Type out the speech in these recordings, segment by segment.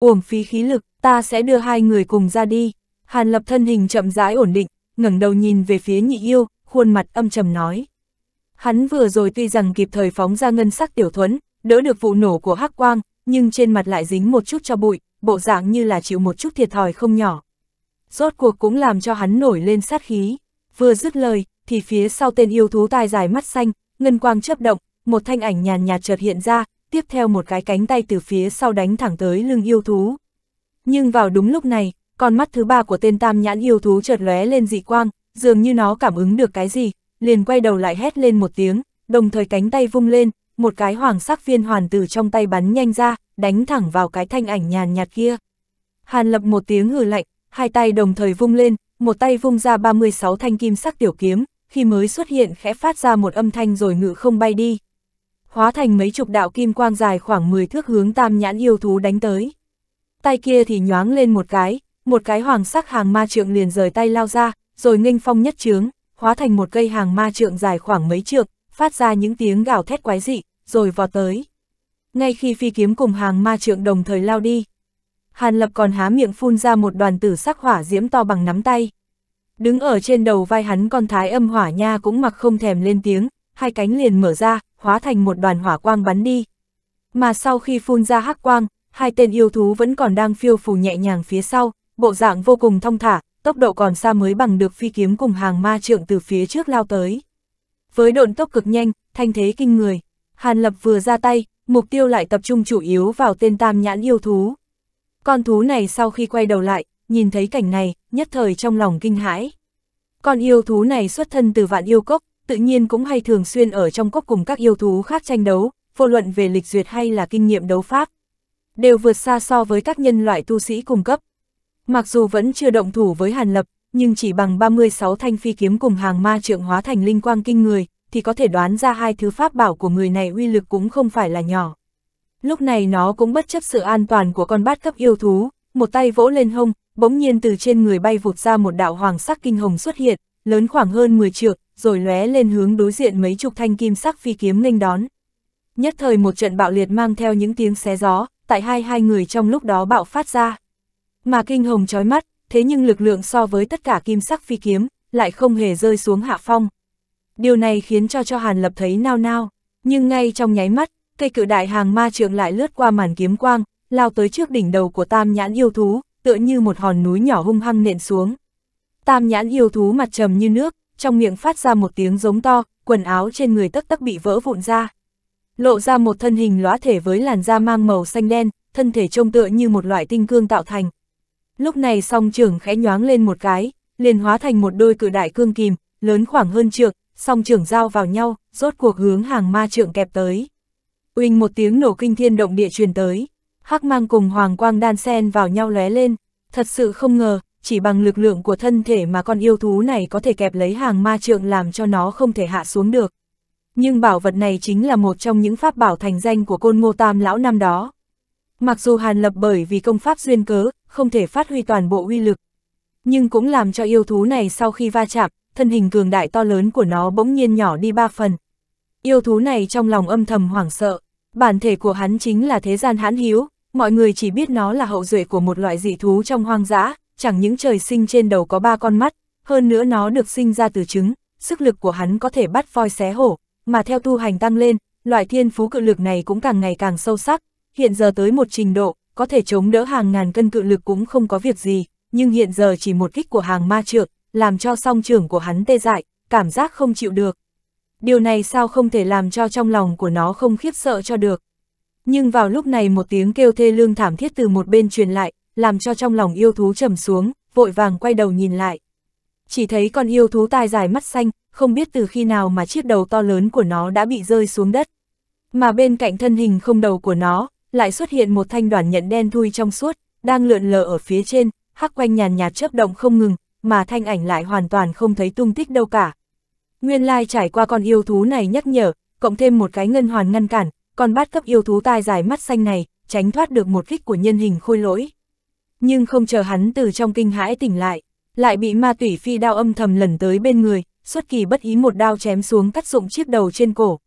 uổng phí khí lực, ta sẽ đưa hai người cùng ra đi. Hàn lập thân hình chậm rãi ổn định, ngẩng đầu nhìn về phía nhị yêu, khuôn mặt âm trầm nói. Hắn vừa rồi tuy rằng kịp thời phóng ra ngân sắc tiểu thuẫn, đỡ được vụ nổ của hắc quang, nhưng trên mặt lại dính một chút cho bụi, bộ dạng như là chịu một chút thiệt thòi không nhỏ. Rốt cuộc cũng làm cho hắn nổi lên sát khí. Vừa dứt lời, thì phía sau tên yêu thú tai dài mắt xanh, ngân quang chớp động, một thanh ảnh nhàn nhạt chợt hiện ra, tiếp theo một cái cánh tay từ phía sau đánh thẳng tới lưng yêu thú. Nhưng vào đúng lúc này, con mắt thứ ba của tên tam nhãn yêu thú chợt lóe lên dị quang, dường như nó cảm ứng được cái gì, liền quay đầu lại hét lên một tiếng, đồng thời cánh tay vung lên, một cái hoàng sắc viên hoàn từ trong tay bắn nhanh ra, đánh thẳng vào cái thanh ảnh nhàn nhạt kia. Hàn lập một tiếng hừ lạnh, hai tay đồng thời vung lên, một tay vung ra 36 thanh kim sắc tiểu kiếm, khi mới xuất hiện khẽ phát ra một âm thanh rồi ngự không bay đi hóa thành mấy chục đạo kim quang dài khoảng 10 thước hướng tam nhãn yêu thú đánh tới. Tay kia thì nhoáng lên một cái, một cái hoàng sắc hàng ma trượng liền rời tay lao ra, rồi nghênh phong nhất trướng, hóa thành một cây hàng ma trượng dài khoảng mấy trượng, phát ra những tiếng gào thét quái dị, rồi vọt tới. Ngay khi phi kiếm cùng hàng ma trượng đồng thời lao đi, Hàn Lập còn há miệng phun ra một đoàn tử sắc hỏa diễm to bằng nắm tay. Đứng ở trên đầu vai hắn con thái âm hỏa nha cũng mặc không thèm lên tiếng, hai cánh liền mở ra, hóa thành một đoàn hỏa quang bắn đi. Mà sau khi phun ra hắc quang, hai tên yêu thú vẫn còn đang phiêu phù nhẹ nhàng phía sau, bộ dạng vô cùng thông thả, tốc độ còn xa mới bằng được phi kiếm cùng hàng ma trượng từ phía trước lao tới. Với độn tốc cực nhanh, thanh thế kinh người, Hàn Lập vừa ra tay, mục tiêu lại tập trung chủ yếu vào tên tam nhãn yêu thú. Con thú này sau khi quay đầu lại, nhìn thấy cảnh này, nhất thời trong lòng kinh hãi. Con yêu thú này xuất thân từ vạn yêu cốc, tự nhiên cũng hay thường xuyên ở trong cốc cùng các yêu thú khác tranh đấu, vô luận về lịch duyệt hay là kinh nghiệm đấu pháp, đều vượt xa so với các nhân loại tu sĩ cung cấp. Mặc dù vẫn chưa động thủ với Hàn Lập, nhưng chỉ bằng 36 thanh phi kiếm cùng hàng ma trượng hóa thành linh quang kinh người, thì có thể đoán ra hai thứ pháp bảo của người này uy lực cũng không phải là nhỏ. Lúc này nó cũng bất chấp sự an toàn của con bát cấp yêu thú, một tay vỗ lên hông, bỗng nhiên từ trên người bay vụt ra một đạo hoàng sắc kinh hồng xuất hiện, lớn khoảng hơn 10 trượng, rồi lóe lên hướng đối diện mấy chục thanh kim sắc phi kiếm nghênh đón. Nhất thời một trận bạo liệt mang theo những tiếng xé gió, tại hai hai người trong lúc đó bạo phát ra. Mà kinh hồng chói mắt, thế nhưng lực lượng so với tất cả kim sắc phi kiếm, lại không hề rơi xuống hạ phong. Điều này khiến cho cho Hàn Lập thấy nao nao, nhưng ngay trong nháy mắt, cây cự đại hàng ma trượng lại lướt qua màn kiếm quang, lao tới trước đỉnh đầu của tam nhãn yêu thú, tựa như một hòn núi nhỏ hung hăng nện xuống. Tam nhãn yêu thú mặt trầm như nước, trong miệng phát ra một tiếng giống to, quần áo trên người tất tấc bị vỡ vụn ra. Lộ ra một thân hình lõa thể với làn da mang màu xanh đen, thân thể trông tựa như một loại tinh cương tạo thành. Lúc này song trưởng khẽ nhoáng lên một cái, liền hóa thành một đôi cự đại cương kìm, lớn khoảng hơn trượng, song trưởng giao vào nhau, rốt cuộc hướng hàng ma trượng kẹp tới. Uỳnh một tiếng nổ kinh thiên động địa truyền tới, hắc mang cùng hoàng quang đan sen vào nhau lóe lên, thật sự không ngờ, chỉ bằng lực lượng của thân thể mà con yêu thú này có thể kẹp lấy hàng ma trượng làm cho nó không thể hạ xuống được. Nhưng bảo vật này chính là một trong những pháp bảo thành danh của côn ngô tam lão năm đó. Mặc dù hàn lập bởi vì công pháp duyên cớ, không thể phát huy toàn bộ uy lực, nhưng cũng làm cho yêu thú này sau khi va chạm, thân hình cường đại to lớn của nó bỗng nhiên nhỏ đi ba phần. Yêu thú này trong lòng âm thầm hoảng sợ, bản thể của hắn chính là thế gian hãn hiếu, mọi người chỉ biết nó là hậu duệ của một loại dị thú trong hoang dã, chẳng những trời sinh trên đầu có ba con mắt, hơn nữa nó được sinh ra từ trứng, sức lực của hắn có thể bắt voi xé hổ, mà theo tu hành tăng lên, loại thiên phú cự lực này cũng càng ngày càng sâu sắc, hiện giờ tới một trình độ, có thể chống đỡ hàng ngàn cân cự lực cũng không có việc gì, nhưng hiện giờ chỉ một kích của hàng ma trượng, làm cho song trưởng của hắn tê dại, cảm giác không chịu được. Điều này sao không thể làm cho trong lòng của nó không khiếp sợ cho được. Nhưng vào lúc này một tiếng kêu thê lương thảm thiết từ một bên truyền lại, làm cho trong lòng yêu thú trầm xuống, vội vàng quay đầu nhìn lại. Chỉ thấy con yêu thú tai dài mắt xanh, không biết từ khi nào mà chiếc đầu to lớn của nó đã bị rơi xuống đất. Mà bên cạnh thân hình không đầu của nó, lại xuất hiện một thanh đoàn nhận đen thui trong suốt, đang lượn lờ ở phía trên, hắc quanh nhàn nhạt chớp động không ngừng, mà thanh ảnh lại hoàn toàn không thấy tung tích đâu cả. Nguyên lai trải qua con yêu thú này nhắc nhở, cộng thêm một cái ngân hoàn ngăn cản, con bát cấp yêu thú tai dài mắt xanh này, tránh thoát được một kích của nhân hình khôi lỗi nhưng không chờ hắn từ trong kinh hãi tỉnh lại, lại bị ma tủy phi đao âm thầm lần tới bên người, xuất kỳ bất ý một đao chém xuống cắt dụng chiếc đầu trên cổ.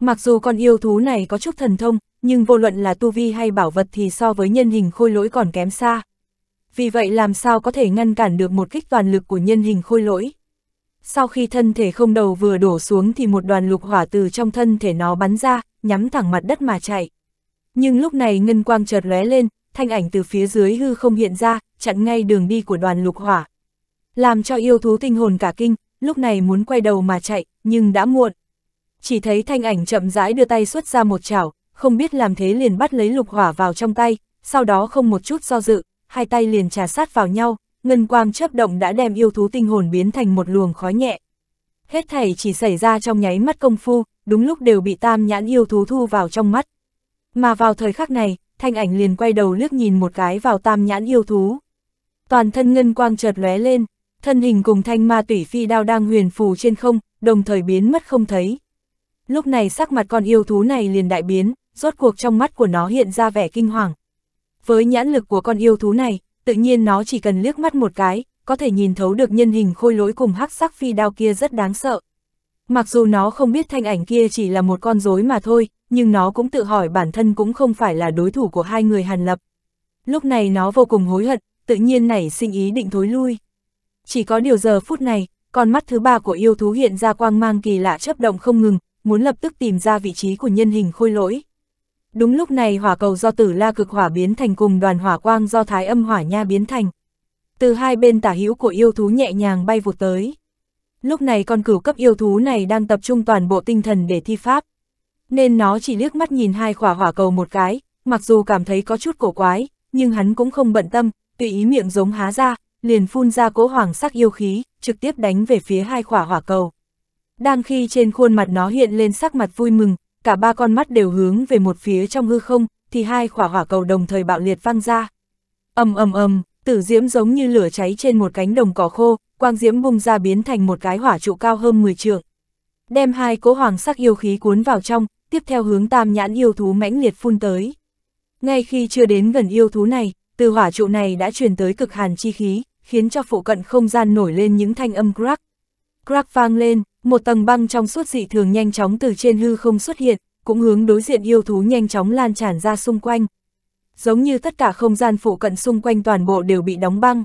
Mặc dù con yêu thú này có chút thần thông, nhưng vô luận là tu vi hay bảo vật thì so với nhân hình khôi lỗi còn kém xa. Vì vậy làm sao có thể ngăn cản được một kích toàn lực của nhân hình khôi lỗi. Sau khi thân thể không đầu vừa đổ xuống thì một đoàn lục hỏa từ trong thân thể nó bắn ra, nhắm thẳng mặt đất mà chạy. Nhưng lúc này ngân quang chợt lóe lên, thanh ảnh từ phía dưới hư không hiện ra, chặn ngay đường đi của đoàn lục hỏa. Làm cho yêu thú tinh hồn cả kinh, lúc này muốn quay đầu mà chạy, nhưng đã muộn. Chỉ thấy thanh ảnh chậm rãi đưa tay xuất ra một chảo, không biết làm thế liền bắt lấy lục hỏa vào trong tay, sau đó không một chút do dự, hai tay liền trà sát vào nhau, ngân quang chớp động đã đem yêu thú tinh hồn biến thành một luồng khói nhẹ. Hết thảy chỉ xảy ra trong nháy mắt công phu, đúng lúc đều bị tam nhãn yêu thú thu vào trong mắt. Mà vào thời khắc này, thanh ảnh liền quay đầu liếc nhìn một cái vào tam nhãn yêu thú. Toàn thân ngân quang chợt lóe lên, thân hình cùng thanh ma tủy phi đao đang huyền phù trên không, đồng thời biến mất không thấy. Lúc này sắc mặt con yêu thú này liền đại biến, rốt cuộc trong mắt của nó hiện ra vẻ kinh hoàng. Với nhãn lực của con yêu thú này, tự nhiên nó chỉ cần liếc mắt một cái, có thể nhìn thấu được nhân hình khôi lỗi cùng hắc sắc phi đao kia rất đáng sợ. Mặc dù nó không biết thanh ảnh kia chỉ là một con rối mà thôi, nhưng nó cũng tự hỏi bản thân cũng không phải là đối thủ của hai người Hàn Lập. Lúc này nó vô cùng hối hận, tự nhiên nảy sinh ý định thối lui. Chỉ có điều giờ phút này, con mắt thứ ba của yêu thú hiện ra quang mang kỳ lạ chấp động không ngừng, muốn lập tức tìm ra vị trí của nhân hình khôi lỗi. Đúng lúc này hỏa cầu do tử la cực hỏa biến thành cùng đoàn hỏa quang do thái âm hỏa nha biến thành. Từ hai bên tả hữu của yêu thú nhẹ nhàng bay vụt tới. Lúc này con cửu cấp yêu thú này đang tập trung toàn bộ tinh thần để thi pháp. Nên nó chỉ liếc mắt nhìn hai khỏa hỏa cầu một cái, mặc dù cảm thấy có chút cổ quái, nhưng hắn cũng không bận tâm, tùy ý miệng giống há ra, liền phun ra cỗ hoàng sắc yêu khí, trực tiếp đánh về phía hai khỏa hỏa cầu. Đang khi trên khuôn mặt nó hiện lên sắc mặt vui mừng, cả ba con mắt đều hướng về một phía trong hư không, thì hai khỏa hỏa cầu đồng thời bạo liệt văng ra. ầm ầm ầm, tử diễm giống như lửa cháy trên một cánh đồng cỏ khô, quang diễm bung ra biến thành một cái hỏa trụ cao hơn 10 trượng. Đem hai cỗ hoàng sắc yêu khí cuốn vào trong, tiếp theo hướng tam nhãn yêu thú mãnh liệt phun tới. Ngay khi chưa đến gần yêu thú này, từ hỏa trụ này đã truyền tới cực hàn chi khí, khiến cho phụ cận không gian nổi lên những thanh âm crack. Crack vang lên, một tầng băng trong suốt dị thường nhanh chóng từ trên hư không xuất hiện, cũng hướng đối diện yêu thú nhanh chóng lan tràn ra xung quanh. Giống như tất cả không gian phụ cận xung quanh toàn bộ đều bị đóng băng.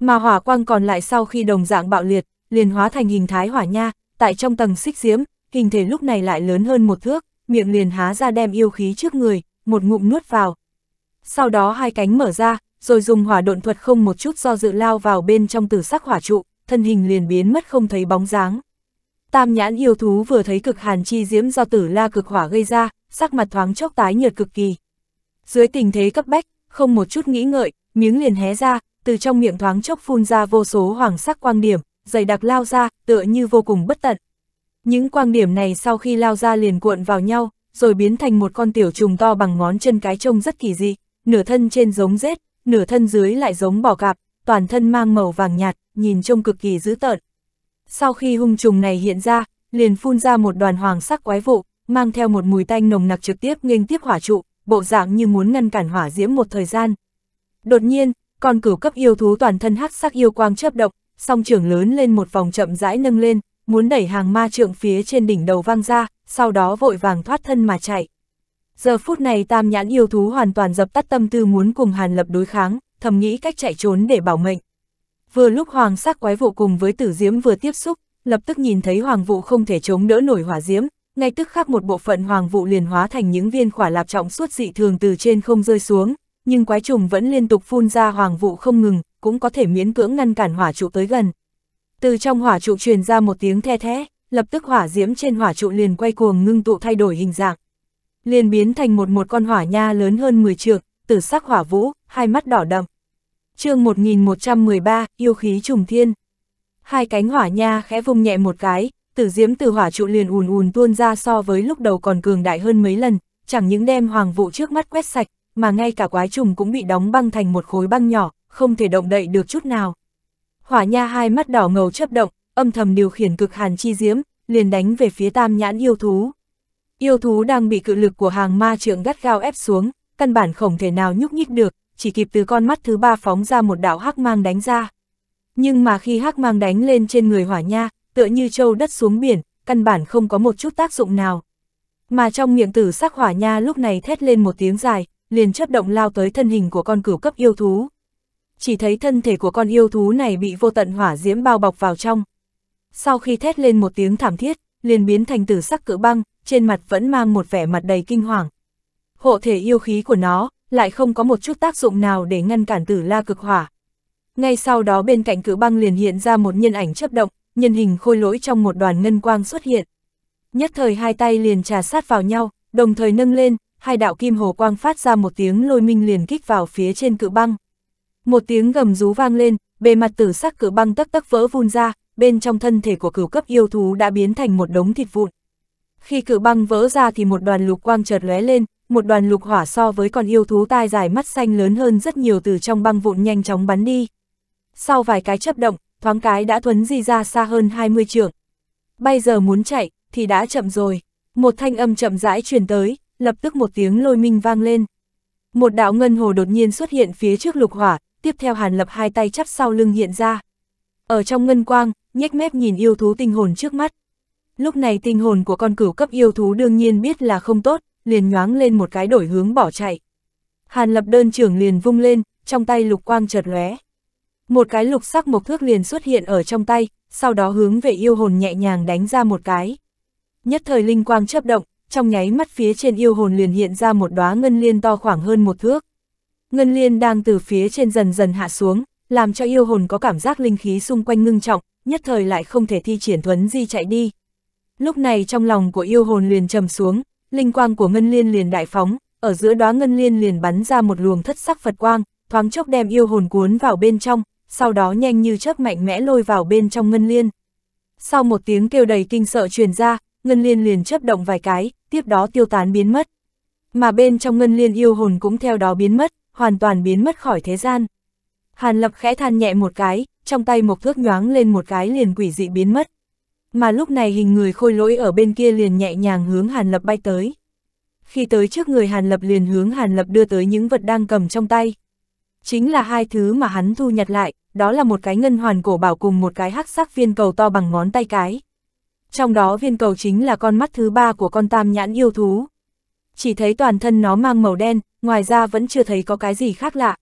Mà hỏa quang còn lại sau khi đồng dạng bạo liệt, liền hóa thành hình thái hỏa nha, tại trong tầng xích diễm, hình thể lúc này lại lớn hơn một thước, miệng liền há ra đem yêu khí trước người, một ngụm nuốt vào. Sau đó hai cánh mở ra, rồi dùng hỏa độn thuật không một chút do dự lao vào bên trong tử sắc hỏa trụ, thân hình liền biến mất không thấy bóng dáng. Tam nhãn yêu thú vừa thấy cực hàn chi diễm do tử la cực hỏa gây ra, sắc mặt thoáng chốc tái nhợt cực kỳ. Dưới tình thế cấp bách, không một chút nghĩ ngợi, miếng liền hé ra, từ trong miệng thoáng chốc phun ra vô số hoàng sắc quang điểm, dày đặc lao ra, tựa như vô cùng bất tận. Những quang điểm này sau khi lao ra liền cuộn vào nhau, rồi biến thành một con tiểu trùng to bằng ngón chân cái trông rất kỳ dị, nửa thân trên giống rết, nửa thân dưới lại giống bò cạp, toàn thân mang màu vàng nhạt, nhìn trông cực kỳ dữ tợn. Sau khi hung trùng này hiện ra, liền phun ra một đoàn hoàng sắc quái vụ, mang theo một mùi tanh nồng nặc trực tiếp nghênh tiếp hỏa trụ, bộ dạng như muốn ngăn cản hỏa diễm một thời gian. Đột nhiên, con cửu cấp yêu thú toàn thân hắc sắc yêu quang chớp động, song trưởng lớn lên một vòng chậm rãi nâng lên, muốn đẩy hàng ma trượng phía trên đỉnh đầu văng ra, sau đó vội vàng thoát thân mà chạy. Giờ phút này tam nhãn yêu thú hoàn toàn dập tắt tâm tư muốn cùng Hàn Lập đối kháng, thầm nghĩ cách chạy trốn để bảo mệnh. Vừa lúc hoàng sắc quái vụ cùng với tử diễm vừa tiếp xúc, lập tức nhìn thấy hoàng vụ không thể chống đỡ nổi hỏa diễm, ngay tức khắc một bộ phận hoàng vụ liền hóa thành những viên khỏa lạp trọng suốt dị thường từ trên không rơi xuống, nhưng quái trùng vẫn liên tục phun ra hoàng vụ không ngừng, cũng có thể miễn cưỡng ngăn cản hỏa trụ tới gần. Từ trong hỏa trụ truyền ra một tiếng the thé, lập tức hỏa diễm trên hỏa trụ liền quay cuồng ngưng tụ thay đổi hình dạng. Liền biến thành một một con hỏa nha lớn hơn 10 trượng, tử sắc hỏa vũ, hai mắt đỏ đậm. chương 1113, yêu khí trùng thiên. Hai cánh hỏa nha khẽ vùng nhẹ một cái, tử diễm từ hỏa trụ liền ùn ùn tuôn ra so với lúc đầu còn cường đại hơn mấy lần, chẳng những đem hoàng vụ trước mắt quét sạch, mà ngay cả quái trùng cũng bị đóng băng thành một khối băng nhỏ, không thể động đậy được chút nào. Hỏa nha hai mắt đỏ ngầu chấp động, âm thầm điều khiển cực hàn chi diễm, liền đánh về phía tam nhãn yêu thú. Yêu thú đang bị cự lực của hàng ma trượng gắt gao ép xuống, căn bản không thể nào nhúc nhích được, chỉ kịp từ con mắt thứ ba phóng ra một đạo hắc mang đánh ra. Nhưng mà khi hắc mang đánh lên trên người hỏa nha, tựa như châu đất xuống biển, căn bản không có một chút tác dụng nào. Mà trong miệng tử sắc hỏa nha lúc này thét lên một tiếng dài, liền chấp động lao tới thân hình của con cửu cấp yêu thú. Chỉ thấy thân thể của con yêu thú này bị vô tận hỏa diễm bao bọc vào trong. Sau khi thét lên một tiếng thảm thiết, liền biến thành tử sắc cự băng, trên mặt vẫn mang một vẻ mặt đầy kinh hoàng. Hộ thể yêu khí của nó, lại không có một chút tác dụng nào để ngăn cản tử la cực hỏa. Ngay sau đó bên cạnh cự băng liền hiện ra một nhân ảnh chấp động, nhân hình khôi lỗi trong một đoàn ngân quang xuất hiện. Nhất thời hai tay liền trà sát vào nhau, đồng thời nâng lên, hai đạo kim hồ quang phát ra một tiếng lôi minh liền kích vào phía trên cự băng. Một tiếng gầm rú vang lên, bề mặt tử sắc cự băng tắc tắc vỡ vun ra, bên trong thân thể của cửu cấp yêu thú đã biến thành một đống thịt vụn. Khi cự băng vỡ ra thì một đoàn lục quang chợt lóe lên, một đoàn lục hỏa so với con yêu thú tai dài mắt xanh lớn hơn rất nhiều từ trong băng vụn nhanh chóng bắn đi. Sau vài cái chấp động, thoáng cái đã thuấn di ra xa hơn 20 trường Bây giờ muốn chạy, thì đã chậm rồi. Một thanh âm chậm rãi truyền tới, lập tức một tiếng lôi minh vang lên. Một đạo ngân hồ đột nhiên xuất hiện phía trước lục hỏa, tiếp theo hàn lập hai tay chắp sau lưng hiện ra. Ở trong ngân quang, nhếch mép nhìn yêu thú tinh hồn trước mắt. Lúc này tinh hồn của con cửu cấp yêu thú đương nhiên biết là không tốt, liền nhoáng lên một cái đổi hướng bỏ chạy. Hàn lập đơn trưởng liền vung lên, trong tay lục quang chợt lóe. Một cái lục sắc mộc thước liền xuất hiện ở trong tay, sau đó hướng về yêu hồn nhẹ nhàng đánh ra một cái. Nhất thời linh quang chấp động, trong nháy mắt phía trên yêu hồn liền hiện ra một đóa ngân liên to khoảng hơn một thước. Ngân liên đang từ phía trên dần dần hạ xuống, làm cho yêu hồn có cảm giác linh khí xung quanh ngưng trọng, nhất thời lại không thể thi triển thuấn di chạy đi. Lúc này trong lòng của yêu hồn liền trầm xuống, linh quang của ngân liên liền đại phóng, ở giữa đóa ngân liên liền bắn ra một luồng thất sắc Phật quang, thoáng chốc đem yêu hồn cuốn vào bên trong, sau đó nhanh như chớp mạnh mẽ lôi vào bên trong ngân liên. Sau một tiếng kêu đầy kinh sợ truyền ra, ngân liên liền chớp động vài cái, tiếp đó tiêu tán biến mất. Mà bên trong ngân liên yêu hồn cũng theo đó biến mất, hoàn toàn biến mất khỏi thế gian. Hàn lập khẽ than nhẹ một cái, trong tay một thước nhoáng lên một cái liền quỷ dị biến mất. Mà lúc này hình người khôi lỗi ở bên kia liền nhẹ nhàng hướng Hàn Lập bay tới. Khi tới trước người Hàn Lập liền hướng Hàn Lập đưa tới những vật đang cầm trong tay. Chính là hai thứ mà hắn thu nhặt lại, đó là một cái ngân hoàn cổ bảo cùng một cái hắc sắc viên cầu to bằng ngón tay cái trong đó viên cầu chính là con mắt thứ ba của con tam nhãn yêu thú. Chỉ thấy toàn thân nó mang màu đen, ngoài ra vẫn chưa thấy có cái gì khác lạ.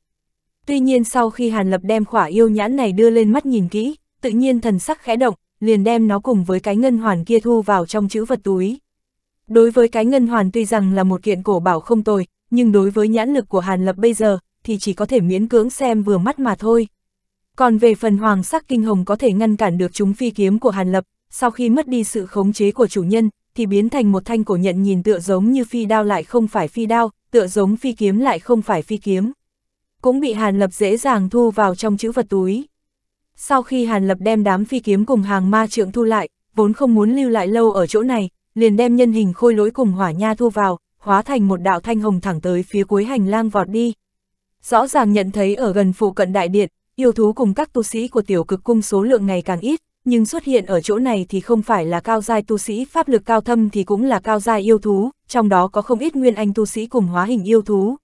Tuy nhiên sau khi Hàn Lập đem khỏa yêu nhãn này đưa lên mắt nhìn kỹ, tự nhiên thần sắc khẽ động, liền đem nó cùng với cái ngân hoàn kia thu vào trong chữ vật túi. Đối với cái ngân hoàn tuy rằng là một kiện cổ bảo không tồi, nhưng đối với nhãn lực của Hàn Lập bây giờ, thì chỉ có thể miễn cưỡng xem vừa mắt mà thôi. Còn về phần hoàng sắc kinh hồng có thể ngăn cản được chúng phi kiếm của Hàn Lập, sau khi mất đi sự khống chế của chủ nhân, thì biến thành một thanh cổ nhận nhìn tựa giống như phi đao lại không phải phi đao, tựa giống phi kiếm lại không phải phi kiếm. Cũng bị Hàn Lập dễ dàng thu vào trong chữ vật túi. Sau khi Hàn Lập đem đám phi kiếm cùng hàng ma trượng thu lại, vốn không muốn lưu lại lâu ở chỗ này, liền đem nhân hình khôi lỗi cùng hỏa nha thu vào, hóa thành một đạo thanh hồng thẳng tới phía cuối hành lang vọt đi. Rõ ràng nhận thấy ở gần phụ cận đại điện, yêu thú cùng các tu sĩ của tiểu cực cung số lượng ngày càng ít, nhưng xuất hiện ở chỗ này thì không phải là cao giai tu sĩ pháp lực cao thâm thì cũng là cao giai yêu thú, trong đó có không ít nguyên anh tu sĩ cùng hóa hình yêu thú.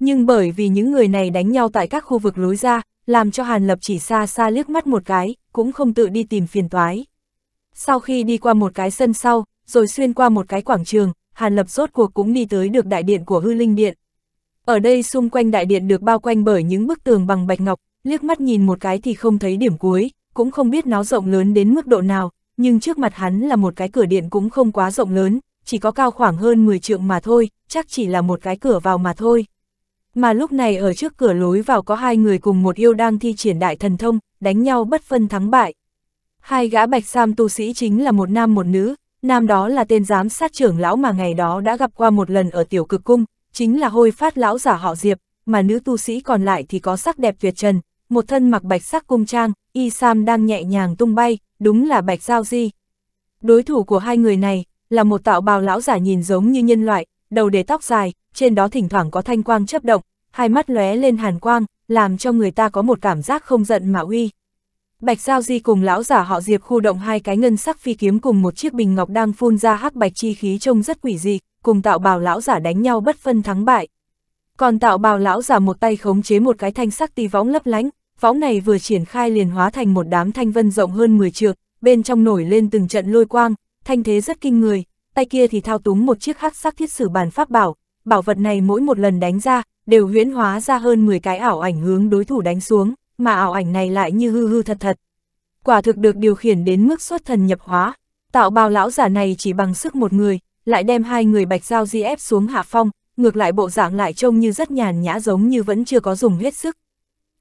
Nhưng bởi vì những người này đánh nhau tại các khu vực lối ra, làm cho Hàn Lập chỉ xa xa liếc mắt một cái, cũng không tự đi tìm phiền toái. Sau khi đi qua một cái sân sau, rồi xuyên qua một cái quảng trường, Hàn Lập rốt cuộc cũng đi tới được đại điện của hư linh điện. Ở đây xung quanh đại điện được bao quanh bởi những bức tường bằng bạch ngọc, liếc mắt nhìn một cái thì không thấy điểm cuối, cũng không biết nó rộng lớn đến mức độ nào, nhưng trước mặt hắn là một cái cửa điện cũng không quá rộng lớn, chỉ có cao khoảng hơn 10 trượng mà thôi, chắc chỉ là một cái cửa vào mà thôi. Mà lúc này ở trước cửa lối vào có hai người cùng một yêu đang thi triển đại thần thông, đánh nhau bất phân thắng bại. Hai gã bạch sam tu sĩ chính là một nam một nữ, nam đó là tên giám sát trưởng lão mà ngày đó đã gặp qua một lần ở tiểu cực cung, chính là hôi phát lão giả họ Diệp, mà nữ tu sĩ còn lại thì có sắc đẹp tuyệt trần, một thân mặc bạch sắc cung trang, y sam đang nhẹ nhàng tung bay, đúng là bạch giao di. Đối thủ của hai người này, là một tạo bào lão giả nhìn giống như nhân loại, đầu để tóc dài, trên đó thỉnh thoảng có thanh quang chấp động, hai mắt lóe lên hàn quang, làm cho người ta có một cảm giác không giận mà uy. Bạch Giao Di cùng lão giả họ Diệp khu động hai cái ngân sắc phi kiếm cùng một chiếc bình ngọc đang phun ra hắc bạch chi khí trông rất quỷ dị, cùng tạo bào lão giả đánh nhau bất phân thắng bại. Còn tạo bào lão giả một tay khống chế một cái thanh sắc tì võng lấp lánh, Võng này vừa triển khai liền hóa thành một đám thanh vân rộng hơn 10 trượng, bên trong nổi lên từng trận lôi quang, thanh thế rất kinh người, tay kia thì thao túng một chiếc hắc sắc thiết sử bàn pháp bảo, bảo vật này mỗi một lần đánh ra, đều huyễn hóa ra hơn 10 cái ảo ảnh hướng đối thủ đánh xuống, mà ảo ảnh này lại như hư hư thật thật. Quả thực được điều khiển đến mức xuất thần nhập hóa, tạo bào lão giả này chỉ bằng sức một người, lại đem hai người bạch giao di ép xuống hạ phong, ngược lại bộ dạng lại trông như rất nhàn nhã giống như vẫn chưa có dùng hết sức,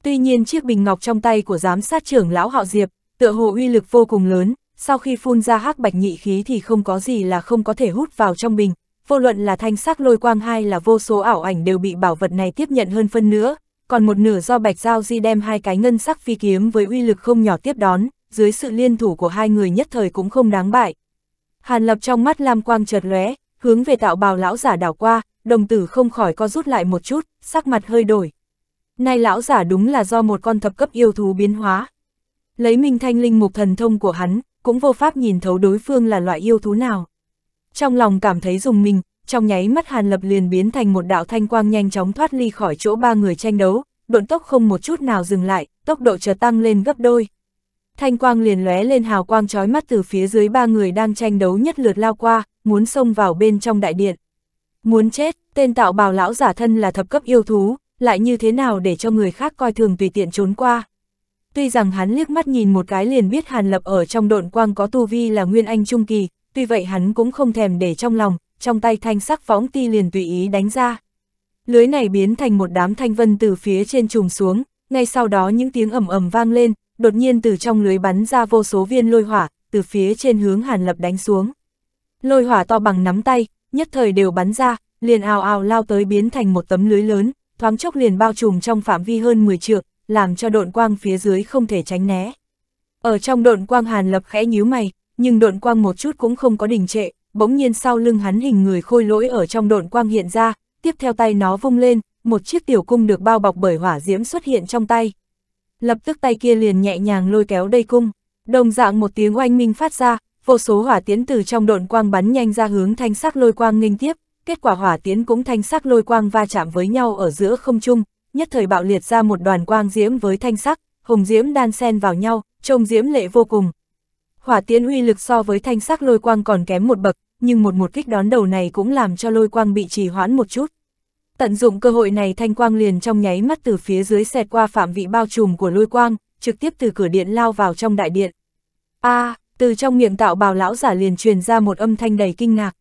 Tuy nhiên chiếc bình ngọc trong tay của giám sát trưởng lão họ Diệp, tựa hồ uy lực vô cùng lớn, sau khi phun ra hắc bạch nhị khí thì không có gì là không có thể hút vào trong bình, vô luận là thanh sắc lôi quang hay là vô số ảo ảnh đều bị bảo vật này tiếp nhận hơn phân nữa, còn một nửa do Bạch Giao Di đem hai cái ngân sắc phi kiếm với uy lực không nhỏ tiếp đón, dưới sự liên thủ của hai người nhất thời cũng không đáng bại. Hàn Lập trong mắt lam quang chợt lóe, hướng về tạo bào lão giả đảo qua, đồng tử không khỏi co rút lại một chút, sắc mặt hơi đổi. Nay lão giả đúng là do một con thập cấp yêu thú biến hóa. Lấy minh thanh linh mục thần thông của hắn, cũng vô pháp nhìn thấu đối phương là loại yêu thú nào. Trong lòng cảm thấy dùng mình, trong nháy mắt Hàn Lập liền biến thành một đạo thanh quang nhanh chóng thoát ly khỏi chỗ ba người tranh đấu, độn tốc không một chút nào dừng lại, tốc độ chợt tăng lên gấp đôi. Thanh quang liền lóe lên hào quang chói mắt từ phía dưới ba người đang tranh đấu nhất lượt lao qua, muốn xông vào bên trong đại điện. Muốn chết, tên tạo bào lão giả thân là thập cấp yêu thú, lại như thế nào để cho người khác coi thường tùy tiện trốn qua. Tuy rằng hắn liếc mắt nhìn một cái liền biết Hàn Lập ở trong độn quang có tu vi là Nguyên Anh Trung Kỳ, tuy vậy hắn cũng không thèm để trong lòng, trong tay thanh sắc phóng ti liền tùy ý đánh ra. Lưới này biến thành một đám thanh vân từ phía trên trùng xuống, ngay sau đó những tiếng ầm ầm vang lên, đột nhiên từ trong lưới bắn ra vô số viên lôi hỏa, từ phía trên hướng Hàn Lập đánh xuống. Lôi hỏa to bằng nắm tay, nhất thời đều bắn ra, liền ào ào lao tới biến thành một tấm lưới lớn, thoáng chốc liền bao trùm trong phạm vi hơn 10 trượng, làm cho độn quang phía dưới không thể tránh né. Ở trong độn quang Hàn Lập khẽ nhíu mày, nhưng độn quang một chút cũng không có đình trệ, bỗng nhiên sau lưng hắn hình người khôi lỗi ở trong độn quang hiện ra, tiếp theo tay nó vung lên, một chiếc tiểu cung được bao bọc bởi hỏa diễm xuất hiện trong tay. Lập tức tay kia liền nhẹ nhàng lôi kéo đây cung, đồng dạng một tiếng oanh minh phát ra, vô số hỏa tiến từ trong độn quang bắn nhanh ra hướng thanh sắc lôi quang nghênh tiếp, kết quả hỏa tiến cũng thanh sắc lôi quang va chạm với nhau ở giữa không trung, nhất thời bạo liệt ra một đoàn quang diễm với thanh sắc, hồng diễm đan sen vào nhau, trông diễm lệ vô cùng. Hỏa tiến uy lực so với thanh sắc lôi quang còn kém một bậc, nhưng một một kích đón đầu này cũng làm cho lôi quang bị trì hoãn một chút. Tận dụng cơ hội này thanh quang liền trong nháy mắt từ phía dưới xẹt qua phạm vị bao trùm của lôi quang, trực tiếp từ cửa điện lao vào trong đại điện. A, à, từ trong miệng tạo bào lão giả liền truyền ra một âm thanh đầy kinh ngạc.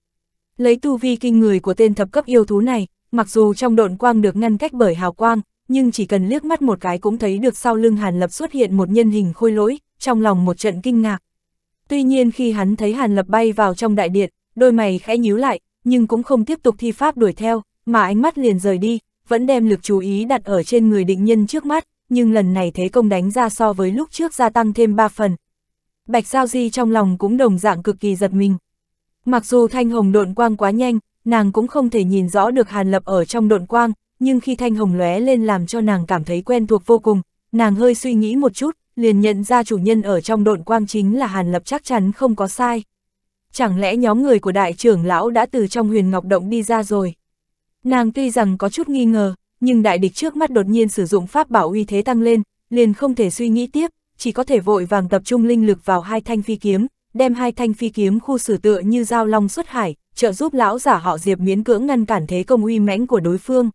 Lấy tu vi kinh người của tên thập cấp yêu thú này, mặc dù trong độn quang được ngăn cách bởi hào quang, nhưng chỉ cần liếc mắt một cái cũng thấy được sau lưng Hàn Lập xuất hiện một nhân hình khôi lỗi, trong lòng một trận kinh ngạc. Tuy nhiên khi hắn thấy Hàn Lập bay vào trong đại điện, đôi mày khẽ nhíu lại, nhưng cũng không tiếp tục thi pháp đuổi theo, mà ánh mắt liền rời đi, vẫn đem lực chú ý đặt ở trên người định nhân trước mắt, nhưng lần này thế công đánh ra so với lúc trước gia tăng thêm 3 phần. Bạch Giao Di trong lòng cũng đồng dạng cực kỳ giật mình. Mặc dù thanh hồng độn quang quá nhanh, nàng cũng không thể nhìn rõ được Hàn Lập ở trong độn quang, nhưng khi thanh hồng lóe lên làm cho nàng cảm thấy quen thuộc vô cùng, nàng hơi suy nghĩ một chút, liền nhận ra chủ nhân ở trong độn quang chính là Hàn Lập chắc chắn không có sai. Chẳng lẽ nhóm người của đại trưởng lão đã từ trong huyền ngọc động đi ra rồi? Nàng tuy rằng có chút nghi ngờ, nhưng đại địch trước mắt đột nhiên sử dụng pháp bảo uy thế tăng lên, liền không thể suy nghĩ tiếp, chỉ có thể vội vàng tập trung linh lực vào hai thanh phi kiếm, đem hai thanh phi kiếm khu sử tựa như dao long xuất hải, trợ giúp lão giả họ Diệp miễn cưỡng ngăn cản thế công uy mãnh của đối phương.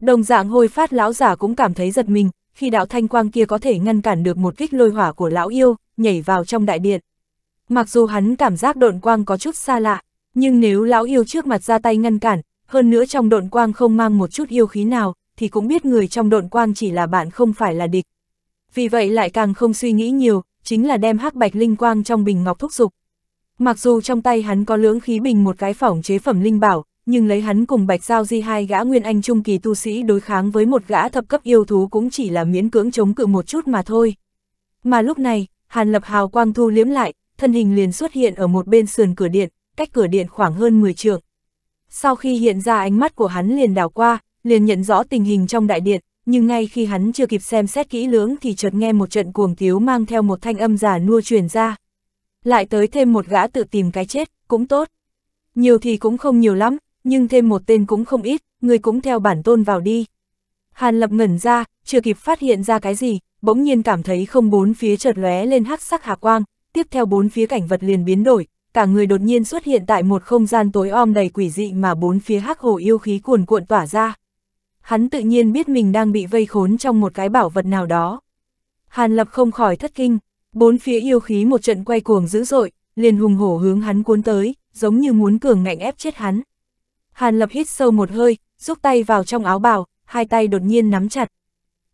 Đồng dạng hồi phát lão giả cũng cảm thấy giật mình, khi đạo thanh quang kia có thể ngăn cản được một kích lôi hỏa của lão yêu, nhảy vào trong đại điện. Mặc dù hắn cảm giác độn quang có chút xa lạ, nhưng nếu lão yêu trước mặt ra tay ngăn cản, hơn nữa trong độn quang không mang một chút yêu khí nào, thì cũng biết người trong độn quang chỉ là bạn không phải là địch. Vì vậy lại càng không suy nghĩ nhiều, chính là đem hắc bạch linh quang trong bình ngọc thúc dục. Mặc dù trong tay hắn có lưỡng khí bình một cái phỏng chế phẩm linh bảo, nhưng lấy hắn cùng bạch giao di hai gã nguyên anh trung kỳ tu sĩ đối kháng với một gã thập cấp yêu thú cũng chỉ là miễn cưỡng chống cự một chút mà thôi. Mà lúc này, Hàn Lập Hào quang thu liếm lại, thân hình liền xuất hiện ở một bên sườn cửa điện, cách cửa điện khoảng hơn 10 trượng. Sau khi hiện ra ánh mắt của hắn liền đảo qua, liền nhận rõ tình hình trong đại điện, nhưng ngay khi hắn chưa kịp xem xét kỹ lưỡng thì chợt nghe một trận cuồng tiếu mang theo một thanh âm giả nua truyền ra. Lại tới thêm một gã tự tìm cái chết, cũng tốt. Nhiều thì cũng không nhiều lắm, nhưng thêm một tên cũng không ít, người cũng theo bản tôn vào đi. Hàn lập ngẩn ra, chưa kịp phát hiện ra cái gì, bỗng nhiên cảm thấy không bốn phía chợt lóe lên hắc sắc hạ quang, tiếp theo bốn phía cảnh vật liền biến đổi, cả người đột nhiên xuất hiện tại một không gian tối om đầy quỷ dị mà bốn phía hắc hồ yêu khí cuồn cuộn tỏa ra hắn tự nhiên biết mình đang bị vây khốn trong một cái bảo vật nào đó. Hàn Lập không khỏi thất kinh, bốn phía yêu khí một trận quay cuồng dữ dội, liền hùng hổ hướng hắn cuốn tới, giống như muốn cường ngạnh ép chết hắn. Hàn Lập hít sâu một hơi, rút tay vào trong áo bào, hai tay đột nhiên nắm chặt.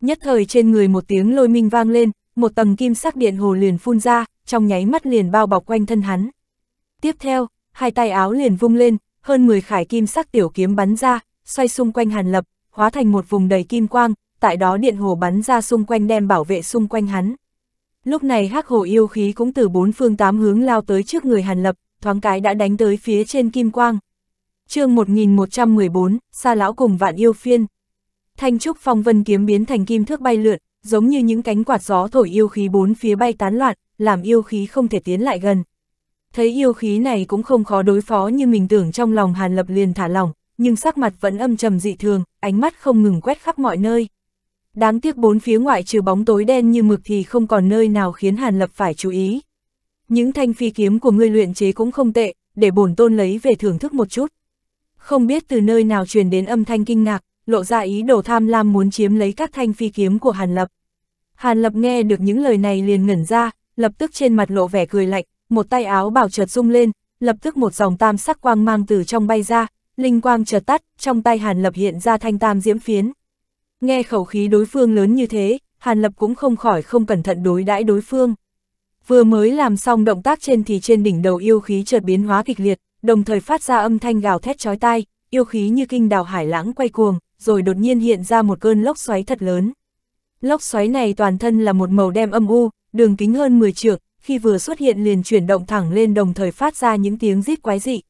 Nhất thời trên người một tiếng lôi minh vang lên, một tầng kim sắc điện hồ liền phun ra, trong nháy mắt liền bao bọc quanh thân hắn. Tiếp theo, hai tay áo liền vung lên, hơn 10 khải kim sắc tiểu kiếm bắn ra, xoay xung quanh Hàn Lập, hóa thành một vùng đầy kim quang, tại đó điện hồ bắn ra xung quanh đem bảo vệ xung quanh hắn. Lúc này hắc hồ yêu khí cũng từ bốn phương tám hướng lao tới trước người Hàn Lập, thoáng cái đã đánh tới phía trên kim quang. chương 1114, xa lão cùng vạn yêu phiên. Thanh trúc phong vân kiếm biến thành kim thước bay lượn, giống như những cánh quạt gió thổi yêu khí bốn phía bay tán loạn, làm yêu khí không thể tiến lại gần. Thấy yêu khí này cũng không khó đối phó như mình tưởng trong lòng Hàn Lập liền thả lỏng, nhưng sắc mặt vẫn âm trầm dị thường, ánh mắt không ngừng quét khắp mọi nơi. Đáng tiếc bốn phía ngoại trừ bóng tối đen như mực thì không còn nơi nào khiến Hàn Lập phải chú ý. Những thanh phi kiếm của ngươi luyện chế cũng không tệ, để bổn tôn lấy về thưởng thức một chút. Không biết từ nơi nào truyền đến âm thanh kinh ngạc, lộ ra ý đồ tham lam muốn chiếm lấy các thanh phi kiếm của Hàn Lập. Hàn Lập nghe được những lời này liền ngẩn ra, lập tức trên mặt lộ vẻ cười lạnh, một tay áo bảo chợt rung lên, lập tức một dòng tam sắc quang mang từ trong bay ra, linh quang chợt tắt, trong tay Hàn Lập hiện ra thanh tam diễm phiến. Nghe khẩu khí đối phương lớn như thế, Hàn Lập cũng không khỏi không cẩn thận đối đãi đối phương. Vừa mới làm xong động tác trên thì trên đỉnh đầu yêu khí chợt biến hóa kịch liệt, đồng thời phát ra âm thanh gào thét chói tai, yêu khí như kinh đào hải lãng quay cuồng, rồi đột nhiên hiện ra một cơn lốc xoáy thật lớn. Lốc xoáy này toàn thân là một màu đen âm u, đường kính hơn 10 trượng, khi vừa xuất hiện liền chuyển động thẳng lên đồng thời phát ra những tiếng rít quái dị,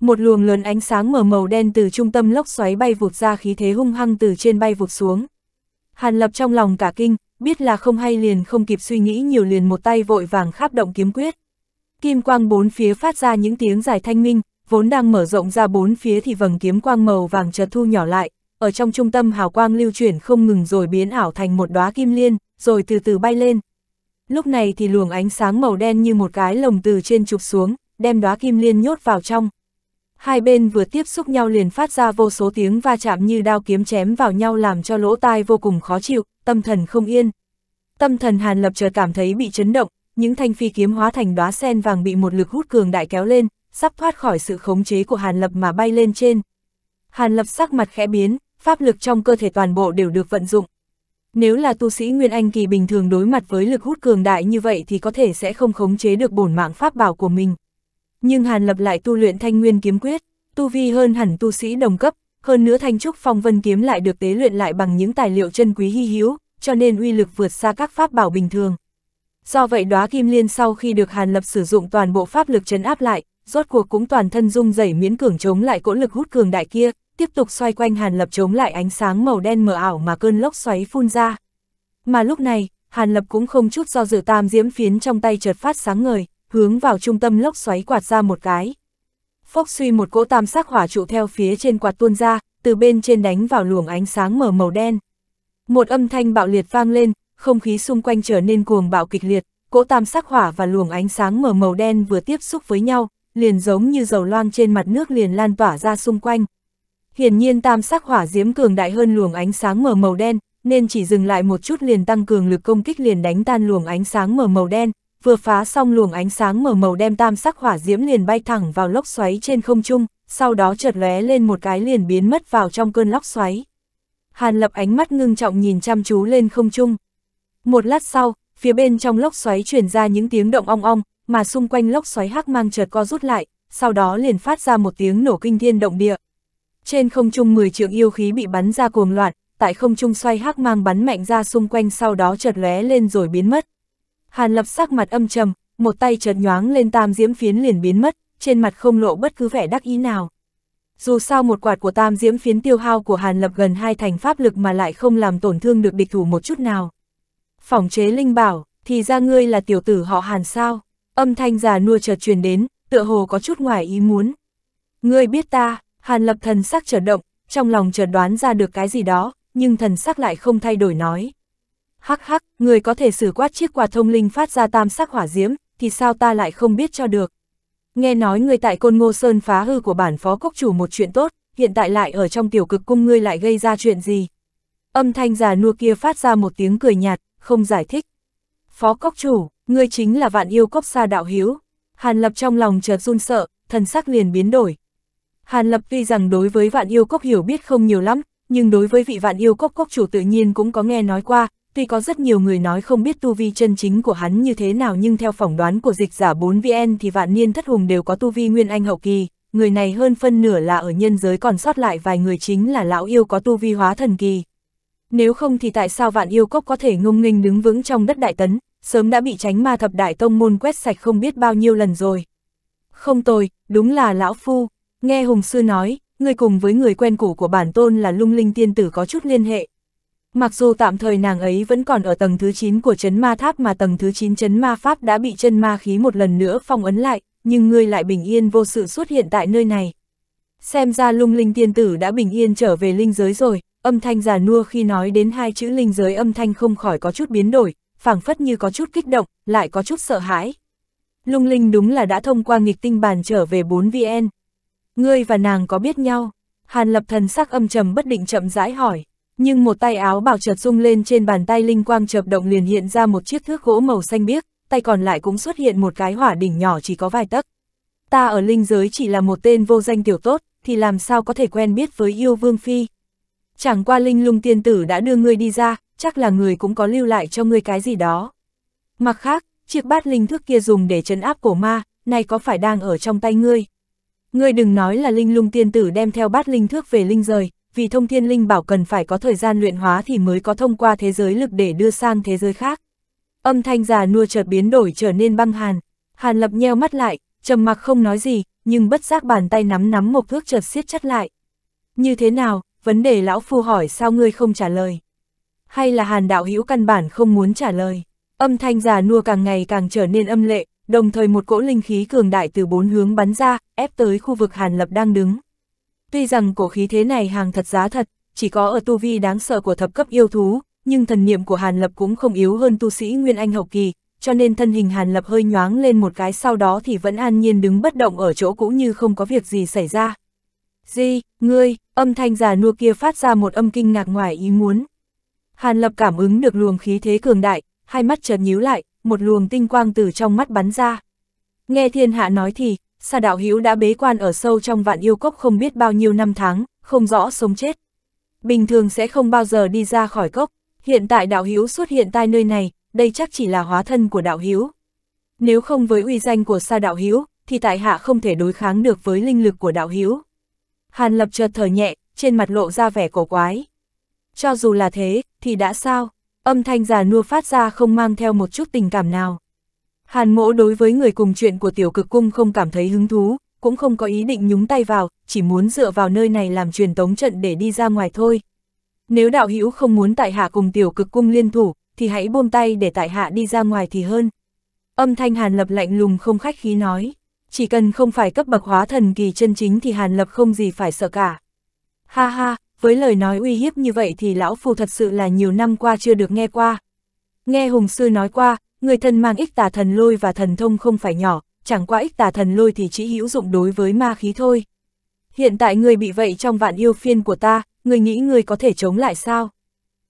một luồng lớn ánh sáng mở màu đen từ trung tâm lốc xoáy bay vụt ra khí thế hung hăng từ trên bay vụt xuống. Hàn Lập trong lòng cả kinh, biết là không hay liền không kịp suy nghĩ nhiều liền một tay vội vàng khắp động kiếm quyết. Kim quang bốn phía phát ra những tiếng giải thanh minh, vốn đang mở rộng ra bốn phía thì vầng kiếm quang màu vàng chợt thu nhỏ lại, ở trong trung tâm hào quang lưu chuyển không ngừng rồi biến ảo thành một đóa kim liên, rồi từ từ bay lên. Lúc này thì luồng ánh sáng màu đen như một cái lồng từ trên chụp xuống, đem đóa kim liên nhốt vào trong. Hai bên vừa tiếp xúc nhau liền phát ra vô số tiếng va chạm như đao kiếm chém vào nhau làm cho lỗ tai vô cùng khó chịu, tâm thần không yên. Tâm thần Hàn Lập chợt cảm thấy bị chấn động, những thanh phi kiếm hóa thành đóa sen vàng bị một lực hút cường đại kéo lên, sắp thoát khỏi sự khống chế của Hàn Lập mà bay lên trên. Hàn Lập sắc mặt khẽ biến, pháp lực trong cơ thể toàn bộ đều được vận dụng. Nếu là tu sĩ Nguyên Anh kỳ bình thường đối mặt với lực hút cường đại như vậy thì có thể sẽ không khống chế được bổn mạng pháp bảo của mình nhưng Hàn Lập lại tu luyện thanh nguyên kiếm quyết, tu vi hơn hẳn tu sĩ đồng cấp, hơn nữa thanh trúc phong vân kiếm lại được tế luyện lại bằng những tài liệu chân quý hy hữu, cho nên uy lực vượt xa các pháp bảo bình thường. Do vậy đóa kim liên sau khi được Hàn Lập sử dụng toàn bộ pháp lực chấn áp lại, rốt cuộc cũng toàn thân rung dẩy miễn cường chống lại cỗ lực hút cường đại kia, tiếp tục xoay quanh Hàn Lập chống lại ánh sáng màu đen mờ ảo mà cơn lốc xoáy phun ra. Mà lúc này, Hàn Lập cũng không chút do dự tam diễm phiến trong tay chợt phát sáng ngời, hướng vào trung tâm lốc xoáy quạt ra một cái. Phốc suy một cỗ tam sắc hỏa trụ theo phía trên quạt tuôn ra, từ bên trên đánh vào luồng ánh sáng mở màu đen. Một âm thanh bạo liệt vang lên, không khí xung quanh trở nên cuồng bạo kịch liệt, cỗ tam sắc hỏa và luồng ánh sáng mở màu đen vừa tiếp xúc với nhau, liền giống như dầu loang trên mặt nước liền lan tỏa ra xung quanh. Hiển nhiên tam sắc hỏa diễm cường đại hơn luồng ánh sáng mở màu đen, nên chỉ dừng lại một chút liền tăng cường lực công kích liền đánh tan luồng ánh sáng mở màu đen, vừa phá xong luồng ánh sáng mở màu đem tam sắc hỏa diễm liền bay thẳng vào lốc xoáy trên không trung, sau đó chợt lóe lên một cái liền biến mất vào trong cơn lốc xoáy. Hàn Lập ánh mắt ngưng trọng nhìn chăm chú lên không trung. Một lát sau, phía bên trong lốc xoáy truyền ra những tiếng động ong ong, mà xung quanh lốc xoáy hắc mang chợt co rút lại, sau đó liền phát ra một tiếng nổ kinh thiên động địa. Trên không trung 10 trượng yêu khí bị bắn ra cuồng loạn, tại không trung xoay hắc mang bắn mạnh ra xung quanh sau đó chợt lóe lên rồi biến mất. Hàn Lập sắc mặt âm trầm, một tay chợt nhoáng lên tam diễm phiến liền biến mất, trên mặt không lộ bất cứ vẻ đắc ý nào. Dù sao một quạt của tam diễm phiến tiêu hao của Hàn Lập gần hai thành pháp lực mà lại không làm tổn thương được địch thủ một chút nào. Phỏng chế Linh bảo, thì ra ngươi là tiểu tử họ Hàn sao? Âm thanh già nua chợt truyền đến, tựa hồ có chút ngoài ý muốn. Ngươi biết ta, Hàn Lập thần sắc trở động, trong lòng chợt đoán ra được cái gì đó, nhưng thần sắc lại không thay đổi nói hắc hắc, người có thể xử quát chiếc quạt thông linh phát ra tam sắc hỏa diễm, thì sao ta lại không biết cho được. Nghe nói người tại Côn Ngô Sơn phá hư của bản phó cốc chủ một chuyện tốt, hiện tại lại ở trong tiểu cực cung ngươi lại gây ra chuyện gì. Âm thanh già nua kia phát ra một tiếng cười nhạt, không giải thích. Phó cốc chủ, ngươi chính là vạn yêu cốc xa đạo hiếu. Hàn Lập trong lòng chợt run sợ, thần sắc liền biến đổi. Hàn Lập vì rằng đối với vạn yêu cốc hiểu biết không nhiều lắm, nhưng đối với vị vạn yêu cốc cốc chủ tự nhiên cũng có nghe nói qua, Tuy có rất nhiều người nói không biết tu vi chân chính của hắn như thế nào nhưng theo phỏng đoán của dịch giả 4VN thì vạn niên thất hùng đều có tu vi nguyên anh hậu kỳ, người này hơn phân nửa là ở nhân giới còn sót lại vài người chính là lão yêu có tu vi hóa thần kỳ. Nếu không thì tại sao vạn yêu cốc có thể ngông nghênh đứng vững trong đất đại tấn, sớm đã bị tránh ma thập đại tông môn quét sạch không biết bao nhiêu lần rồi. Không tồi, đúng là lão phu, nghe Hùng Sư nói, người cùng với người quen cũ của bản tôn là lung linh tiên tử có chút liên hệ, Mặc dù tạm thời nàng ấy vẫn còn ở tầng thứ 9 của chấn ma tháp mà tầng thứ 9 chấn ma pháp đã bị chân ma khí một lần nữa phong ấn lại, nhưng ngươi lại bình yên vô sự xuất hiện tại nơi này. Xem ra lung linh tiên tử đã bình yên trở về linh giới rồi, âm thanh già nua khi nói đến hai chữ linh giới âm thanh không khỏi có chút biến đổi, phảng phất như có chút kích động, lại có chút sợ hãi. Lung linh đúng là đã thông qua nghịch tinh bàn trở về 4VN. Ngươi và nàng có biết nhau? Hàn lập thần sắc âm trầm bất định chậm rãi hỏi nhưng một tay áo bảo chợt rung lên trên bàn tay linh quang chợp động liền hiện ra một chiếc thước gỗ màu xanh biếc, tay còn lại cũng xuất hiện một cái hỏa đỉnh nhỏ chỉ có vài tấc. Ta ở linh giới chỉ là một tên vô danh tiểu tốt, thì làm sao có thể quen biết với yêu vương phi. Chẳng qua linh lung tiên tử đã đưa ngươi đi ra, chắc là người cũng có lưu lại cho ngươi cái gì đó. Mặt khác, chiếc bát linh thước kia dùng để trấn áp cổ ma, này có phải đang ở trong tay ngươi. Ngươi đừng nói là linh lung tiên tử đem theo bát linh thước về linh rời, vì thông thiên linh bảo cần phải có thời gian luyện hóa thì mới có thông qua thế giới lực để đưa sang thế giới khác. Âm thanh già nua chợt biến đổi trở nên băng hàn, hàn lập nheo mắt lại, trầm mặc không nói gì, nhưng bất giác bàn tay nắm nắm một thước chợt siết chắt lại. Như thế nào, vấn đề lão phu hỏi sao ngươi không trả lời? Hay là hàn đạo hữu căn bản không muốn trả lời? Âm thanh già nua càng ngày càng trở nên âm lệ, đồng thời một cỗ linh khí cường đại từ bốn hướng bắn ra, ép tới khu vực hàn lập đang đứng. Tuy rằng cổ khí thế này hàng thật giá thật, chỉ có ở tu vi đáng sợ của thập cấp yêu thú, nhưng thần niệm của Hàn Lập cũng không yếu hơn tu sĩ Nguyên Anh hậu kỳ, cho nên thân hình Hàn Lập hơi nhoáng lên một cái sau đó thì vẫn an nhiên đứng bất động ở chỗ cũng như không có việc gì xảy ra. Di, ngươi, âm thanh già nua kia phát ra một âm kinh ngạc ngoài ý muốn. Hàn Lập cảm ứng được luồng khí thế cường đại, hai mắt chợt nhíu lại, một luồng tinh quang từ trong mắt bắn ra. Nghe thiên hạ nói thì, Sa Đạo Hiếu đã bế quan ở sâu trong vạn yêu cốc không biết bao nhiêu năm tháng, không rõ sống chết. Bình thường sẽ không bao giờ đi ra khỏi cốc, hiện tại Đạo Hiếu xuất hiện tại nơi này, đây chắc chỉ là hóa thân của Đạo Hiếu. Nếu không với uy danh của Sa Đạo Hiếu, thì tại hạ không thể đối kháng được với linh lực của Đạo Hiếu. Hàn Lập chợt thở nhẹ, trên mặt lộ ra vẻ cổ quái. Cho dù là thế, thì đã sao? Âm thanh già nua phát ra không mang theo một chút tình cảm nào. Hàn mỗ đối với người cùng chuyện của tiểu cực cung không cảm thấy hứng thú, cũng không có ý định nhúng tay vào, chỉ muốn dựa vào nơi này làm truyền tống trận để đi ra ngoài thôi. Nếu đạo hữu không muốn tại hạ cùng tiểu cực cung liên thủ, thì hãy buông tay để tại hạ đi ra ngoài thì hơn. Âm thanh Hàn Lập lạnh lùng không khách khí nói, chỉ cần không phải cấp bậc hóa thần kỳ chân chính thì Hàn Lập không gì phải sợ cả. Ha ha, với lời nói uy hiếp như vậy thì lão phù thật sự là nhiều năm qua chưa được nghe qua. Nghe Hùng Sư nói qua, người thân mang ích tà thần lôi và thần thông không phải nhỏ, chẳng qua ích tà thần lôi thì chỉ hữu dụng đối với ma khí thôi. Hiện tại người bị vậy trong vạn yêu phiên của ta, người nghĩ người có thể chống lại sao?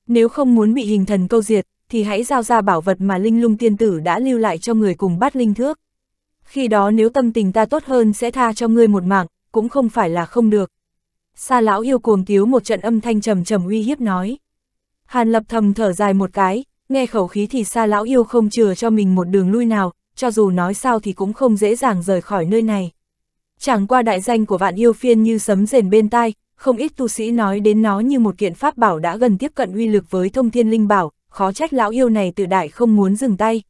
Nếu không muốn bị hình thần câu diệt, thì hãy giao ra bảo vật mà linh lung tiên tử đã lưu lại cho người cùng bắt linh thước. Khi đó nếu tâm tình ta tốt hơn sẽ tha cho ngươi một mạng, cũng không phải là không được. Sa lão yêu cuồng tiếu một trận âm thanh trầm trầm uy hiếp nói. Hàn lập thầm thở dài một cái, nghe khẩu khí thì xa lão yêu không chừa cho mình một đường lui nào, cho dù nói sao thì cũng không dễ dàng rời khỏi nơi này. Chẳng qua đại danh của vạn yêu phiên như sấm rền bên tai, không ít tu sĩ nói đến nó như một kiện pháp bảo đã gần tiếp cận uy lực với thông thiên linh bảo, khó trách lão yêu này tự đại không muốn dừng tay.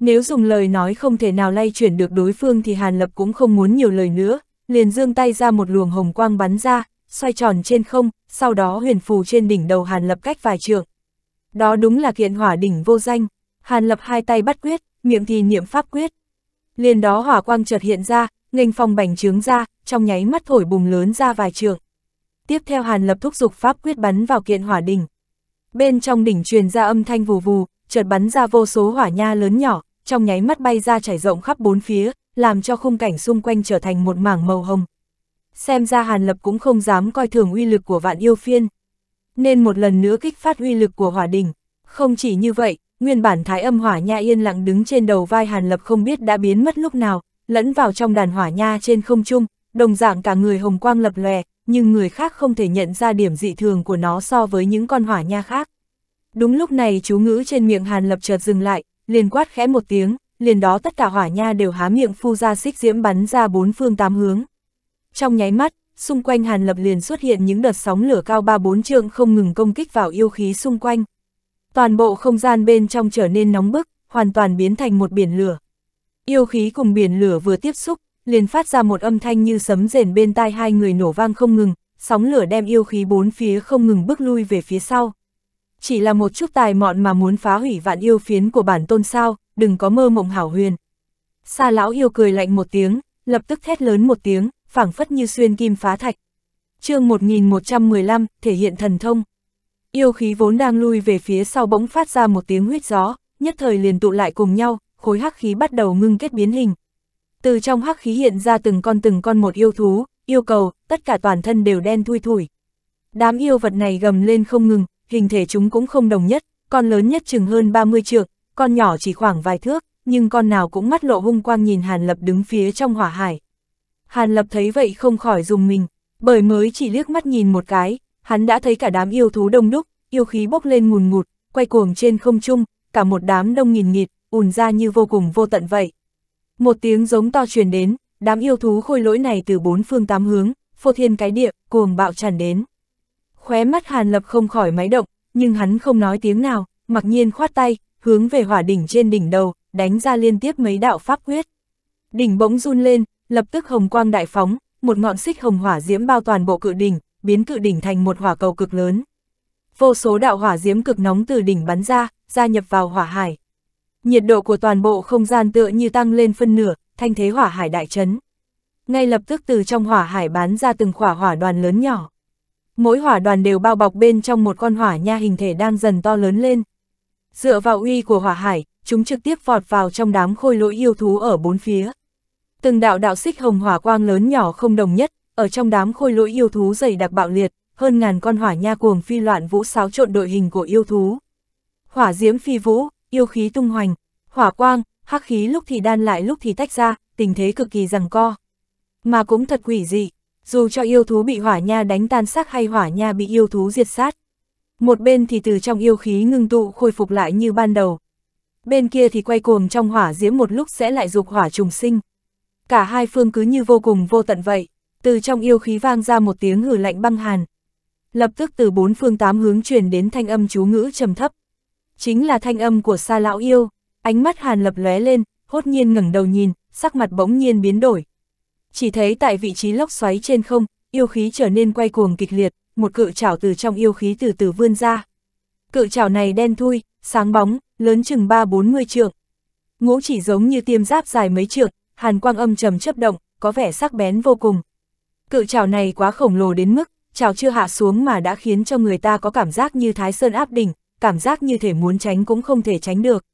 Nếu dùng lời nói không thể nào lay chuyển được đối phương thì Hàn Lập cũng không muốn nhiều lời nữa, liền dương tay ra một luồng hồng quang bắn ra, xoay tròn trên không, sau đó huyền phù trên đỉnh đầu Hàn Lập cách vài trường, đó đúng là kiện hỏa đỉnh vô danh, Hàn Lập hai tay bắt quyết, miệng thì niệm pháp quyết. Liền đó hỏa quang chợt hiện ra, nghênh phong bành trướng ra, trong nháy mắt thổi bùng lớn ra vài trường. Tiếp theo Hàn Lập thúc dục pháp quyết bắn vào kiện hỏa đỉnh. Bên trong đỉnh truyền ra âm thanh vù vù, chợt bắn ra vô số hỏa nha lớn nhỏ, trong nháy mắt bay ra trải rộng khắp bốn phía, làm cho khung cảnh xung quanh trở thành một mảng màu hồng. Xem ra Hàn Lập cũng không dám coi thường uy lực của vạn yêu phiên nên một lần nữa kích phát uy lực của hỏa đình. Không chỉ như vậy, nguyên bản thái âm hỏa nha yên lặng đứng trên đầu vai Hàn Lập không biết đã biến mất lúc nào, lẫn vào trong đàn hỏa nha trên không trung, đồng dạng cả người hồng quang lập lòe, nhưng người khác không thể nhận ra điểm dị thường của nó so với những con hỏa nha khác. Đúng lúc này chú ngữ trên miệng Hàn Lập chợt dừng lại, liền quát khẽ một tiếng, liền đó tất cả hỏa nha đều há miệng phu ra xích diễm bắn ra bốn phương tám hướng. Trong nháy mắt, xung quanh Hàn Lập liền xuất hiện những đợt sóng lửa cao ba bốn trượng không ngừng công kích vào yêu khí xung quanh. Toàn bộ không gian bên trong trở nên nóng bức, hoàn toàn biến thành một biển lửa. Yêu khí cùng biển lửa vừa tiếp xúc, liền phát ra một âm thanh như sấm rền bên tai hai người nổ vang không ngừng, sóng lửa đem yêu khí bốn phía không ngừng bước lui về phía sau. Chỉ là một chút tài mọn mà muốn phá hủy vạn yêu phiến của bản tôn sao, đừng có mơ mộng hảo huyền. Sa lão yêu cười lạnh một tiếng, lập tức thét lớn một tiếng, phảng phất như xuyên kim phá thạch. chương 1115, thể hiện thần thông. Yêu khí vốn đang lui về phía sau bỗng phát ra một tiếng huyết gió, nhất thời liền tụ lại cùng nhau, khối hắc khí bắt đầu ngưng kết biến hình. Từ trong hắc khí hiện ra từng con từng con một yêu thú, yêu cầu, tất cả toàn thân đều đen thui thủi. Đám yêu vật này gầm lên không ngừng, hình thể chúng cũng không đồng nhất, con lớn nhất chừng hơn 30 trượng, con nhỏ chỉ khoảng vài thước, nhưng con nào cũng mắt lộ hung quang nhìn Hàn Lập đứng phía trong hỏa hải. Hàn Lập thấy vậy không khỏi dùng mình, bởi mới chỉ liếc mắt nhìn một cái, hắn đã thấy cả đám yêu thú đông đúc, yêu khí bốc lên ngùn ngụt, quay cuồng trên không trung, cả một đám đông nghìn nghịt, ùn ra như vô cùng vô tận vậy. Một tiếng giống to truyền đến, đám yêu thú khôi lỗi này từ bốn phương tám hướng, phô thiên cái địa, cuồng bạo tràn đến. Khóe mắt Hàn Lập không khỏi máy động, nhưng hắn không nói tiếng nào, mặc nhiên khoát tay, hướng về hỏa đỉnh trên đỉnh đầu, đánh ra liên tiếp mấy đạo pháp quyết. Đỉnh bỗng run lên, lập tức hồng quang đại phóng, một ngọn xích hồng hỏa diễm bao toàn bộ cự đỉnh, biến cự đỉnh thành một hỏa cầu cực lớn. Vô số đạo hỏa diễm cực nóng từ đỉnh bắn ra, gia nhập vào hỏa hải. Nhiệt độ của toàn bộ không gian tựa như tăng lên phân nửa, thanh thế hỏa hải đại chấn. Ngay lập tức từ trong hỏa hải bắn ra từng khỏa hỏa đoàn lớn nhỏ. Mỗi hỏa đoàn đều bao bọc bên trong một con hỏa nha hình thể đang dần to lớn lên. Dựa vào uy của hỏa hải, chúng trực tiếp vọt vào trong đám khôi lỗi yêu thú ở bốn phía. Từng đạo đạo xích hồng hỏa quang lớn nhỏ không đồng nhất, ở trong đám khôi lỗi yêu thú dày đặc bạo liệt, hơn ngàn con hỏa nha cuồng phi loạn vũ xáo trộn đội hình của yêu thú. Hỏa diễm phi vũ, yêu khí tung hoành, hỏa quang, hắc khí lúc thì đan lại lúc thì tách ra, tình thế cực kỳ rằng co. Mà cũng thật quỷ dị, dù cho yêu thú bị hỏa nha đánh tan xác hay hỏa nha bị yêu thú diệt sát. Một bên thì từ trong yêu khí ngưng tụ khôi phục lại như ban đầu. Bên kia thì quay cuồng trong hỏa diễm một lúc sẽ lại dục hỏa trùng sinh cả hai phương cứ như vô cùng vô tận vậy, từ trong yêu khí vang ra một tiếng hử lạnh băng hàn. Lập tức từ bốn phương tám hướng truyền đến thanh âm chú ngữ trầm thấp. Chính là thanh âm của xa lão yêu, ánh mắt Hàn Lập lóe lên, hốt nhiên ngẩng đầu nhìn, sắc mặt bỗng nhiên biến đổi. Chỉ thấy tại vị trí lốc xoáy trên không, yêu khí trở nên quay cuồng kịch liệt, một cự trảo từ trong yêu khí từ từ vươn ra. Cự trảo này đen thui, sáng bóng, lớn chừng ba bốn mươi trượng. Ngũ chỉ giống như tiêm giáp dài mấy trượng, hàn quang âm trầm chấp động, có vẻ sắc bén vô cùng. Cự trảo này quá khổng lồ đến mức, trào chưa hạ xuống mà đã khiến cho người ta có cảm giác như thái sơn áp đỉnh, cảm giác như thể muốn tránh cũng không thể tránh được.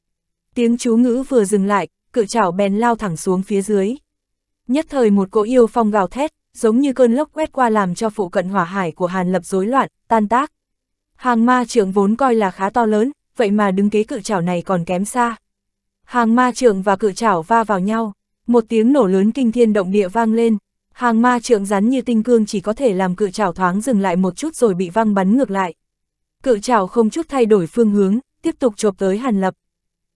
Tiếng chú ngữ vừa dừng lại, cự trảo bèn lao thẳng xuống phía dưới. Nhất thời một cỗ yêu phong gào thét, giống như cơn lốc quét qua làm cho phụ cận hỏa hải của Hàn Lập rối loạn, tan tác. Hàng ma trưởng vốn coi là khá to lớn, vậy mà đứng kế cự trảo này còn kém xa. Hàng ma trưởng và cự trảo va vào nhau. Một tiếng nổ lớn kinh thiên động địa vang lên, hàng ma trượng rắn như tinh cương chỉ có thể làm cự trảo thoáng dừng lại một chút rồi bị văng bắn ngược lại. Cự trảo không chút thay đổi phương hướng, tiếp tục chộp tới Hàn Lập.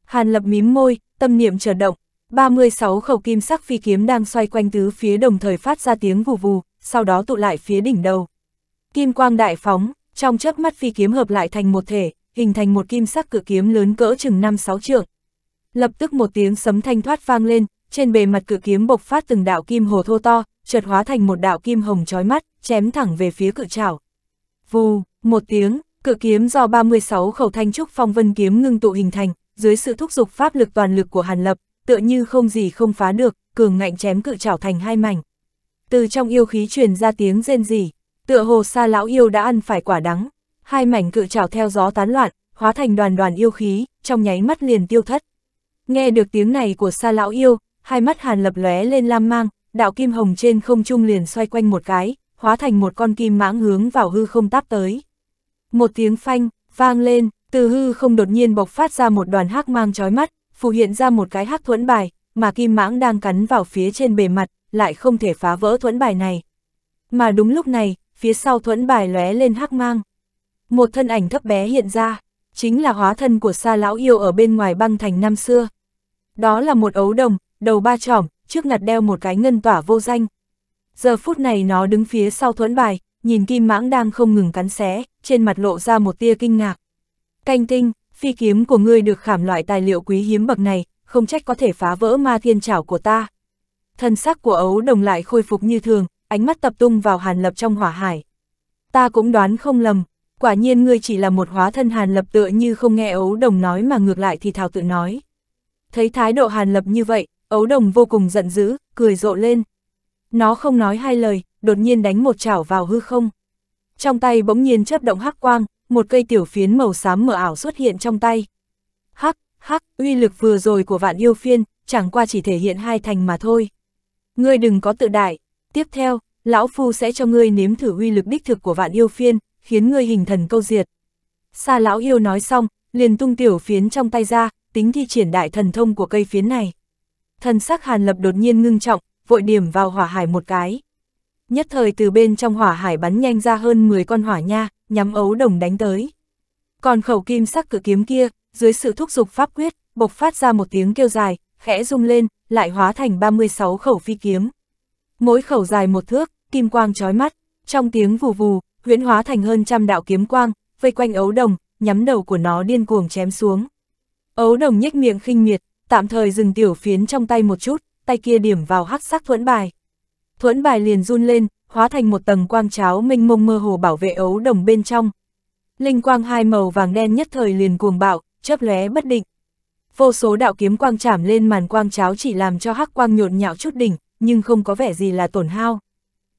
Hàn Lập mím môi, tâm niệm chờ động, 36 khẩu kim sắc phi kiếm đang xoay quanh tứ phía đồng thời phát ra tiếng vù vù, sau đó tụ lại phía đỉnh đầu. Kim quang đại phóng, trong chớp mắt phi kiếm hợp lại thành một thể, hình thành một kim sắc cự kiếm lớn cỡ chừng năm sáu trượng. Lập tức một tiếng sấm thanh thoát vang lên, trên bề mặt cự kiếm bộc phát từng đạo kim hồ thô to, chợt hóa thành một đạo kim hồng chói mắt, chém thẳng về phía cự trảo. Vù, một tiếng, cự kiếm do 36 khẩu thanh trúc phong vân kiếm ngưng tụ hình thành, dưới sự thúc giục pháp lực toàn lực của Hàn Lập, tựa như không gì không phá được, cường ngạnh chém cự trảo thành hai mảnh. Từ trong yêu khí truyền ra tiếng rên rỉ, tựa hồ xa lão yêu đã ăn phải quả đắng, hai mảnh cự trảo theo gió tán loạn, hóa thành đoàn đoàn yêu khí, trong nháy mắt liền tiêu thất. Nghe được tiếng này của xa lão yêu, hai mắt hàn lập lóe lên lam mang, đạo kim hồng trên không trung liền xoay quanh một cái, hóa thành một con kim mãng hướng vào hư không táp tới. Một tiếng phanh, vang lên, từ hư không đột nhiên bộc phát ra một đoàn hắc mang chói mắt, phù hiện ra một cái hắc thuẫn bài, mà kim mãng đang cắn vào phía trên bề mặt, lại không thể phá vỡ thuẫn bài này. Mà đúng lúc này, phía sau thuẫn bài lóe lên hắc mang. Một thân ảnh thấp bé hiện ra, chính là hóa thân của Sa lão yêu ở bên ngoài băng thành năm xưa. Đó là một ấu đồng, đầu ba trỏm, trước ngặt đeo một cái ngân tỏa vô danh. Giờ phút này nó đứng phía sau thuẫn bài, nhìn kim mãng đang không ngừng cắn xé, trên mặt lộ ra một tia kinh ngạc. Canh tinh, phi kiếm của ngươi được khảm loại tài liệu quý hiếm bậc này, không trách có thể phá vỡ ma thiên trảo của ta. Thân sắc của ấu đồng lại khôi phục như thường, ánh mắt tập tung vào hàn lập trong hỏa hải. Ta cũng đoán không lầm, quả nhiên ngươi chỉ là một hóa thân hàn lập tựa như không nghe ấu đồng nói mà ngược lại thì thảo tự nói. Thấy thái độ hàn lập như vậy, Ấu đồng vô cùng giận dữ, cười rộ lên. Nó không nói hai lời, đột nhiên đánh một chảo vào hư không. Trong tay bỗng nhiên chớp động hắc quang, một cây tiểu phiến màu xám mờ ảo xuất hiện trong tay. Hắc, hắc, uy lực vừa rồi của vạn yêu phiên, chẳng qua chỉ thể hiện hai thành mà thôi. Ngươi đừng có tự đại, tiếp theo, lão phu sẽ cho ngươi nếm thử uy lực đích thực của vạn yêu phiên, khiến ngươi hình thần câu diệt. Sa lão yêu nói xong, liền tung tiểu phiến trong tay ra, tính thi triển đại thần thông của cây phiến này thần sắc Hàn Lập đột nhiên ngưng trọng, vội điểm vào hỏa hải một cái. Nhất thời từ bên trong hỏa hải bắn nhanh ra hơn 10 con hỏa nha, nhắm ấu đồng đánh tới. Còn khẩu kim sắc cự kiếm kia, dưới sự thúc giục pháp quyết, bộc phát ra một tiếng kêu dài, khẽ rung lên, lại hóa thành 36 khẩu phi kiếm. Mỗi khẩu dài một thước, kim quang chói mắt, trong tiếng vù vù, huyễn hóa thành hơn trăm đạo kiếm quang, vây quanh ấu đồng, nhắm đầu của nó điên cuồng chém xuống. Ấu đồng nhếch miệng khinh miệt, tạm thời dừng tiểu phiến trong tay một chút, tay kia điểm vào hắc sắc thuẫn bài. Thuẫn bài liền run lên, hóa thành một tầng quang cháo mênh mông mơ hồ bảo vệ ấu đồng bên trong. Linh quang hai màu vàng đen nhất thời liền cuồng bạo, chớp lóe bất định. Vô số đạo kiếm quang chạm lên màn quang cháo chỉ làm cho hắc quang nhộn nhạo chút đỉnh, nhưng không có vẻ gì là tổn hao.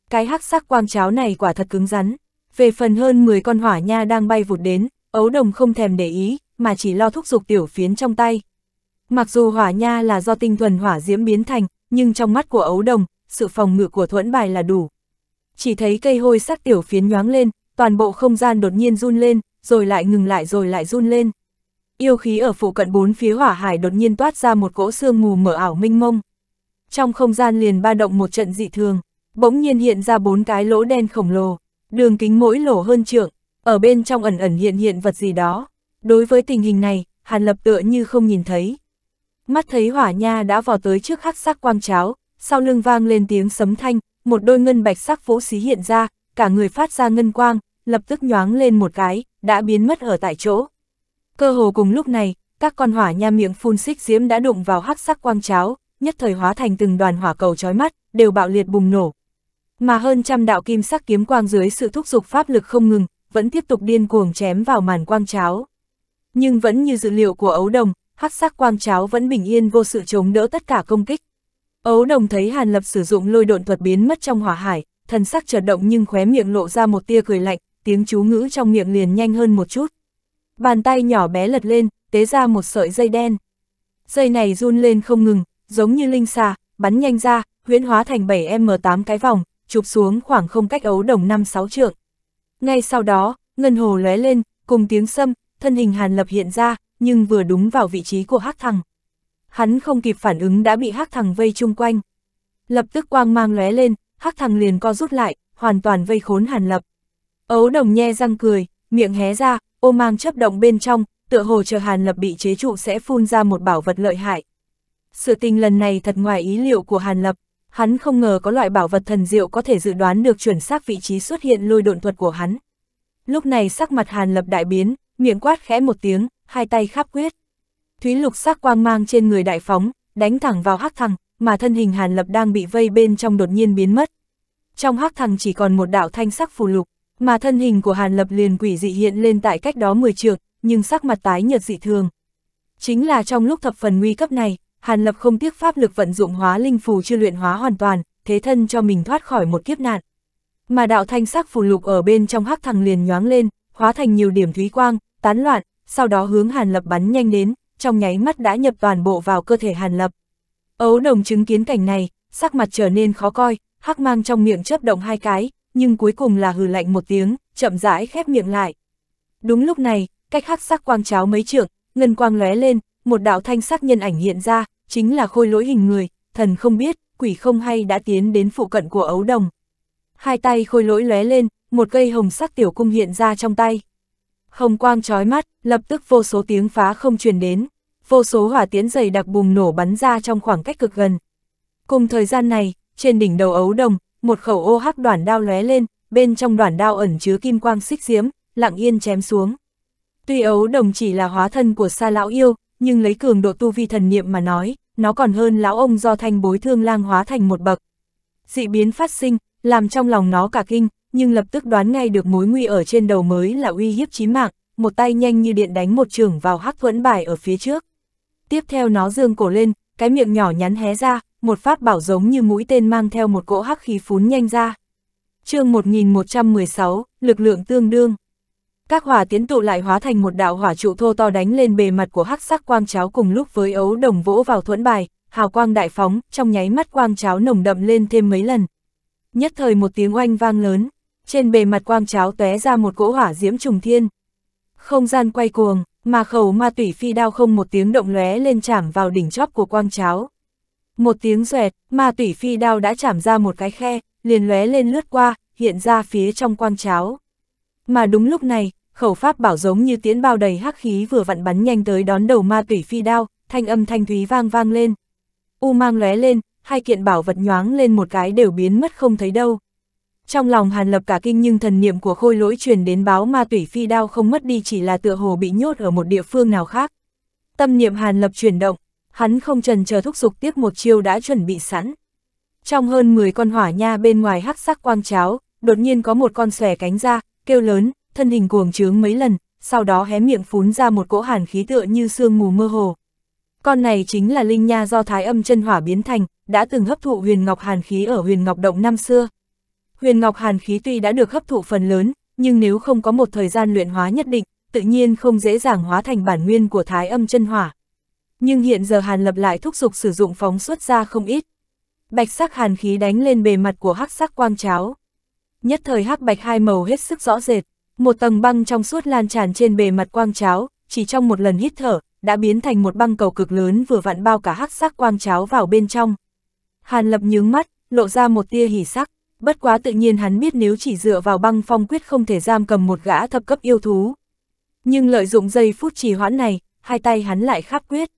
Cái hắc sắc quang cháo này quả thật cứng rắn. Về phần hơn 10 con hỏa nha đang bay vụt đến, ấu đồng không thèm để ý, mà chỉ lo thúc giục tiểu phiến trong tay, Mặc dù hỏa nha là do tinh thuần hỏa diễm biến thành, nhưng trong mắt của ấu đồng, sự phòng ngự của thuẫn bài là đủ. Chỉ thấy cây hôi sắc tiểu phiến nhoáng lên, toàn bộ không gian đột nhiên run lên, rồi lại ngừng lại rồi lại run lên. Yêu khí ở phụ cận bốn phía hỏa hải đột nhiên toát ra một cỗ sương mù mở ảo minh mông. Trong không gian liền ba động một trận dị thường, bỗng nhiên hiện ra bốn cái lỗ đen khổng lồ, đường kính mỗi lỗ hơn trượng, ở bên trong ẩn ẩn hiện hiện vật gì đó. Đối với tình hình này, Hàn Lập tựa như không nhìn thấy. Mắt thấy hỏa nha đã vò tới trước hắc sắc quang cháo, sau lưng vang lên tiếng sấm thanh, một đôi ngân bạch sắc vũ xí hiện ra, cả người phát ra ngân quang, lập tức nhoáng lên một cái, đã biến mất ở tại chỗ. Cơ hồ cùng lúc này, các con hỏa nha miệng phun xích diễm đã đụng vào hắc sắc quang cháo, nhất thời hóa thành từng đoàn hỏa cầu chói mắt, đều bạo liệt bùng nổ. Mà hơn trăm đạo kim sắc kiếm quang dưới sự thúc giục pháp lực không ngừng, vẫn tiếp tục điên cuồng chém vào màn quang cháo. Nhưng vẫn như dự liệu của ấu đồng, hắc sắc quang cháo vẫn bình yên vô sự chống đỡ tất cả công kích. Ấu đồng thấy Hàn Lập sử dụng lôi độn thuật biến mất trong hỏa hải, thần sắc chợt động nhưng khóe miệng lộ ra một tia cười lạnh, tiếng chú ngữ trong miệng liền nhanh hơn một chút. Bàn tay nhỏ bé lật lên, tế ra một sợi dây đen. Dây này run lên không ngừng, giống như linh xà, bắn nhanh ra, huyễn hóa thành 7M8 cái vòng, chụp xuống khoảng không cách ấu đồng 5-6 trượng. Ngay sau đó, ngân hồ lóe lên, cùng tiếng sâm, thân hình Hàn Lập hiện ra, nhưng vừa đúng vào vị trí của hắc thằng. Hắn không kịp phản ứng đã bị hắc thằng vây chung quanh. Lập tức quang mang lóe lên, hắc thằng liền co rút lại, hoàn toàn vây khốn Hàn Lập. Ấu đồng nhe răng cười, miệng hé ra, ô mang chấp động bên trong, tựa hồ chờ Hàn Lập bị chế trụ sẽ phun ra một bảo vật lợi hại. Sự tình lần này thật ngoài ý liệu của Hàn Lập, hắn không ngờ có loại bảo vật thần diệu có thể dự đoán được chuẩn xác vị trí xuất hiện lôi độn thuật của hắn. Lúc này sắc mặt Hàn Lập đại biến, miệng quát khẽ một tiếng, hai tay khắp quyết. Thúy lục sắc quang mang trên người đại phóng, đánh thẳng vào hắc thằng, mà thân hình Hàn Lập đang bị vây bên trong đột nhiên biến mất. Trong hắc thằng chỉ còn một đạo thanh sắc phù lục, mà thân hình của Hàn Lập liền quỷ dị hiện lên tại cách đó 10 trượng, nhưng sắc mặt tái nhợt dị thường. Chính là trong lúc thập phần nguy cấp này, Hàn Lập không tiếc pháp lực vận dụng hóa linh phù chưa luyện hóa hoàn toàn, thế thân cho mình thoát khỏi một kiếp nạn. Mà đạo thanh sắc phù lục ở bên trong hắc thằng liền nhoáng lên, hóa thành nhiều điểm thúy quang, tán loạn, sau đó hướng Hàn Lập bắn nhanh đến, trong nháy mắt đã nhập toàn bộ vào cơ thể Hàn Lập. Ấu đồng chứng kiến cảnh này, sắc mặt trở nên khó coi, hắc mang trong miệng chớp động hai cái, nhưng cuối cùng là hừ lạnh một tiếng, chậm rãi khép miệng lại. Đúng lúc này, cách hắc sắc quang cháo mấy trượng, ngân quang lóe lên, một đạo thanh sắc nhân ảnh hiện ra, chính là khôi lỗi hình người, thần không biết, quỷ không hay đã tiến đến phụ cận của ấu đồng. Hai tay khôi lỗi lóe lên, một cây hồng sắc tiểu cung hiện ra trong tay. Hồng quang chói mắt, lập tức vô số tiếng phá không truyền đến, vô số hỏa tiễn dày đặc bùng nổ bắn ra trong khoảng cách cực gần. Cùng thời gian này, trên đỉnh đầu ấu đồng, một khẩu ô hắc đoàn đao lóe lên, bên trong đoàn đao ẩn chứa kim quang xích diếm lặng yên chém xuống. Tuy ấu đồng chỉ là hóa thân của Sa lão yêu, nhưng lấy cường độ tu vi thần niệm mà nói, nó còn hơn lão ông do thanh bối thương lang hóa thành một bậc. Dị biến phát sinh, làm trong lòng nó cả kinh, nhưng lập tức đoán ngay được mối nguy ở trên đầu mới là uy hiếp chí mạng, một tay nhanh như điện đánh một trường vào hắc thuẫn bài ở phía trước. Tiếp theo nó dương cổ lên, cái miệng nhỏ nhắn hé ra, một phát bảo giống như mũi tên mang theo một cỗ hắc khí phún nhanh ra. chương 1116, lực lượng tương đương. Các hỏa tiến tụ lại hóa thành một đạo hỏa trụ thô to đánh lên bề mặt của hắc sắc quang cháo cùng lúc với ấu đồng vỗ vào thuẫn bài, hào quang đại phóng, trong nháy mắt quang cháo nồng đậm lên thêm mấy lần. Nhất thời một tiếng oanh vang lớn trên bề mặt quang cháo tóe ra một cỗ hỏa diễm trùng thiên. Không gian quay cuồng, mà khẩu ma tủy phi đao không một tiếng động lóe lên chạm vào đỉnh chóp của quang cháo. Một tiếng xoẹt, ma tủy phi đao đã chạm ra một cái khe, liền lóe lên lướt qua, hiện ra phía trong quang cháo. Mà đúng lúc này, khẩu pháp bảo giống như tiễn bao đầy hắc khí vừa vặn bắn nhanh tới đón đầu ma tủy phi đao, thanh âm thanh thúy vang vang lên. U mang lóe lên, hai kiện bảo vật nhoáng lên một cái đều biến mất không thấy đâu trong lòng Hàn Lập cả kinh nhưng thần niệm của khôi lỗi truyền đến báo ma tủy phi đao không mất đi chỉ là tựa hồ bị nhốt ở một địa phương nào khác. Tâm niệm Hàn Lập chuyển động, hắn không trần chờ thúc giục tiếp một chiêu đã chuẩn bị sẵn. Trong hơn 10 con hỏa nha bên ngoài hắc sắc quang cháo, đột nhiên có một con xòe cánh ra, kêu lớn, thân hình cuồng trướng mấy lần, sau đó hé miệng phún ra một cỗ hàn khí tựa như sương mù mơ hồ. Con này chính là linh nha do thái âm chân hỏa biến thành, đã từng hấp thụ huyền ngọc hàn khí ở huyền ngọc động năm xưa huyền ngọc hàn khí tuy đã được hấp thụ phần lớn, nhưng nếu không có một thời gian luyện hóa nhất định, tự nhiên không dễ dàng hóa thành bản nguyên của thái âm chân hỏa. Nhưng hiện giờ hàn lập lại thúc giục sử dụng phóng xuất ra không ít. Bạch sắc hàn khí đánh lên bề mặt của hắc sắc quang cháo. Nhất thời hắc bạch hai màu hết sức rõ rệt, một tầng băng trong suốt lan tràn trên bề mặt quang cháo, chỉ trong một lần hít thở, đã biến thành một băng cầu cực lớn vừa vặn bao cả hắc sắc quang cháo vào bên trong. Hàn lập nhướng mắt, lộ ra một tia hỉ sắc bất quá tự nhiên hắn biết nếu chỉ dựa vào băng phong quyết không thể giam cầm một gã thập cấp yêu thú. Nhưng lợi dụng giây phút trì hoãn này, hai tay hắn lại khắp quyết.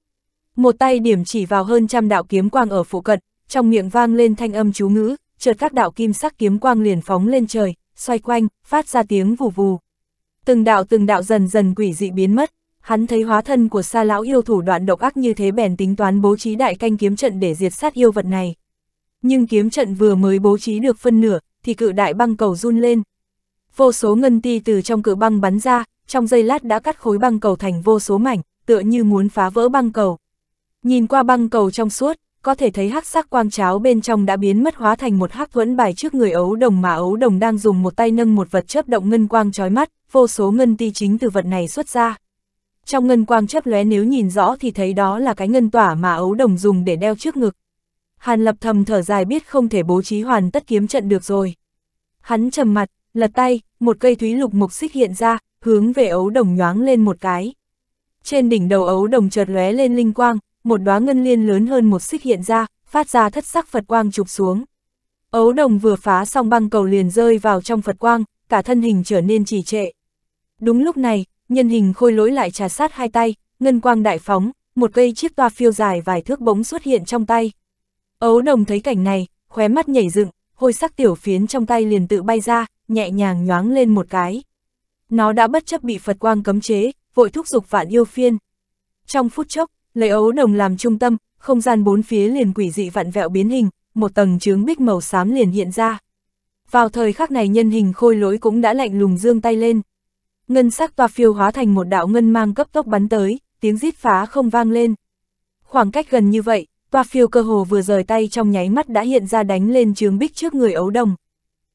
Một tay điểm chỉ vào hơn trăm đạo kiếm quang ở phụ cận, trong miệng vang lên thanh âm chú ngữ, chợt các đạo kim sắc kiếm quang liền phóng lên trời, xoay quanh, phát ra tiếng vù vù. Từng đạo từng đạo dần dần quỷ dị biến mất, hắn thấy hóa thân của xa lão yêu thủ đoạn độc ác như thế bèn tính toán bố trí đại canh kiếm trận để diệt sát yêu vật này. Nhưng kiếm trận vừa mới bố trí được phân nửa, thì cự đại băng cầu run lên. Vô số ngân ti từ trong cự băng bắn ra, trong giây lát đã cắt khối băng cầu thành vô số mảnh, tựa như muốn phá vỡ băng cầu. Nhìn qua băng cầu trong suốt, có thể thấy hắc sắc quang cháo bên trong đã biến mất hóa thành một hắc thuẫn bài trước người ấu đồng mà ấu đồng đang dùng một tay nâng một vật chớp động ngân quang chói mắt, vô số ngân ti chính từ vật này xuất ra. Trong ngân quang chớp lóe nếu nhìn rõ thì thấy đó là cái ngân tỏa mà ấu đồng dùng để đeo trước ngực, Hàn Lập thầm thở dài biết không thể bố trí hoàn tất kiếm trận được rồi. Hắn trầm mặt, lật tay, một cây thúy lục mục xích hiện ra, hướng về ấu đồng nhoáng lên một cái. Trên đỉnh đầu ấu đồng chợt lóe lên linh quang, một đóa ngân liên lớn hơn một xích hiện ra, phát ra thất sắc Phật quang chụp xuống. Ấu đồng vừa phá xong băng cầu liền rơi vào trong Phật quang, cả thân hình trở nên trì trệ. Đúng lúc này, nhân hình khôi lỗi lại trà sát hai tay, ngân quang đại phóng, một cây chiếc toa phiêu dài vài thước bóng xuất hiện trong tay. Ấu nồng thấy cảnh này, khóe mắt nhảy dựng, hôi sắc tiểu phiến trong tay liền tự bay ra, nhẹ nhàng nhoáng lên một cái. Nó đã bất chấp bị Phật quang cấm chế, vội thúc giục vạn yêu phiên. Trong phút chốc, lấy ấu nồng làm trung tâm, không gian bốn phía liền quỷ dị vặn vẹo biến hình, một tầng chướng bích màu xám liền hiện ra. Vào thời khắc này nhân hình khôi lỗi cũng đã lạnh lùng dương tay lên. Ngân sắc tòa phiêu hóa thành một đạo ngân mang cấp tốc bắn tới, tiếng rít phá không vang lên. Khoảng cách gần như vậy, toa phiêu cơ hồ vừa rời tay trong nháy mắt đã hiện ra đánh lên trướng bích trước người ấu đồng.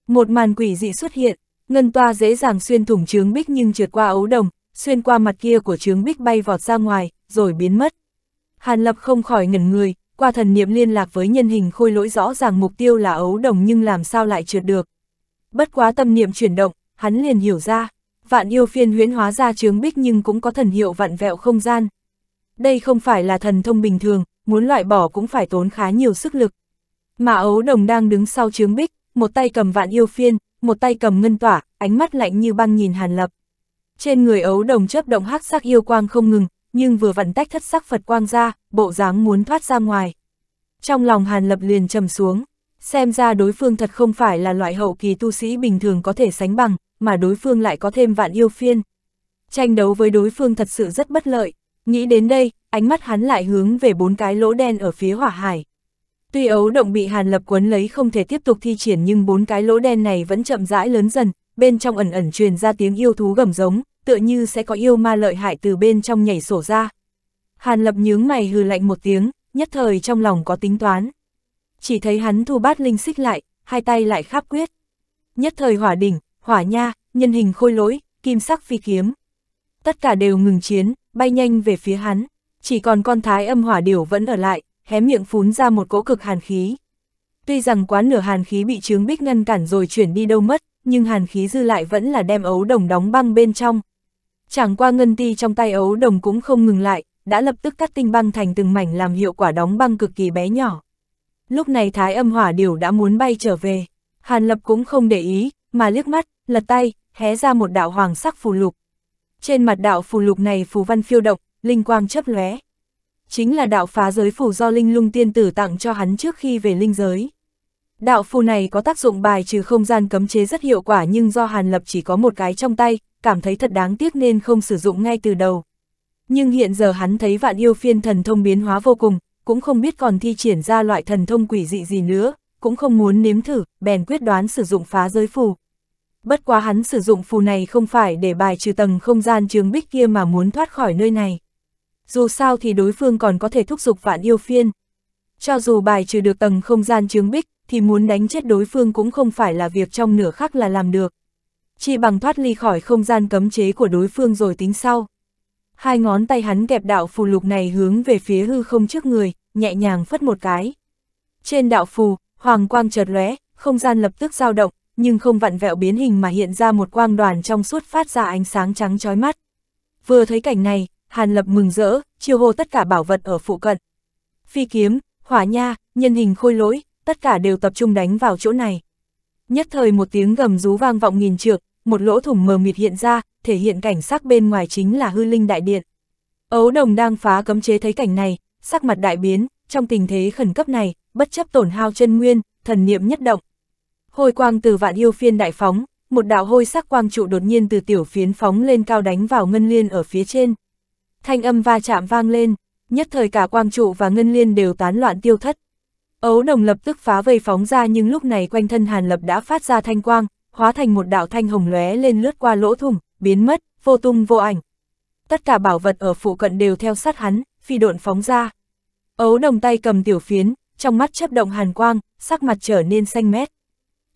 Một màn quỷ dị xuất hiện, ngân toa dễ dàng xuyên thủng trướng bích nhưng trượt qua ấu đồng, xuyên qua mặt kia của trướng bích bay vọt ra ngoài, rồi biến mất. Hàn Lập không khỏi ngẩn người, qua thần niệm liên lạc với nhân hình khôi lỗi rõ ràng mục tiêu là ấu đồng nhưng làm sao lại trượt được. Bất quá tâm niệm chuyển động, hắn liền hiểu ra, vạn yêu phiên huyễn hóa ra trướng bích nhưng cũng có thần hiệu vạn vẹo không gian. Đây không phải là thần thông bình thường, muốn loại bỏ cũng phải tốn khá nhiều sức lực. Mà ấu đồng đang đứng sau chướng bích, một tay cầm vạn yêu phiên, một tay cầm ngân tỏa, ánh mắt lạnh như băng nhìn Hàn Lập. Trên người ấu đồng chấp động hắc sắc yêu quang không ngừng, nhưng vừa vặn tách thất sắc Phật quang ra, bộ dáng muốn thoát ra ngoài. Trong lòng Hàn Lập liền trầm xuống, xem ra đối phương thật không phải là loại hậu kỳ tu sĩ bình thường có thể sánh bằng, mà đối phương lại có thêm vạn yêu phiên. Tranh đấu với đối phương thật sự rất bất lợi, nghĩ đến đây, ánh mắt hắn lại hướng về bốn cái lỗ đen ở phía hỏa hải. Tuy ấu động bị hàn lập quấn lấy không thể tiếp tục thi triển nhưng bốn cái lỗ đen này vẫn chậm rãi lớn dần, bên trong ẩn ẩn truyền ra tiếng yêu thú gầm giống, tựa như sẽ có yêu ma lợi hại từ bên trong nhảy sổ ra. Hàn lập nhướng mày hừ lạnh một tiếng, nhất thời trong lòng có tính toán. Chỉ thấy hắn thu bát linh xích lại, hai tay lại kháp quyết. Nhất thời hỏa đỉnh, hỏa nha, nhân hình khôi lỗi, kim sắc phi kiếm. Tất cả đều ngừng chiến, bay nhanh về phía hắn chỉ còn con thái âm hỏa điểu vẫn ở lại, hé miệng phún ra một cỗ cực hàn khí. Tuy rằng quá nửa hàn khí bị trướng bích ngăn cản rồi chuyển đi đâu mất, nhưng hàn khí dư lại vẫn là đem ấu đồng đóng băng bên trong. Chẳng qua ngân ti trong tay ấu đồng cũng không ngừng lại, đã lập tức cắt tinh băng thành từng mảnh làm hiệu quả đóng băng cực kỳ bé nhỏ. Lúc này thái âm hỏa điểu đã muốn bay trở về, hàn lập cũng không để ý, mà liếc mắt, lật tay, hé ra một đạo hoàng sắc phù lục. Trên mặt đạo phù lục này phù văn phiêu động, linh quang chấp lóe. Chính là đạo phá giới phù do linh lung tiên tử tặng cho hắn trước khi về linh giới. Đạo phù này có tác dụng bài trừ không gian cấm chế rất hiệu quả nhưng do Hàn Lập chỉ có một cái trong tay, cảm thấy thật đáng tiếc nên không sử dụng ngay từ đầu. Nhưng hiện giờ hắn thấy vạn yêu phiên thần thông biến hóa vô cùng, cũng không biết còn thi triển ra loại thần thông quỷ dị gì nữa, cũng không muốn nếm thử, bèn quyết đoán sử dụng phá giới phù. Bất quá hắn sử dụng phù này không phải để bài trừ tầng không gian trường bích kia mà muốn thoát khỏi nơi này dù sao thì đối phương còn có thể thúc giục vạn yêu phiên. Cho dù bài trừ được tầng không gian chướng bích, thì muốn đánh chết đối phương cũng không phải là việc trong nửa khắc là làm được. Chỉ bằng thoát ly khỏi không gian cấm chế của đối phương rồi tính sau. Hai ngón tay hắn kẹp đạo phù lục này hướng về phía hư không trước người, nhẹ nhàng phất một cái. Trên đạo phù, hoàng quang chợt lóe, không gian lập tức dao động, nhưng không vặn vẹo biến hình mà hiện ra một quang đoàn trong suốt phát ra ánh sáng trắng chói mắt. Vừa thấy cảnh này, Hàn Lập mừng rỡ, chiêu hô tất cả bảo vật ở phụ cận. Phi kiếm, hỏa nha, nhân hình khôi lỗi, tất cả đều tập trung đánh vào chỗ này. Nhất thời một tiếng gầm rú vang vọng nghìn trượng, một lỗ thủng mờ mịt hiện ra, thể hiện cảnh sắc bên ngoài chính là hư linh đại điện. Ấu đồng đang phá cấm chế thấy cảnh này, sắc mặt đại biến, trong tình thế khẩn cấp này, bất chấp tổn hao chân nguyên, thần niệm nhất động. Hôi quang từ vạn yêu phiên đại phóng, một đạo hôi sắc quang trụ đột nhiên từ tiểu phiến phóng lên cao đánh vào ngân liên ở phía trên thanh âm va chạm vang lên, nhất thời cả quang trụ và ngân liên đều tán loạn tiêu thất. Ấu đồng lập tức phá vây phóng ra nhưng lúc này quanh thân Hàn Lập đã phát ra thanh quang, hóa thành một đạo thanh hồng lóe lên lướt qua lỗ thủng, biến mất, vô tung vô ảnh. Tất cả bảo vật ở phụ cận đều theo sát hắn, phi độn phóng ra. Ấu đồng tay cầm tiểu phiến, trong mắt chấp động hàn quang, sắc mặt trở nên xanh mét.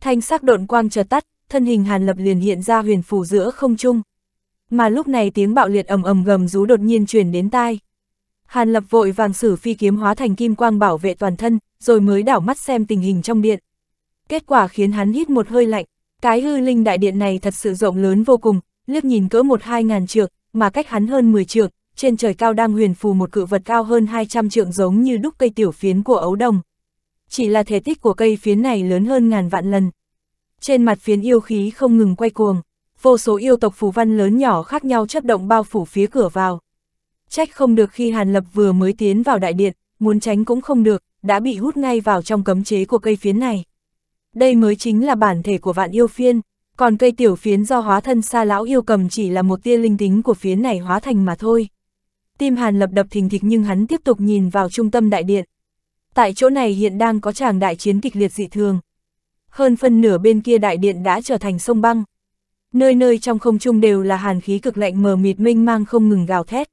Thanh sắc độn quang chợt tắt, thân hình Hàn Lập liền hiện ra huyền phù giữa không trung mà lúc này tiếng bạo liệt ầm ầm gầm rú đột nhiên truyền đến tai. Hàn Lập vội vàng sử phi kiếm hóa thành kim quang bảo vệ toàn thân, rồi mới đảo mắt xem tình hình trong điện. Kết quả khiến hắn hít một hơi lạnh, cái hư linh đại điện này thật sự rộng lớn vô cùng, liếc nhìn cỡ một hai ngàn trượng, mà cách hắn hơn 10 trượng, trên trời cao đang huyền phù một cự vật cao hơn 200 trượng giống như đúc cây tiểu phiến của ấu đồng. Chỉ là thể tích của cây phiến này lớn hơn ngàn vạn lần. Trên mặt phiến yêu khí không ngừng quay cuồng vô số yêu tộc phù văn lớn nhỏ khác nhau chấp động bao phủ phía cửa vào. Trách không được khi Hàn Lập vừa mới tiến vào đại điện, muốn tránh cũng không được, đã bị hút ngay vào trong cấm chế của cây phiến này. Đây mới chính là bản thể của vạn yêu phiên, còn cây tiểu phiến do hóa thân xa lão yêu cầm chỉ là một tia linh tính của phiến này hóa thành mà thôi. Tim Hàn Lập đập thình thịch nhưng hắn tiếp tục nhìn vào trung tâm đại điện. Tại chỗ này hiện đang có tràng đại chiến kịch liệt dị thường. Hơn phân nửa bên kia đại điện đã trở thành sông băng, Nơi nơi trong không trung đều là hàn khí cực lạnh mờ mịt minh mang không ngừng gào thét.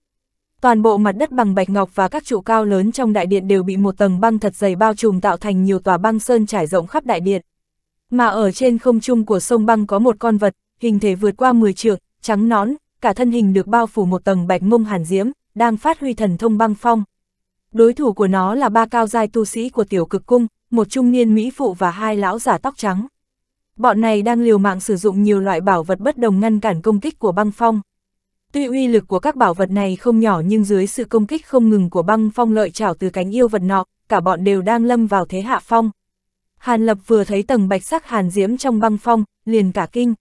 Toàn bộ mặt đất bằng bạch ngọc và các trụ cao lớn trong đại điện đều bị một tầng băng thật dày bao trùm tạo thành nhiều tòa băng sơn trải rộng khắp đại điện. Mà ở trên không trung của sông băng có một con vật, hình thể vượt qua 10 trượng, trắng nón, cả thân hình được bao phủ một tầng bạch mông hàn diễm, đang phát huy thần thông băng phong. Đối thủ của nó là ba cao giai tu sĩ của tiểu cực cung, một trung niên mỹ phụ và hai lão giả tóc trắng. Bọn này đang liều mạng sử dụng nhiều loại bảo vật bất đồng ngăn cản công kích của băng phong. Tuy uy lực của các bảo vật này không nhỏ nhưng dưới sự công kích không ngừng của băng phong lợi trảo từ cánh yêu vật nọ, cả bọn đều đang lâm vào thế hạ phong. Hàn Lập vừa thấy tầng bạch sắc hàn diễm trong băng phong, liền cả kinh.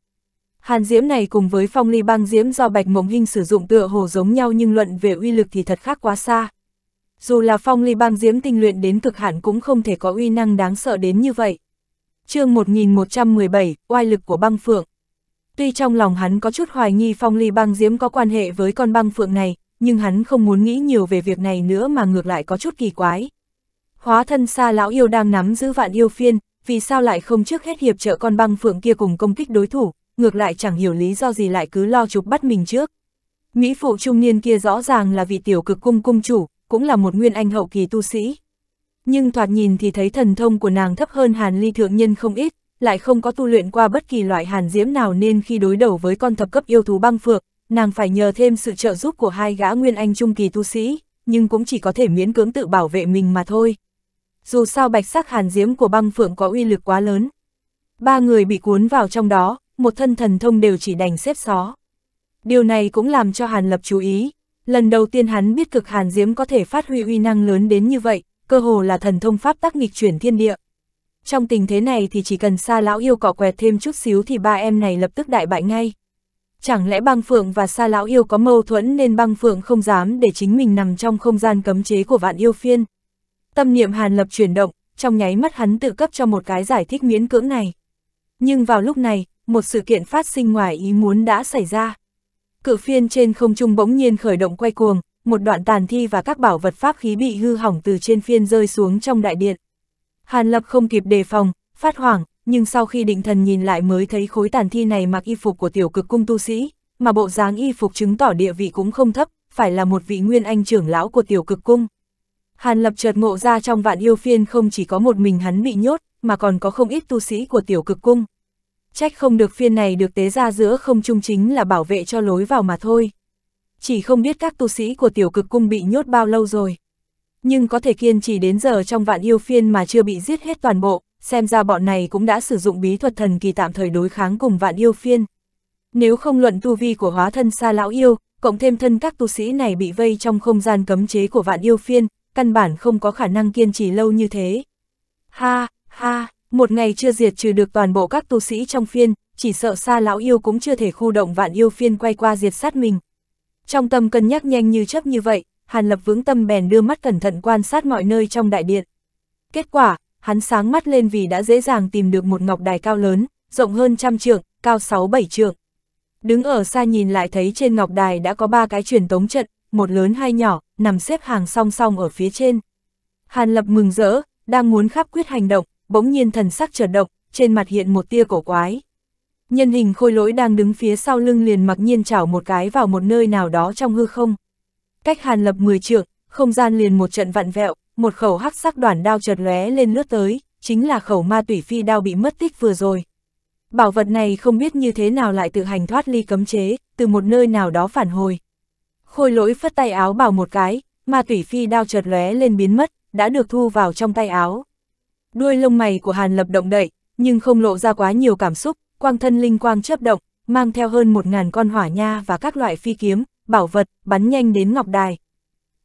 Hàn diễm này cùng với phong ly băng diễm do bạch mộng hình sử dụng tựa hồ giống nhau nhưng luận về uy lực thì thật khác quá xa. Dù là phong ly băng diễm tinh luyện đến cực hạn cũng không thể có uy năng đáng sợ đến như vậy chương 1117, oai lực của băng phượng. Tuy trong lòng hắn có chút hoài nghi phong ly băng diễm có quan hệ với con băng phượng này, nhưng hắn không muốn nghĩ nhiều về việc này nữa mà ngược lại có chút kỳ quái. Hóa thân xa lão yêu đang nắm giữ vạn yêu phiên, vì sao lại không trước hết hiệp trợ con băng phượng kia cùng công kích đối thủ, ngược lại chẳng hiểu lý do gì lại cứ lo chụp bắt mình trước. Mỹ phụ trung niên kia rõ ràng là vị tiểu cực cung cung chủ, cũng là một nguyên anh hậu kỳ tu sĩ nhưng thoạt nhìn thì thấy thần thông của nàng thấp hơn hàn ly thượng nhân không ít, lại không có tu luyện qua bất kỳ loại hàn diễm nào nên khi đối đầu với con thập cấp yêu thú băng phượng, nàng phải nhờ thêm sự trợ giúp của hai gã nguyên anh trung kỳ tu sĩ, nhưng cũng chỉ có thể miễn cưỡng tự bảo vệ mình mà thôi. Dù sao bạch sắc hàn diễm của băng phượng có uy lực quá lớn. Ba người bị cuốn vào trong đó, một thân thần thông đều chỉ đành xếp xó. Điều này cũng làm cho Hàn Lập chú ý. Lần đầu tiên hắn biết cực Hàn Diễm có thể phát huy uy năng lớn đến như vậy, cơ hồ là thần thông pháp tác nghịch chuyển thiên địa. Trong tình thế này thì chỉ cần Sa Lão Yêu cọ quẹt thêm chút xíu thì ba em này lập tức đại bại ngay. Chẳng lẽ băng phượng và Sa Lão Yêu có mâu thuẫn nên băng phượng không dám để chính mình nằm trong không gian cấm chế của vạn yêu phiên. Tâm niệm hàn lập chuyển động, trong nháy mắt hắn tự cấp cho một cái giải thích miễn cưỡng này. Nhưng vào lúc này, một sự kiện phát sinh ngoài ý muốn đã xảy ra. Cự phiên trên không trung bỗng nhiên khởi động quay cuồng, một đoạn tàn thi và các bảo vật pháp khí bị hư hỏng từ trên phiên rơi xuống trong đại điện. Hàn Lập không kịp đề phòng, phát hoảng, nhưng sau khi định thần nhìn lại mới thấy khối tàn thi này mặc y phục của tiểu cực cung tu sĩ, mà bộ dáng y phục chứng tỏ địa vị cũng không thấp, phải là một vị nguyên anh trưởng lão của tiểu cực cung. Hàn Lập chợt ngộ ra trong vạn yêu phiên không chỉ có một mình hắn bị nhốt, mà còn có không ít tu sĩ của tiểu cực cung. Trách không được phiên này được tế ra giữa không trung chính là bảo vệ cho lối vào mà thôi chỉ không biết các tu sĩ của tiểu cực cung bị nhốt bao lâu rồi. Nhưng có thể kiên trì đến giờ trong vạn yêu phiên mà chưa bị giết hết toàn bộ, xem ra bọn này cũng đã sử dụng bí thuật thần kỳ tạm thời đối kháng cùng vạn yêu phiên. Nếu không luận tu vi của hóa thân xa lão yêu, cộng thêm thân các tu sĩ này bị vây trong không gian cấm chế của vạn yêu phiên, căn bản không có khả năng kiên trì lâu như thế. Ha, ha, một ngày chưa diệt trừ được toàn bộ các tu sĩ trong phiên, chỉ sợ xa lão yêu cũng chưa thể khu động vạn yêu phiên quay qua diệt sát mình, trong tâm cân nhắc nhanh như chấp như vậy, Hàn Lập vững tâm bèn đưa mắt cẩn thận quan sát mọi nơi trong đại điện. Kết quả, hắn sáng mắt lên vì đã dễ dàng tìm được một ngọc đài cao lớn, rộng hơn trăm trượng, cao sáu bảy trượng. Đứng ở xa nhìn lại thấy trên ngọc đài đã có ba cái truyền tống trận, một lớn hai nhỏ, nằm xếp hàng song song ở phía trên. Hàn Lập mừng rỡ, đang muốn khắp quyết hành động, bỗng nhiên thần sắc chợt động, trên mặt hiện một tia cổ quái. Nhân hình khôi lỗi đang đứng phía sau lưng liền mặc nhiên chảo một cái vào một nơi nào đó trong hư không. Cách hàn lập 10 trượng, không gian liền một trận vặn vẹo, một khẩu hắc sắc đoàn đao chợt lóe lên lướt tới, chính là khẩu ma tủy phi đao bị mất tích vừa rồi. Bảo vật này không biết như thế nào lại tự hành thoát ly cấm chế, từ một nơi nào đó phản hồi. Khôi lỗi phất tay áo bảo một cái, ma tủy phi đao chợt lóe lên biến mất, đã được thu vào trong tay áo. Đuôi lông mày của Hàn Lập động đậy, nhưng không lộ ra quá nhiều cảm xúc, quang thân linh quang chớp động, mang theo hơn một ngàn con hỏa nha và các loại phi kiếm, bảo vật, bắn nhanh đến Ngọc Đài.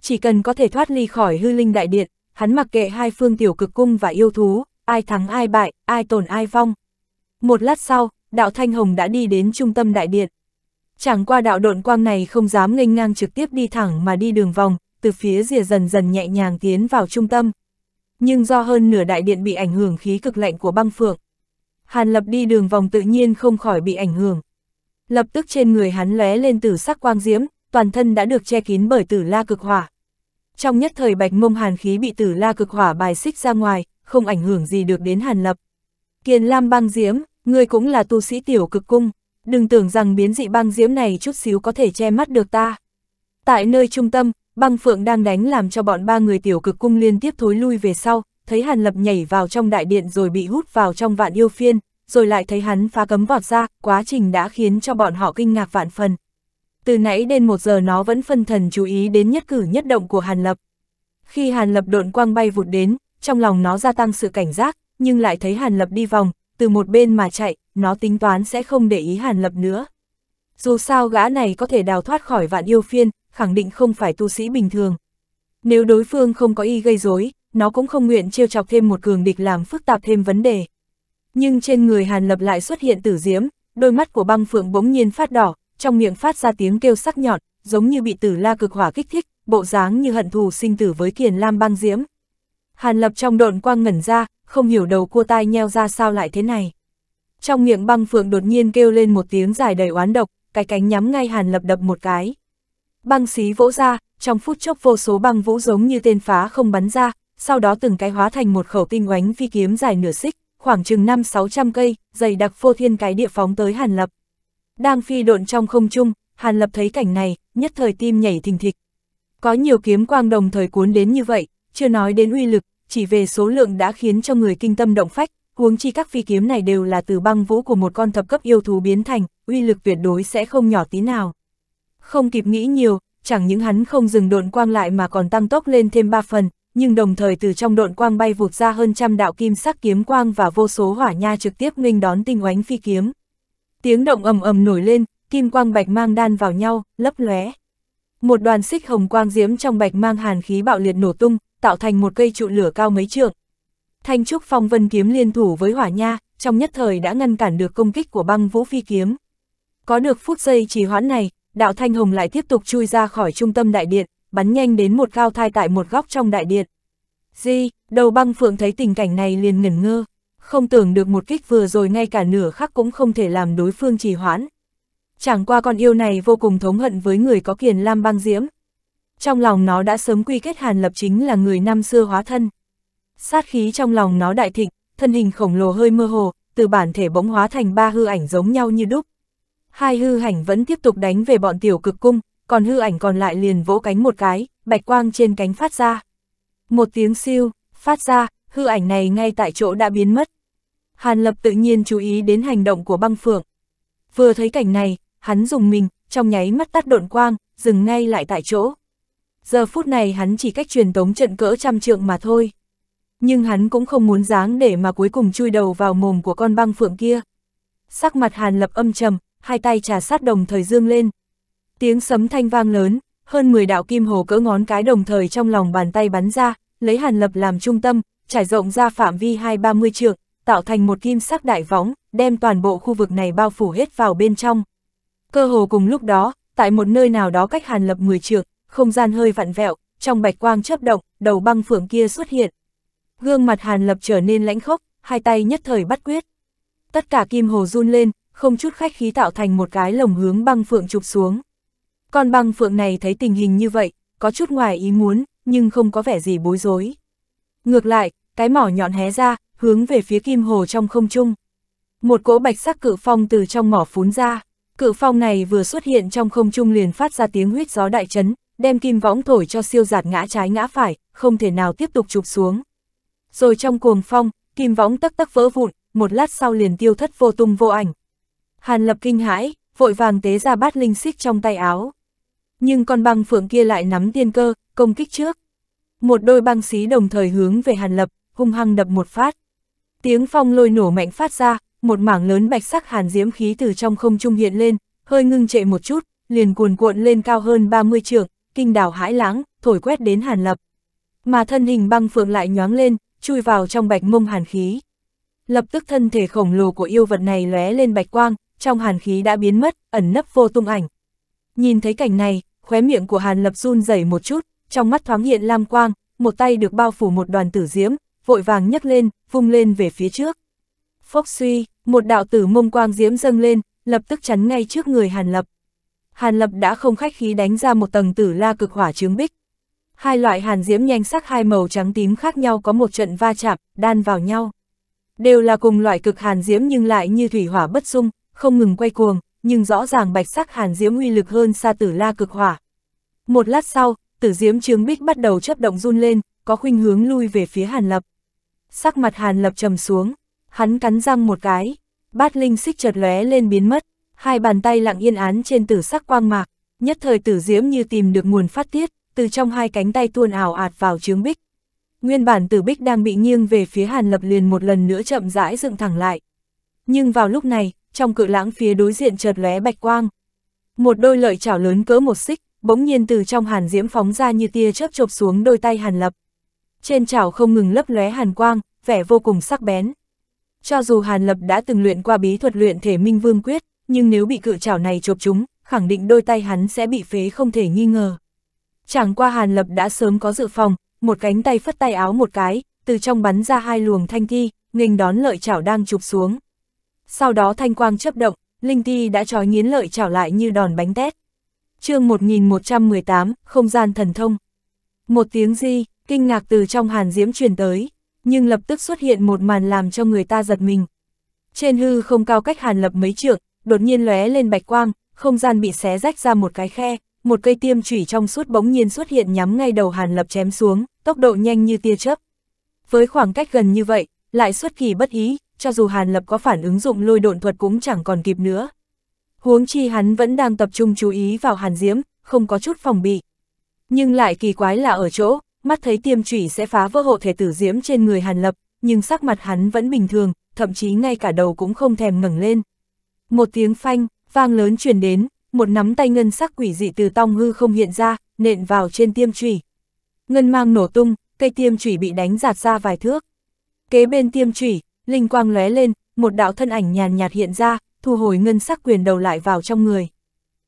Chỉ cần có thể thoát ly khỏi hư linh đại điện, hắn mặc kệ hai phương tiểu cực cung và yêu thú, ai thắng ai bại, ai tổn ai vong. Một lát sau, đạo Thanh Hồng đã đi đến trung tâm đại điện. Chẳng qua đạo độn quang này không dám nghênh ngang trực tiếp đi thẳng mà đi đường vòng, từ phía rìa dần dần nhẹ nhàng tiến vào trung tâm. Nhưng do hơn nửa đại điện bị ảnh hưởng khí cực lạnh của băng phượng, Hàn Lập đi đường vòng tự nhiên không khỏi bị ảnh hưởng. Lập tức trên người hắn lóe lên tử sắc quang diễm, toàn thân đã được che kín bởi tử la cực hỏa. Trong nhất thời bạch mông hàn khí bị tử la cực hỏa bài xích ra ngoài, không ảnh hưởng gì được đến Hàn Lập. Kiền Lam băng diễm, ngươi cũng là tu sĩ tiểu cực cung, đừng tưởng rằng biến dị băng diễm này chút xíu có thể che mắt được ta. Tại nơi trung tâm, băng phượng đang đánh làm cho bọn ba người tiểu cực cung liên tiếp thối lui về sau, thấy Hàn Lập nhảy vào trong đại điện rồi bị hút vào trong vạn yêu phiên, rồi lại thấy hắn phá cấm vọt ra, quá trình đã khiến cho bọn họ kinh ngạc vạn phần. Từ nãy đến một giờ nó vẫn phân thần chú ý đến nhất cử nhất động của Hàn Lập. Khi Hàn Lập độn quang bay vụt đến, trong lòng nó gia tăng sự cảnh giác, nhưng lại thấy Hàn Lập đi vòng, từ một bên mà chạy, nó tính toán sẽ không để ý Hàn Lập nữa. Dù sao gã này có thể đào thoát khỏi vạn yêu phiên, khẳng định không phải tu sĩ bình thường. Nếu đối phương không có y gây rối nó cũng không nguyện trêu chọc thêm một cường địch làm phức tạp thêm vấn đề. Nhưng trên người Hàn Lập lại xuất hiện tử diễm, đôi mắt của băng phượng bỗng nhiên phát đỏ, trong miệng phát ra tiếng kêu sắc nhọn, giống như bị tử la cực hỏa kích thích, bộ dáng như hận thù sinh tử với kiền lam băng diễm. Hàn Lập trong độn quang ngẩn ra, không hiểu đầu cua tai nheo ra sao lại thế này. Trong miệng băng phượng đột nhiên kêu lên một tiếng dài đầy oán độc, cái cánh nhắm ngay Hàn Lập đập một cái. Băng xí vỗ ra, trong phút chốc vô số băng vũ giống như tên phá không bắn ra, sau đó từng cái hóa thành một khẩu tinh oánh phi kiếm dài nửa xích, khoảng chừng 5-600 cây, dày đặc phô thiên cái địa phóng tới Hàn Lập. Đang phi độn trong không trung, Hàn Lập thấy cảnh này, nhất thời tim nhảy thình thịch. Có nhiều kiếm quang đồng thời cuốn đến như vậy, chưa nói đến uy lực, chỉ về số lượng đã khiến cho người kinh tâm động phách, huống chi các phi kiếm này đều là từ băng vũ của một con thập cấp yêu thú biến thành, uy lực tuyệt đối sẽ không nhỏ tí nào. Không kịp nghĩ nhiều, chẳng những hắn không dừng độn quang lại mà còn tăng tốc lên thêm 3 phần, nhưng đồng thời từ trong độn quang bay vụt ra hơn trăm đạo kim sắc kiếm quang và vô số hỏa nha trực tiếp nghênh đón tinh oánh phi kiếm. Tiếng động ầm ầm nổi lên, kim quang bạch mang đan vào nhau, lấp lóe. Một đoàn xích hồng quang diễm trong bạch mang hàn khí bạo liệt nổ tung, tạo thành một cây trụ lửa cao mấy trượng. Thanh trúc phong vân kiếm liên thủ với hỏa nha, trong nhất thời đã ngăn cản được công kích của băng vũ phi kiếm. Có được phút giây trì hoãn này, đạo thanh hồng lại tiếp tục chui ra khỏi trung tâm đại điện, bắn nhanh đến một cao thai tại một góc trong đại điện. Di, đầu băng phượng thấy tình cảnh này liền ngẩn ngơ, không tưởng được một kích vừa rồi ngay cả nửa khắc cũng không thể làm đối phương trì hoãn. Chẳng qua con yêu này vô cùng thống hận với người có kiền lam băng diễm. Trong lòng nó đã sớm quy kết Hàn Lập chính là người năm xưa hóa thân. Sát khí trong lòng nó đại thịnh, thân hình khổng lồ hơi mơ hồ, từ bản thể bỗng hóa thành ba hư ảnh giống nhau như đúc. Hai hư ảnh vẫn tiếp tục đánh về bọn tiểu cực cung, còn hư ảnh còn lại liền vỗ cánh một cái, bạch quang trên cánh phát ra. Một tiếng siêu, phát ra, hư ảnh này ngay tại chỗ đã biến mất. Hàn Lập tự nhiên chú ý đến hành động của băng phượng. Vừa thấy cảnh này, hắn dùng mình, trong nháy mắt tắt độn quang, dừng ngay lại tại chỗ. Giờ phút này hắn chỉ cách truyền tống trận cỡ trăm trượng mà thôi. Nhưng hắn cũng không muốn dáng để mà cuối cùng chui đầu vào mồm của con băng phượng kia. Sắc mặt Hàn Lập âm trầm, hai tay trà sát đồng thời dương lên, Tiếng sấm thanh vang lớn, hơn 10 đạo kim hồ cỡ ngón cái đồng thời trong lòng bàn tay bắn ra, lấy Hàn Lập làm trung tâm, trải rộng ra phạm vi hai ba mươi trượng, tạo thành một kim sắc đại võng, đem toàn bộ khu vực này bao phủ hết vào bên trong. Cơ hồ cùng lúc đó, tại một nơi nào đó cách Hàn Lập 10 trượng, không gian hơi vặn vẹo, trong bạch quang chớp động, đầu băng phượng kia xuất hiện. Gương mặt Hàn Lập trở nên lãnh khốc, hai tay nhất thời bắt quyết. Tất cả kim hồ run lên, không chút khách khí tạo thành một cái lồng hướng băng phượng chụp xuống. Con băng phượng này thấy tình hình như vậy, có chút ngoài ý muốn, nhưng không có vẻ gì bối rối. Ngược lại, cái mỏ nhọn hé ra, hướng về phía kim hồ trong không trung. Một cỗ bạch sắc cự phong từ trong mỏ phún ra, cự phong này vừa xuất hiện trong không trung liền phát ra tiếng huyết gió đại chấn, đem kim võng thổi cho siêu giạt ngã trái ngã phải, không thể nào tiếp tục chụp xuống. Rồi trong cuồng phong, kim võng tắc tắc vỡ vụn, một lát sau liền tiêu thất vô tung vô ảnh. Hàn lập kinh hãi, vội vàng tế ra bát linh xích trong tay áo nhưng con băng phượng kia lại nắm tiên cơ, công kích trước. Một đôi băng xí đồng thời hướng về Hàn Lập, hung hăng đập một phát. Tiếng phong lôi nổ mạnh phát ra, một mảng lớn bạch sắc hàn diễm khí từ trong không trung hiện lên, hơi ngưng trệ một chút, liền cuồn cuộn lên cao hơn 30 trượng, kinh đảo hãi lãng, thổi quét đến Hàn Lập. Mà thân hình băng phượng lại nhoáng lên, chui vào trong bạch mông hàn khí. Lập tức thân thể khổng lồ của yêu vật này lóe lên bạch quang, trong hàn khí đã biến mất, ẩn nấp vô tung ảnh. Nhìn thấy cảnh này, khóe miệng của Hàn Lập run rẩy một chút, trong mắt thoáng hiện lam quang, một tay được bao phủ một đoàn tử diễm, vội vàng nhấc lên, vung lên về phía trước. Phốc suy, một đạo tử mông quang diễm dâng lên, lập tức chắn ngay trước người Hàn Lập. Hàn Lập đã không khách khí đánh ra một tầng tử la cực hỏa trướng bích. Hai loại hàn diễm nhanh sắc hai màu trắng tím khác nhau có một trận va chạm, đan vào nhau. Đều là cùng loại cực hàn diễm nhưng lại như thủy hỏa bất dung, không ngừng quay cuồng, nhưng rõ ràng bạch sắc hàn diễm uy lực hơn xa tử la cực hỏa. Một lát sau, tử diễm trướng bích bắt đầu chấp động run lên, có khuynh hướng lui về phía hàn lập. Sắc mặt hàn lập trầm xuống, hắn cắn răng một cái, bát linh xích chợt lóe lên biến mất, hai bàn tay lặng yên án trên tử sắc quang mạc, nhất thời tử diễm như tìm được nguồn phát tiết, từ trong hai cánh tay tuôn ảo ạt vào trướng bích. Nguyên bản tử bích đang bị nghiêng về phía hàn lập liền một lần nữa chậm rãi dựng thẳng lại. Nhưng vào lúc này, trong cự lãng phía đối diện chợt lóe bạch quang. Một đôi lợi chảo lớn cỡ một xích, bỗng nhiên từ trong hàn diễm phóng ra như tia chớp chộp xuống đôi tay hàn lập. Trên chảo không ngừng lấp lóe hàn quang, vẻ vô cùng sắc bén. Cho dù hàn lập đã từng luyện qua bí thuật luyện thể minh vương quyết, nhưng nếu bị cự chảo này chộp chúng, khẳng định đôi tay hắn sẽ bị phế không thể nghi ngờ. Chẳng qua hàn lập đã sớm có dự phòng, một cánh tay phất tay áo một cái, từ trong bắn ra hai luồng thanh thi, nghênh đón lợi chảo đang chụp xuống. Sau đó thanh quang chấp động, linh ti đã trói nghiến lợi trảo lại như đòn bánh tét. chương 1118, không gian thần thông. Một tiếng di, kinh ngạc từ trong hàn diễm truyền tới, nhưng lập tức xuất hiện một màn làm cho người ta giật mình. Trên hư không cao cách hàn lập mấy trượng, đột nhiên lóe lên bạch quang, không gian bị xé rách ra một cái khe, một cây tiêm chủy trong suốt bỗng nhiên xuất hiện nhắm ngay đầu Hàn Lập chém xuống, tốc độ nhanh như tia chớp. Với khoảng cách gần như vậy, lại xuất kỳ bất ý, cho dù Hàn Lập có phản ứng dụng lôi độn thuật cũng chẳng còn kịp nữa. Huống chi hắn vẫn đang tập trung chú ý vào Hàn Diễm, không có chút phòng bị. Nhưng lại kỳ quái là ở chỗ, mắt thấy tiêm chủy sẽ phá vỡ hộ thể tử Diễm trên người Hàn Lập, nhưng sắc mặt hắn vẫn bình thường, thậm chí ngay cả đầu cũng không thèm ngẩng lên. Một tiếng phanh, vang lớn truyền đến, một nắm tay ngân sắc quỷ dị từ tong hư không hiện ra, nện vào trên tiêm chủy. Ngân mang nổ tung, cây tiêm chủy bị đánh giạt ra vài thước. Kế bên tiêm chủy, linh quang lóe lên, một đạo thân ảnh nhàn nhạt hiện ra, thu hồi ngân sắc quyền đầu lại vào trong người.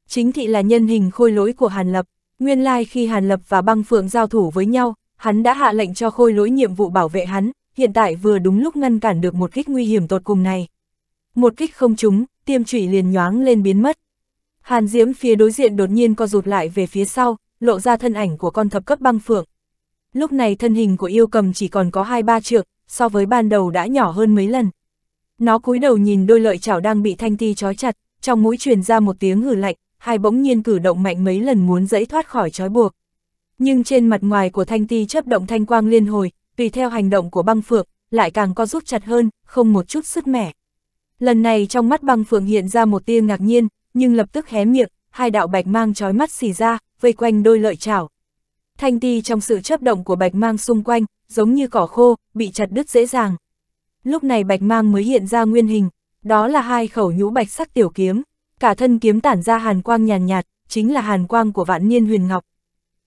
Chính thị là nhân hình khôi lỗi của Hàn Lập, nguyên lai khi Hàn Lập và băng phượng giao thủ với nhau, hắn đã hạ lệnh cho khôi lỗi nhiệm vụ bảo vệ hắn, hiện tại vừa đúng lúc ngăn cản được một kích nguy hiểm tột cùng này. Một kích không trúng, tiêm trụy liền nhoáng lên biến mất. Hàn Diễm phía đối diện đột nhiên co rụt lại về phía sau, lộ ra thân ảnh của con thập cấp băng phượng. Lúc này thân hình của yêu cầm chỉ còn có hai ba trượng, so với ban đầu đã nhỏ hơn mấy lần. Nó cúi đầu nhìn đôi lợi chảo đang bị thanh ti trói chặt, trong mũi truyền ra một tiếng hử lạnh, hai bỗng nhiên cử động mạnh mấy lần muốn dẫy thoát khỏi trói buộc. Nhưng trên mặt ngoài của thanh ti chấp động thanh quang liên hồi, tùy theo hành động của băng phượng, lại càng co rút chặt hơn, không một chút sức mẻ. Lần này trong mắt băng phượng hiện ra một tia ngạc nhiên, nhưng lập tức hé miệng, hai đạo bạch mang trói mắt xì ra, vây quanh đôi lợi chảo. Thanh ti trong sự chấp động của bạch mang xung quanh, giống như cỏ khô, bị chặt đứt dễ dàng. Lúc này bạch mang mới hiện ra nguyên hình, đó là hai khẩu nhũ bạch sắc tiểu kiếm, cả thân kiếm tản ra hàn quang nhàn nhạt, nhạt, chính là hàn quang của vạn niên huyền ngọc.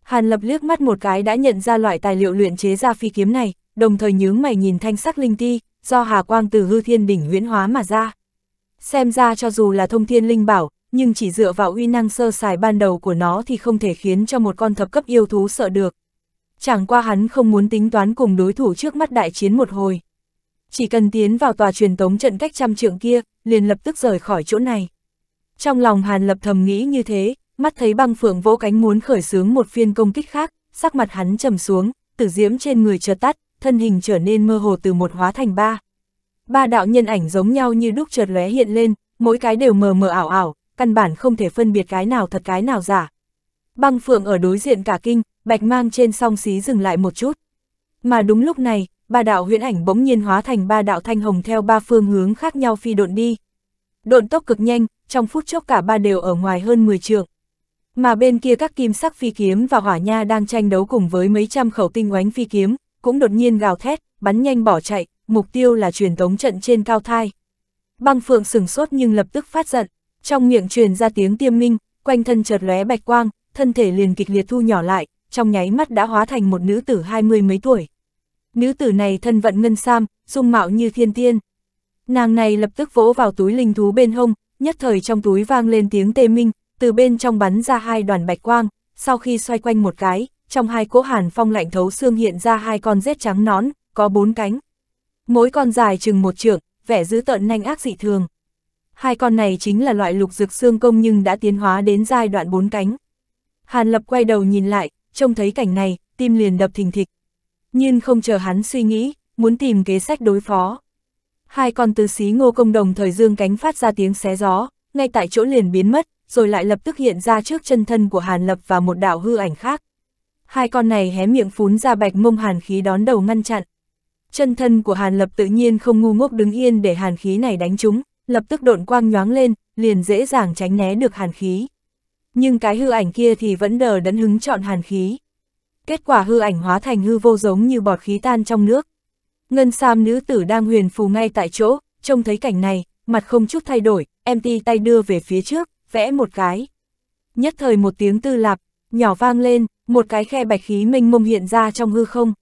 Hàn lập liếc mắt một cái đã nhận ra loại tài liệu luyện chế ra phi kiếm này, đồng thời nhướng mày nhìn thanh sắc linh ti, do hà quang từ hư thiên đỉnh huyễn hóa mà ra. Xem ra cho dù là thông thiên linh bảo, nhưng chỉ dựa vào uy năng sơ sài ban đầu của nó thì không thể khiến cho một con thập cấp yêu thú sợ được chẳng qua hắn không muốn tính toán cùng đối thủ trước mắt đại chiến một hồi. Chỉ cần tiến vào tòa truyền tống trận cách trăm trượng kia, liền lập tức rời khỏi chỗ này. Trong lòng Hàn Lập thầm nghĩ như thế, mắt thấy băng phượng vỗ cánh muốn khởi xướng một phiên công kích khác, sắc mặt hắn trầm xuống, tử diễm trên người chợt tắt, thân hình trở nên mơ hồ từ một hóa thành ba. Ba đạo nhân ảnh giống nhau như đúc chợt lóe hiện lên, mỗi cái đều mờ mờ ảo ảo, căn bản không thể phân biệt cái nào thật cái nào giả, Băng phượng ở đối diện cả kinh, bạch mang trên song xí dừng lại một chút. Mà đúng lúc này, ba đạo huyễn ảnh bỗng nhiên hóa thành ba đạo thanh hồng theo ba phương hướng khác nhau phi độn đi. Độn tốc cực nhanh, trong phút chốc cả ba đều ở ngoài hơn 10 trượng. Mà bên kia các kim sắc phi kiếm và hỏa nha đang tranh đấu cùng với mấy trăm khẩu tinh oánh phi kiếm, cũng đột nhiên gào thét, bắn nhanh bỏ chạy, mục tiêu là truyền tống trận trên cao thai. Băng phượng sừng sốt nhưng lập tức phát giận, trong miệng truyền ra tiếng tiêm minh, quanh thân chợt lóe bạch quang, thân thể liền kịch liệt thu nhỏ lại, trong nháy mắt đã hóa thành một nữ tử hai mươi mấy tuổi. Nữ tử này thân vận ngân sam, dung mạo như thiên tiên. Nàng này lập tức vỗ vào túi linh thú bên hông, nhất thời trong túi vang lên tiếng tê minh, từ bên trong bắn ra hai đoàn bạch quang, sau khi xoay quanh một cái, trong hai cỗ hàn phong lạnh thấu xương hiện ra hai con rết trắng nón, có bốn cánh. Mỗi con dài chừng một trượng, vẻ dữ tợn nanh ác dị thường. Hai con này chính là loại lục dược xương công nhưng đã tiến hóa đến giai đoạn bốn cánh. Hàn Lập quay đầu nhìn lại, trông thấy cảnh này, tim liền đập thình thịch. Nhưng không chờ hắn suy nghĩ, muốn tìm kế sách đối phó. Hai con tứ xí ngô công đồng thời dương cánh phát ra tiếng xé gió, ngay tại chỗ liền biến mất, rồi lại lập tức hiện ra trước chân thân của Hàn Lập và một đạo hư ảnh khác. Hai con này hé miệng phún ra bạch mông hàn khí đón đầu ngăn chặn. Chân thân của Hàn Lập tự nhiên không ngu ngốc đứng yên để hàn khí này đánh chúng, lập tức độn quang nhoáng lên, liền dễ dàng tránh né được hàn khí nhưng cái hư ảnh kia thì vẫn đờ đẫn hứng chọn hàn khí. Kết quả hư ảnh hóa thành hư vô giống như bọt khí tan trong nước. Ngân Sam nữ tử đang huyền phù ngay tại chỗ, trông thấy cảnh này, mặt không chút thay đổi, em ti tay đưa về phía trước, vẽ một cái. Nhất thời một tiếng tư lạp, nhỏ vang lên, một cái khe bạch khí mênh mông hiện ra trong hư không.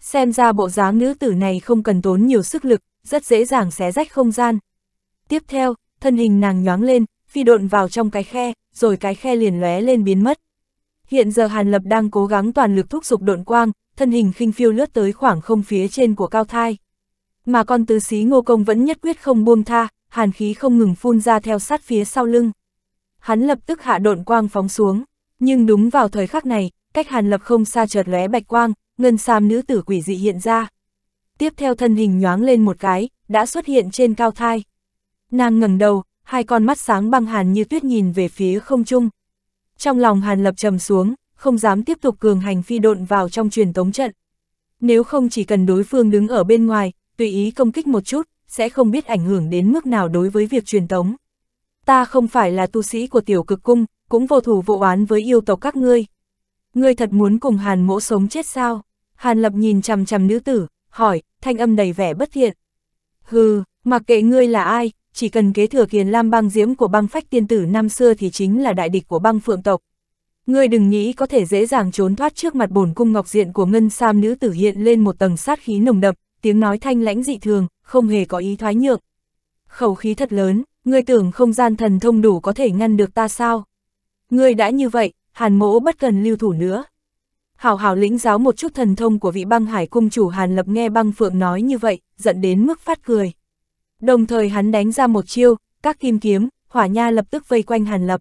Xem ra bộ dáng nữ tử này không cần tốn nhiều sức lực, rất dễ dàng xé rách không gian. Tiếp theo, thân hình nàng nhoáng lên, phi độn vào trong cái khe, rồi cái khe liền lóe lên biến mất. Hiện giờ Hàn Lập đang cố gắng toàn lực thúc giục độn quang, thân hình khinh phiêu lướt tới khoảng không phía trên của cao thai. Mà con tứ xí ngô công vẫn nhất quyết không buông tha, hàn khí không ngừng phun ra theo sát phía sau lưng. Hắn lập tức hạ độn quang phóng xuống, nhưng đúng vào thời khắc này, cách hàn lập không xa chợt lóe bạch quang, ngân sam nữ tử quỷ dị hiện ra. Tiếp theo thân hình nhoáng lên một cái, đã xuất hiện trên cao thai. Nàng ngẩng đầu, hai con mắt sáng băng hàn như tuyết nhìn về phía không trung. Trong lòng Hàn Lập trầm xuống, không dám tiếp tục cường hành phi độn vào trong truyền tống trận. Nếu không chỉ cần đối phương đứng ở bên ngoài, tùy ý công kích một chút, sẽ không biết ảnh hưởng đến mức nào đối với việc truyền tống. Ta không phải là tu sĩ của tiểu cực cung, cũng vô thủ vô oán với yêu tộc các ngươi. Ngươi thật muốn cùng Hàn mỗ sống chết sao? Hàn Lập nhìn chằm chằm nữ tử, hỏi, thanh âm đầy vẻ bất thiện. Hừ, mặc kệ ngươi là ai, chỉ cần kế thừa kiền lam băng diễm của băng phách tiên tử năm xưa thì chính là đại địch của băng phượng tộc. Ngươi đừng nghĩ có thể dễ dàng trốn thoát trước mặt bổn cung ngọc diện của ngân sam nữ tử hiện lên một tầng sát khí nồng đậm, tiếng nói thanh lãnh dị thường, không hề có ý thoái nhượng. Khẩu khí thật lớn, ngươi tưởng không gian thần thông đủ có thể ngăn được ta sao? Ngươi đã như vậy, hàn mỗ bất cần lưu thủ nữa. Hảo hảo lĩnh giáo một chút thần thông của vị băng hải cung chủ hàn lập nghe băng phượng nói như vậy, giận đến mức phát cười. Đồng thời hắn đánh ra một chiêu, các kim kiếm, hỏa nha lập tức vây quanh Hàn Lập.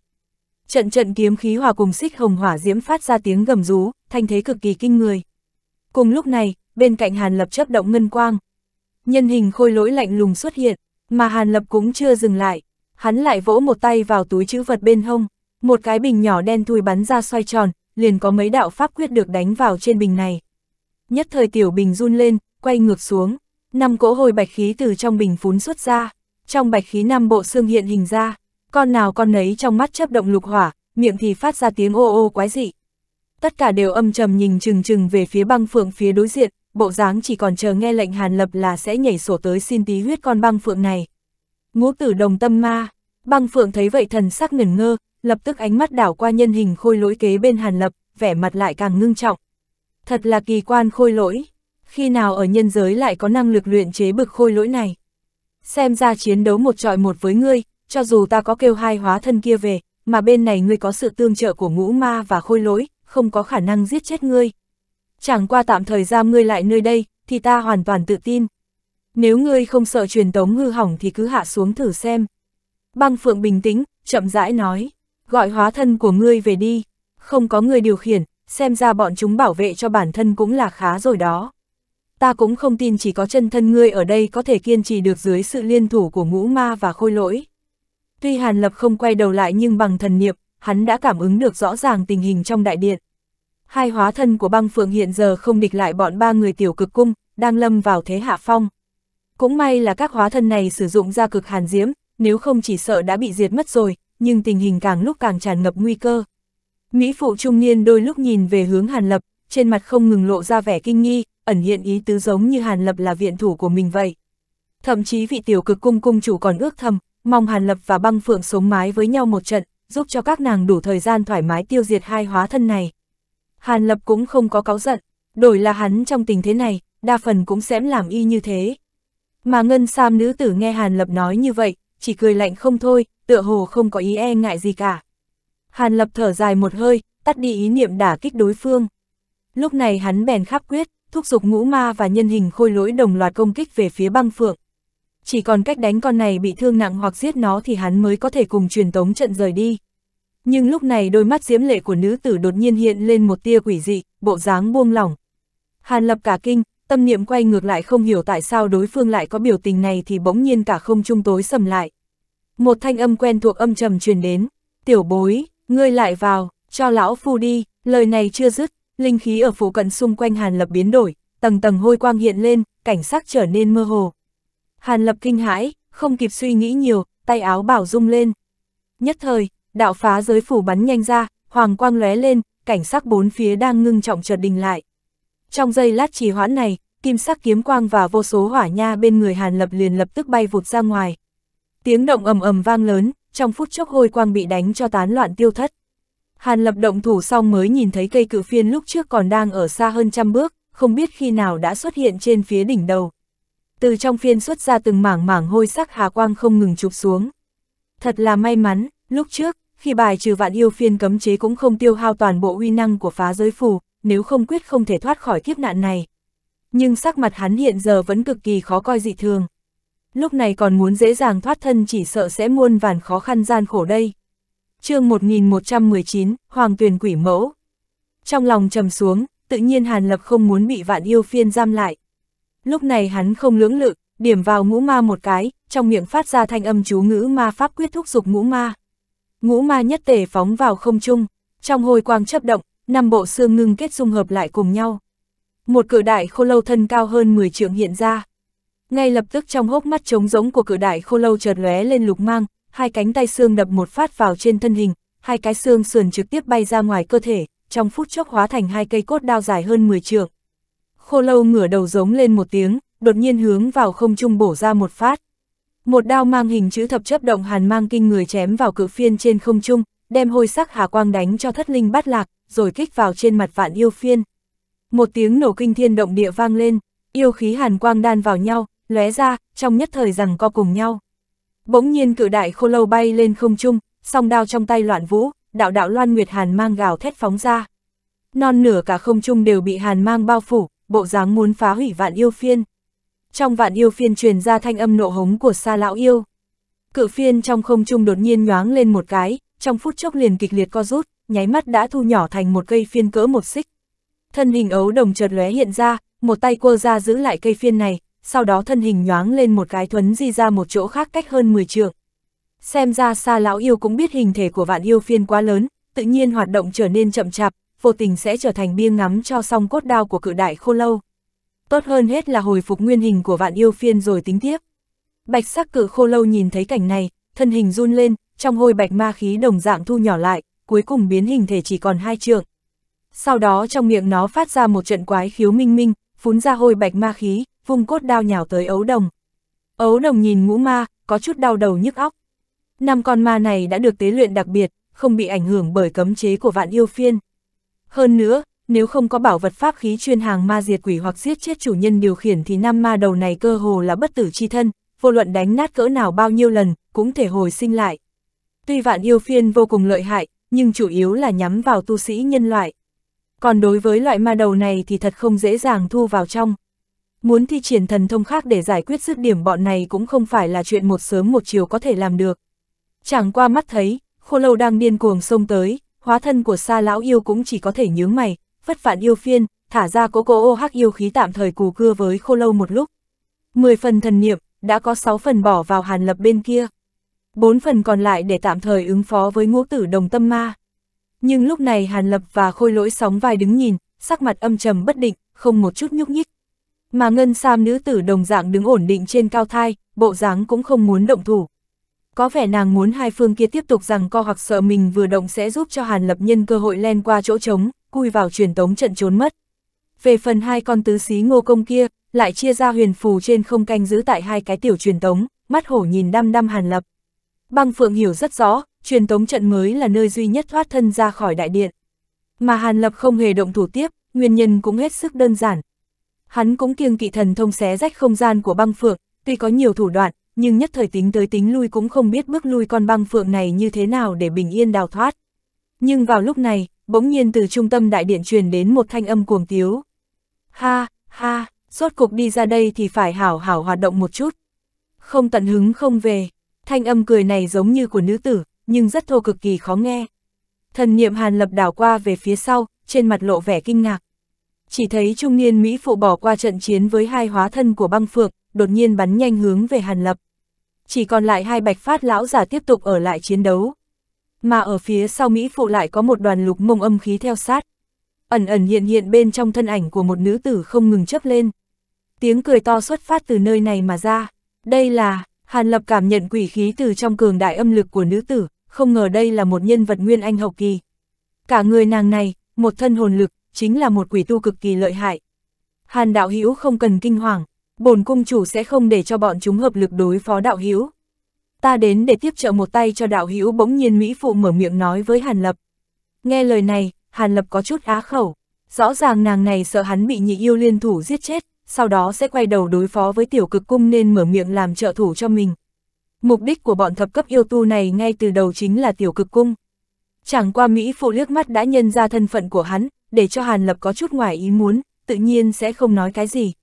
Trận trận kiếm khí hòa cùng xích hồng hỏa diễm phát ra tiếng gầm rú, thanh thế cực kỳ kinh người. Cùng lúc này, bên cạnh Hàn Lập chấp động ngân quang. Nhân hình khôi lỗi lạnh lùng xuất hiện, mà Hàn Lập cũng chưa dừng lại. Hắn lại vỗ một tay vào túi chữ vật bên hông, một cái bình nhỏ đen thui bắn ra xoay tròn, liền có mấy đạo pháp quyết được đánh vào trên bình này. Nhất thời tiểu bình run lên, quay ngược xuống năm cỗ hồi bạch khí từ trong bình phún xuất ra, trong bạch khí năm bộ xương hiện hình ra, con nào con nấy trong mắt chấp động lục hỏa, miệng thì phát ra tiếng ô ô quái dị. Tất cả đều âm trầm nhìn chừng chừng về phía băng phượng phía đối diện, bộ dáng chỉ còn chờ nghe lệnh Hàn Lập là sẽ nhảy sổ tới xin tí huyết con băng phượng này. Ngũ tử đồng tâm ma, băng phượng thấy vậy thần sắc ngẩn ngơ, lập tức ánh mắt đảo qua nhân hình khôi lỗi kế bên Hàn Lập, vẻ mặt lại càng ngưng trọng. Thật là kỳ quan khôi lỗi khi nào ở nhân giới lại có năng lực luyện chế bực khôi lỗi này. Xem ra chiến đấu một trọi một với ngươi, cho dù ta có kêu hai hóa thân kia về, mà bên này ngươi có sự tương trợ của ngũ ma và khôi lỗi, không có khả năng giết chết ngươi. Chẳng qua tạm thời giam ngươi lại nơi đây, thì ta hoàn toàn tự tin. Nếu ngươi không sợ truyền tống hư hỏng thì cứ hạ xuống thử xem. Băng Phượng bình tĩnh, chậm rãi nói, gọi hóa thân của ngươi về đi, không có người điều khiển, xem ra bọn chúng bảo vệ cho bản thân cũng là khá rồi đó ta cũng không tin chỉ có chân thân ngươi ở đây có thể kiên trì được dưới sự liên thủ của ngũ ma và khôi lỗi. Tuy Hàn Lập không quay đầu lại nhưng bằng thần niệm, hắn đã cảm ứng được rõ ràng tình hình trong đại điện. Hai hóa thân của băng phượng hiện giờ không địch lại bọn ba người tiểu cực cung, đang lâm vào thế hạ phong. Cũng may là các hóa thân này sử dụng ra cực hàn diễm, nếu không chỉ sợ đã bị diệt mất rồi, nhưng tình hình càng lúc càng tràn ngập nguy cơ. Mỹ phụ trung niên đôi lúc nhìn về hướng Hàn Lập, trên mặt không ngừng lộ ra vẻ kinh nghi, ẩn hiện ý tứ giống như Hàn Lập là viện thủ của mình vậy. Thậm chí vị tiểu cực cung cung chủ còn ước thầm, mong Hàn Lập và băng phượng sống mái với nhau một trận, giúp cho các nàng đủ thời gian thoải mái tiêu diệt hai hóa thân này. Hàn Lập cũng không có cáu giận, đổi là hắn trong tình thế này, đa phần cũng sẽ làm y như thế. Mà ngân sam nữ tử nghe Hàn Lập nói như vậy, chỉ cười lạnh không thôi, tựa hồ không có ý e ngại gì cả. Hàn Lập thở dài một hơi, tắt đi ý niệm đả kích đối phương. Lúc này hắn bèn khắp quyết, thúc giục ngũ ma và nhân hình khôi lỗi đồng loạt công kích về phía băng phượng. Chỉ còn cách đánh con này bị thương nặng hoặc giết nó thì hắn mới có thể cùng truyền tống trận rời đi. Nhưng lúc này đôi mắt diễm lệ của nữ tử đột nhiên hiện lên một tia quỷ dị, bộ dáng buông lỏng. Hàn lập cả kinh, tâm niệm quay ngược lại không hiểu tại sao đối phương lại có biểu tình này thì bỗng nhiên cả không trung tối sầm lại. Một thanh âm quen thuộc âm trầm truyền đến, tiểu bối, ngươi lại vào, cho lão phu đi, lời này chưa dứt, Linh khí ở phủ cận xung quanh Hàn Lập biến đổi, tầng tầng hôi quang hiện lên, cảnh sắc trở nên mơ hồ. Hàn Lập kinh hãi, không kịp suy nghĩ nhiều, tay áo bảo rung lên. Nhất thời, đạo phá giới phủ bắn nhanh ra, hoàng quang lóe lên, cảnh sắc bốn phía đang ngưng trọng chợt đình lại. Trong giây lát trì hoãn này, kim sắc kiếm quang và vô số hỏa nha bên người Hàn Lập liền lập tức bay vụt ra ngoài. Tiếng động ầm ầm vang lớn, trong phút chốc hôi quang bị đánh cho tán loạn tiêu thất. Hàn lập động thủ xong mới nhìn thấy cây cự phiên lúc trước còn đang ở xa hơn trăm bước, không biết khi nào đã xuất hiện trên phía đỉnh đầu. Từ trong phiên xuất ra từng mảng mảng hôi sắc hà quang không ngừng chụp xuống. Thật là may mắn, lúc trước, khi bài trừ vạn yêu phiên cấm chế cũng không tiêu hao toàn bộ uy năng của phá giới phù, nếu không quyết không thể thoát khỏi kiếp nạn này. Nhưng sắc mặt hắn hiện giờ vẫn cực kỳ khó coi dị thường. Lúc này còn muốn dễ dàng thoát thân chỉ sợ sẽ muôn vàn khó khăn gian khổ đây chương 1119, Hoàng Tuyền Quỷ Mẫu. Trong lòng trầm xuống, tự nhiên Hàn Lập không muốn bị vạn yêu phiên giam lại. Lúc này hắn không lưỡng lự, điểm vào ngũ ma một cái, trong miệng phát ra thanh âm chú ngữ ma pháp quyết thúc dục ngũ ma. Ngũ ma nhất tề phóng vào không trung, trong hồi quang chấp động, năm bộ xương ngưng kết dung hợp lại cùng nhau. Một cử đại khô lâu thân cao hơn 10 trượng hiện ra. Ngay lập tức trong hốc mắt trống rỗng của cử đại khô lâu chợt lóe lên lục mang, hai cánh tay xương đập một phát vào trên thân hình, hai cái xương sườn trực tiếp bay ra ngoài cơ thể, trong phút chốc hóa thành hai cây cốt đao dài hơn 10 trượng. Khô lâu ngửa đầu giống lên một tiếng, đột nhiên hướng vào không trung bổ ra một phát. Một đao mang hình chữ thập chấp động hàn mang kinh người chém vào cự phiên trên không trung, đem hôi sắc hà quang đánh cho thất linh bắt lạc, rồi kích vào trên mặt vạn yêu phiên. Một tiếng nổ kinh thiên động địa vang lên, yêu khí hàn quang đan vào nhau, lóe ra, trong nhất thời rằng co cùng nhau. Bỗng nhiên cự đại khô lâu bay lên không trung, song đao trong tay loạn vũ, đạo đạo loan nguyệt hàn mang gào thét phóng ra. Non nửa cả không trung đều bị hàn mang bao phủ, bộ dáng muốn phá hủy vạn yêu phiên. Trong vạn yêu phiên truyền ra thanh âm nộ hống của xa lão yêu. Cự phiên trong không trung đột nhiên nhoáng lên một cái, trong phút chốc liền kịch liệt co rút, nháy mắt đã thu nhỏ thành một cây phiên cỡ một xích. Thân hình ấu đồng chợt lóe hiện ra, một tay quơ ra giữ lại cây phiên này, sau đó thân hình nhoáng lên một cái thuấn di ra một chỗ khác cách hơn 10 trượng. Xem ra xa lão yêu cũng biết hình thể của vạn yêu phiên quá lớn, tự nhiên hoạt động trở nên chậm chạp, vô tình sẽ trở thành biêng ngắm cho song cốt đao của cự đại khô lâu. Tốt hơn hết là hồi phục nguyên hình của vạn yêu phiên rồi tính tiếp. Bạch sắc cự khô lâu nhìn thấy cảnh này, thân hình run lên, trong hôi bạch ma khí đồng dạng thu nhỏ lại, cuối cùng biến hình thể chỉ còn hai trượng. Sau đó trong miệng nó phát ra một trận quái khiếu minh minh, phún ra hôi bạch ma khí, vung cốt đao nhào tới ấu đồng. Ấu đồng nhìn ngũ ma, có chút đau đầu nhức óc. Năm con ma này đã được tế luyện đặc biệt, không bị ảnh hưởng bởi cấm chế của vạn yêu phiên. Hơn nữa, nếu không có bảo vật pháp khí chuyên hàng ma diệt quỷ hoặc giết chết chủ nhân điều khiển thì năm ma đầu này cơ hồ là bất tử chi thân, vô luận đánh nát cỡ nào bao nhiêu lần, cũng thể hồi sinh lại. Tuy vạn yêu phiên vô cùng lợi hại, nhưng chủ yếu là nhắm vào tu sĩ nhân loại. Còn đối với loại ma đầu này thì thật không dễ dàng thu vào trong. Muốn thi triển thần thông khác để giải quyết dứt điểm bọn này cũng không phải là chuyện một sớm một chiều có thể làm được. Chẳng qua mắt thấy, khô lâu đang điên cuồng xông tới, hóa thân của xa lão yêu cũng chỉ có thể nhướng mày, vất vạn yêu phiên, thả ra cố cố ô hắc yêu khí tạm thời cù cưa với khô lâu một lúc. Mười phần thần niệm, đã có sáu phần bỏ vào hàn lập bên kia. Bốn phần còn lại để tạm thời ứng phó với ngũ tử đồng tâm ma. Nhưng lúc này hàn lập và khôi lỗi sóng vai đứng nhìn, sắc mặt âm trầm bất định, không một chút nhúc nhích mà ngân sam nữ tử đồng dạng đứng ổn định trên cao thai, bộ dáng cũng không muốn động thủ. Có vẻ nàng muốn hai phương kia tiếp tục rằng co hoặc sợ mình vừa động sẽ giúp cho Hàn Lập Nhân cơ hội len qua chỗ trống, cui vào truyền tống trận trốn mất. Về phần hai con tứ xí ngô công kia, lại chia ra huyền phù trên không canh giữ tại hai cái tiểu truyền tống, mắt hổ nhìn đăm đăm Hàn Lập. Băng Phượng hiểu rất rõ, truyền tống trận mới là nơi duy nhất thoát thân ra khỏi đại điện. Mà Hàn Lập không hề động thủ tiếp, nguyên nhân cũng hết sức đơn giản, hắn cũng kiêng kỵ thần thông xé rách không gian của băng phượng, tuy có nhiều thủ đoạn, nhưng nhất thời tính tới tính lui cũng không biết bước lui con băng phượng này như thế nào để bình yên đào thoát. Nhưng vào lúc này, bỗng nhiên từ trung tâm đại điện truyền đến một thanh âm cuồng tiếu. Ha, ha, suốt cục đi ra đây thì phải hảo hảo hoạt động một chút. Không tận hứng không về, thanh âm cười này giống như của nữ tử, nhưng rất thô cực kỳ khó nghe. Thần niệm hàn lập đảo qua về phía sau, trên mặt lộ vẻ kinh ngạc chỉ thấy trung niên Mỹ phụ bỏ qua trận chiến với hai hóa thân của băng phượng, đột nhiên bắn nhanh hướng về Hàn Lập. Chỉ còn lại hai bạch phát lão giả tiếp tục ở lại chiến đấu. Mà ở phía sau Mỹ phụ lại có một đoàn lục mông âm khí theo sát. Ẩn ẩn hiện hiện bên trong thân ảnh của một nữ tử không ngừng chấp lên. Tiếng cười to xuất phát từ nơi này mà ra. Đây là, Hàn Lập cảm nhận quỷ khí từ trong cường đại âm lực của nữ tử, không ngờ đây là một nhân vật nguyên anh hậu kỳ. Cả người nàng này, một thân hồn lực, chính là một quỷ tu cực kỳ lợi hại. Hàn đạo hữu không cần kinh hoàng, bổn cung chủ sẽ không để cho bọn chúng hợp lực đối phó đạo hữu. Ta đến để tiếp trợ một tay cho đạo hữu bỗng nhiên Mỹ Phụ mở miệng nói với Hàn Lập. Nghe lời này, Hàn Lập có chút á khẩu, rõ ràng nàng này sợ hắn bị nhị yêu liên thủ giết chết, sau đó sẽ quay đầu đối phó với tiểu cực cung nên mở miệng làm trợ thủ cho mình. Mục đích của bọn thập cấp yêu tu này ngay từ đầu chính là tiểu cực cung. Chẳng qua Mỹ phụ liếc mắt đã nhân ra thân phận của hắn, để cho Hàn Lập có chút ngoài ý muốn, tự nhiên sẽ không nói cái gì.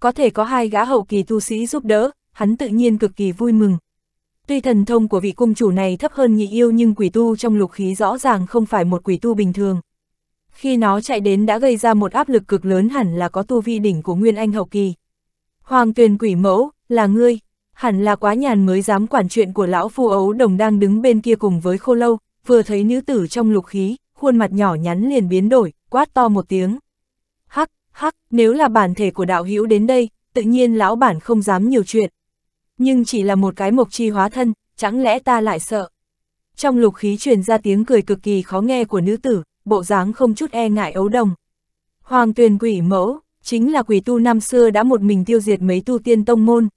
Có thể có hai gã hậu kỳ tu sĩ giúp đỡ, hắn tự nhiên cực kỳ vui mừng. Tuy thần thông của vị cung chủ này thấp hơn nhị yêu nhưng quỷ tu trong lục khí rõ ràng không phải một quỷ tu bình thường. Khi nó chạy đến đã gây ra một áp lực cực lớn hẳn là có tu vi đỉnh của Nguyên Anh hậu kỳ. Hoàng tuyền quỷ mẫu, là ngươi, hẳn là quá nhàn mới dám quản chuyện của lão phu ấu đồng đang đứng bên kia cùng với khô lâu, vừa thấy nữ tử trong lục khí, khuôn mặt nhỏ nhắn liền biến đổi, quát to một tiếng. Hắc, hắc, nếu là bản thể của đạo hữu đến đây, tự nhiên lão bản không dám nhiều chuyện. Nhưng chỉ là một cái mộc chi hóa thân, chẳng lẽ ta lại sợ. Trong lục khí truyền ra tiếng cười cực kỳ khó nghe của nữ tử, bộ dáng không chút e ngại ấu đồng. Hoàng tuyền quỷ mẫu, chính là quỷ tu năm xưa đã một mình tiêu diệt mấy tu tiên tông môn.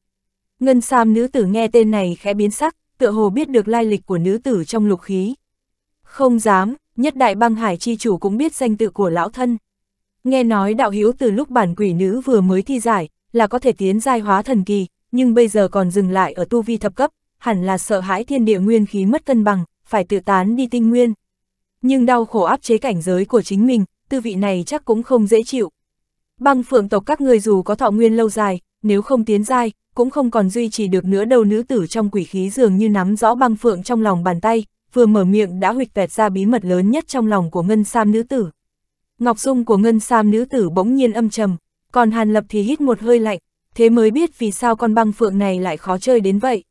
Ngân Sam nữ tử nghe tên này khẽ biến sắc, tựa hồ biết được lai lịch của nữ tử trong lục khí. Không dám, nhất đại băng hải chi chủ cũng biết danh tự của lão thân. Nghe nói đạo hữu từ lúc bản quỷ nữ vừa mới thi giải, là có thể tiến giai hóa thần kỳ, nhưng bây giờ còn dừng lại ở tu vi thập cấp, hẳn là sợ hãi thiên địa nguyên khí mất cân bằng, phải tự tán đi tinh nguyên. Nhưng đau khổ áp chế cảnh giới của chính mình, tư vị này chắc cũng không dễ chịu. Băng phượng tộc các người dù có thọ nguyên lâu dài, nếu không tiến giai, cũng không còn duy trì được nữa đâu nữ tử trong quỷ khí dường như nắm rõ băng phượng trong lòng bàn tay, vừa mở miệng đã huyệt vẹt ra bí mật lớn nhất trong lòng của ngân sam nữ tử. Ngọc dung của ngân sam nữ tử bỗng nhiên âm trầm, còn Hàn Lập thì hít một hơi lạnh, thế mới biết vì sao con băng phượng này lại khó chơi đến vậy.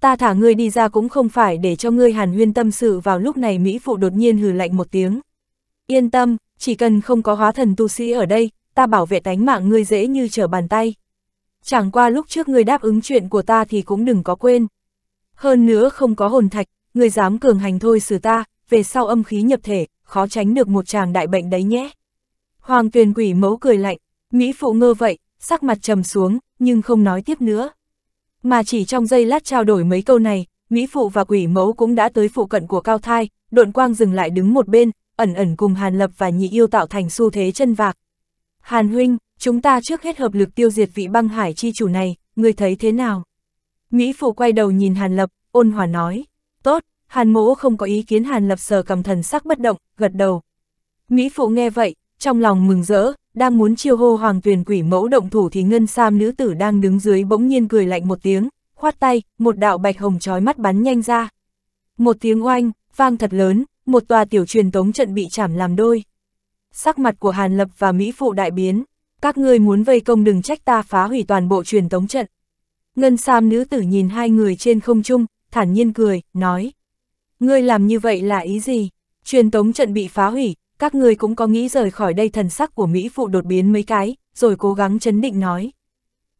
Ta thả ngươi đi ra cũng không phải để cho ngươi hàn huyên tâm sự vào lúc này Mỹ Phụ đột nhiên hừ lạnh một tiếng. Yên tâm, chỉ cần không có hóa thần tu sĩ ở đây, ta bảo vệ tánh mạng ngươi dễ như trở bàn tay. Chẳng qua lúc trước ngươi đáp ứng chuyện của ta thì cũng đừng có quên. Hơn nữa không có hồn thạch, người dám cường hành thôi xử ta, về sau âm khí nhập thể, khó tránh được một chàng đại bệnh đấy nhé. Hoàng tuyền quỷ mẫu cười lạnh, Mỹ phụ ngơ vậy, sắc mặt trầm xuống, nhưng không nói tiếp nữa. Mà chỉ trong giây lát trao đổi mấy câu này, Mỹ phụ và quỷ mẫu cũng đã tới phụ cận của cao thai, độn quang dừng lại đứng một bên, ẩn ẩn cùng Hàn Lập và Nhị Yêu tạo thành xu thế chân vạc. Hàn huynh, chúng ta trước hết hợp lực tiêu diệt vị băng hải chi chủ này, người thấy thế nào? Mỹ phụ quay đầu nhìn Hàn Lập, ôn hòa nói. Tốt, Hàn mỗ không có ý kiến Hàn lập sờ cầm thần sắc bất động, gật đầu. Mỹ phụ nghe vậy, trong lòng mừng rỡ, đang muốn chiêu hô hoàng tuyển quỷ mẫu động thủ thì ngân sam nữ tử đang đứng dưới bỗng nhiên cười lạnh một tiếng, khoát tay, một đạo bạch hồng trói mắt bắn nhanh ra. Một tiếng oanh, vang thật lớn, một tòa tiểu truyền tống trận bị chảm làm đôi. Sắc mặt của Hàn Lập và Mỹ Phụ đại biến, các ngươi muốn vây công đừng trách ta phá hủy toàn bộ truyền tống trận. Ngân Sam nữ tử nhìn hai người trên không trung, thản nhiên cười, nói. Ngươi làm như vậy là ý gì? Truyền tống trận bị phá hủy, các ngươi cũng có nghĩ rời khỏi đây thần sắc của Mỹ phụ đột biến mấy cái, rồi cố gắng chấn định nói.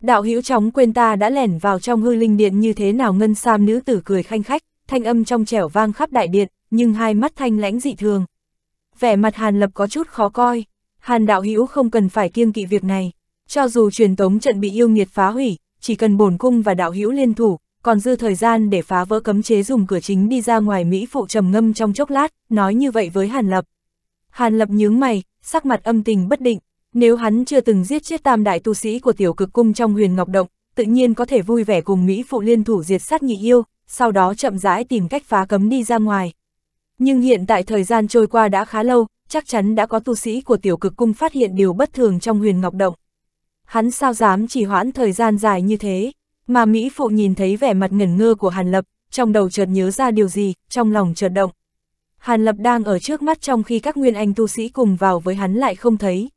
Đạo hữu chóng quên ta đã lẻn vào trong hư linh điện như thế nào ngân sam nữ tử cười khanh khách, thanh âm trong trẻo vang khắp đại điện, nhưng hai mắt thanh lãnh dị thường. Vẻ mặt Hàn Lập có chút khó coi, Hàn đạo hữu không cần phải kiêng kỵ việc này, cho dù truyền tống trận bị yêu nghiệt phá hủy, chỉ cần bổn cung và đạo hữu liên thủ, còn dư thời gian để phá vỡ cấm chế dùng cửa chính đi ra ngoài Mỹ phụ trầm ngâm trong chốc lát, nói như vậy với Hàn Lập. Hàn Lập nhướng mày, sắc mặt âm tình bất định, nếu hắn chưa từng giết chết tam đại tu sĩ của tiểu cực cung trong huyền ngọc động, tự nhiên có thể vui vẻ cùng Mỹ phụ liên thủ diệt sát nhị yêu, sau đó chậm rãi tìm cách phá cấm đi ra ngoài. Nhưng hiện tại thời gian trôi qua đã khá lâu, chắc chắn đã có tu sĩ của tiểu cực cung phát hiện điều bất thường trong huyền ngọc động. Hắn sao dám chỉ hoãn thời gian dài như thế? Mà Mỹ Phụ nhìn thấy vẻ mặt ngẩn ngơ của Hàn Lập, trong đầu chợt nhớ ra điều gì, trong lòng chợt động. Hàn Lập đang ở trước mắt trong khi các nguyên anh tu sĩ cùng vào với hắn lại không thấy.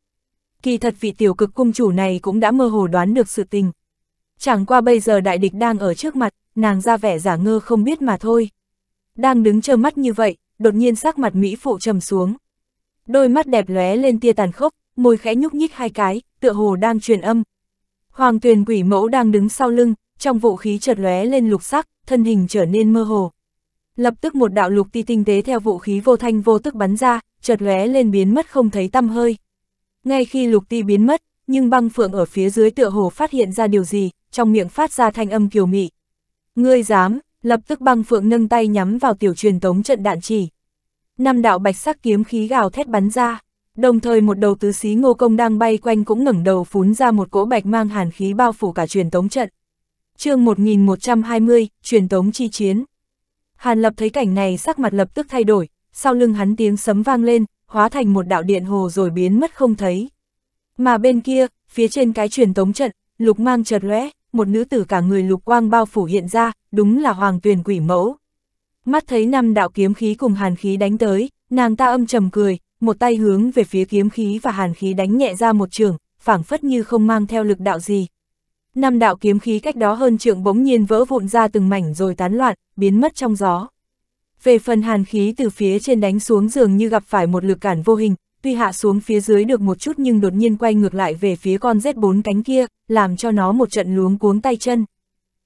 Kỳ thật vị tiểu cực cung chủ này cũng đã mơ hồ đoán được sự tình. Chẳng qua bây giờ đại địch đang ở trước mặt, nàng ra vẻ giả ngơ không biết mà thôi. Đang đứng chờ mắt như vậy, đột nhiên sắc mặt Mỹ Phụ trầm xuống. Đôi mắt đẹp lóe lên tia tàn khốc, môi khẽ nhúc nhích hai cái, tựa hồ đang truyền âm, Hoàng tuyền quỷ mẫu đang đứng sau lưng, trong vũ khí chợt lóe lên lục sắc, thân hình trở nên mơ hồ. Lập tức một đạo lục ti tinh tế theo vũ khí vô thanh vô tức bắn ra, chợt lóe lên biến mất không thấy tăm hơi. Ngay khi lục ti biến mất, nhưng băng phượng ở phía dưới tựa hồ phát hiện ra điều gì, trong miệng phát ra thanh âm kiều mị. Ngươi dám, lập tức băng phượng nâng tay nhắm vào tiểu truyền tống trận đạn chỉ. Năm đạo bạch sắc kiếm khí gào thét bắn ra đồng thời một đầu tứ xí ngô công đang bay quanh cũng ngẩng đầu phún ra một cỗ bạch mang hàn khí bao phủ cả truyền tống trận. chương 1120, truyền tống chi chiến. Hàn lập thấy cảnh này sắc mặt lập tức thay đổi, sau lưng hắn tiếng sấm vang lên, hóa thành một đạo điện hồ rồi biến mất không thấy. Mà bên kia, phía trên cái truyền tống trận, lục mang chợt lóe, một nữ tử cả người lục quang bao phủ hiện ra, đúng là hoàng tuyền quỷ mẫu. Mắt thấy năm đạo kiếm khí cùng hàn khí đánh tới, nàng ta âm trầm cười, một tay hướng về phía kiếm khí và hàn khí đánh nhẹ ra một trường, phảng phất như không mang theo lực đạo gì. Năm đạo kiếm khí cách đó hơn trượng bỗng nhiên vỡ vụn ra từng mảnh rồi tán loạn, biến mất trong gió. Về phần hàn khí từ phía trên đánh xuống dường như gặp phải một lực cản vô hình, tuy hạ xuống phía dưới được một chút nhưng đột nhiên quay ngược lại về phía con rết bốn cánh kia, làm cho nó một trận luống cuống tay chân.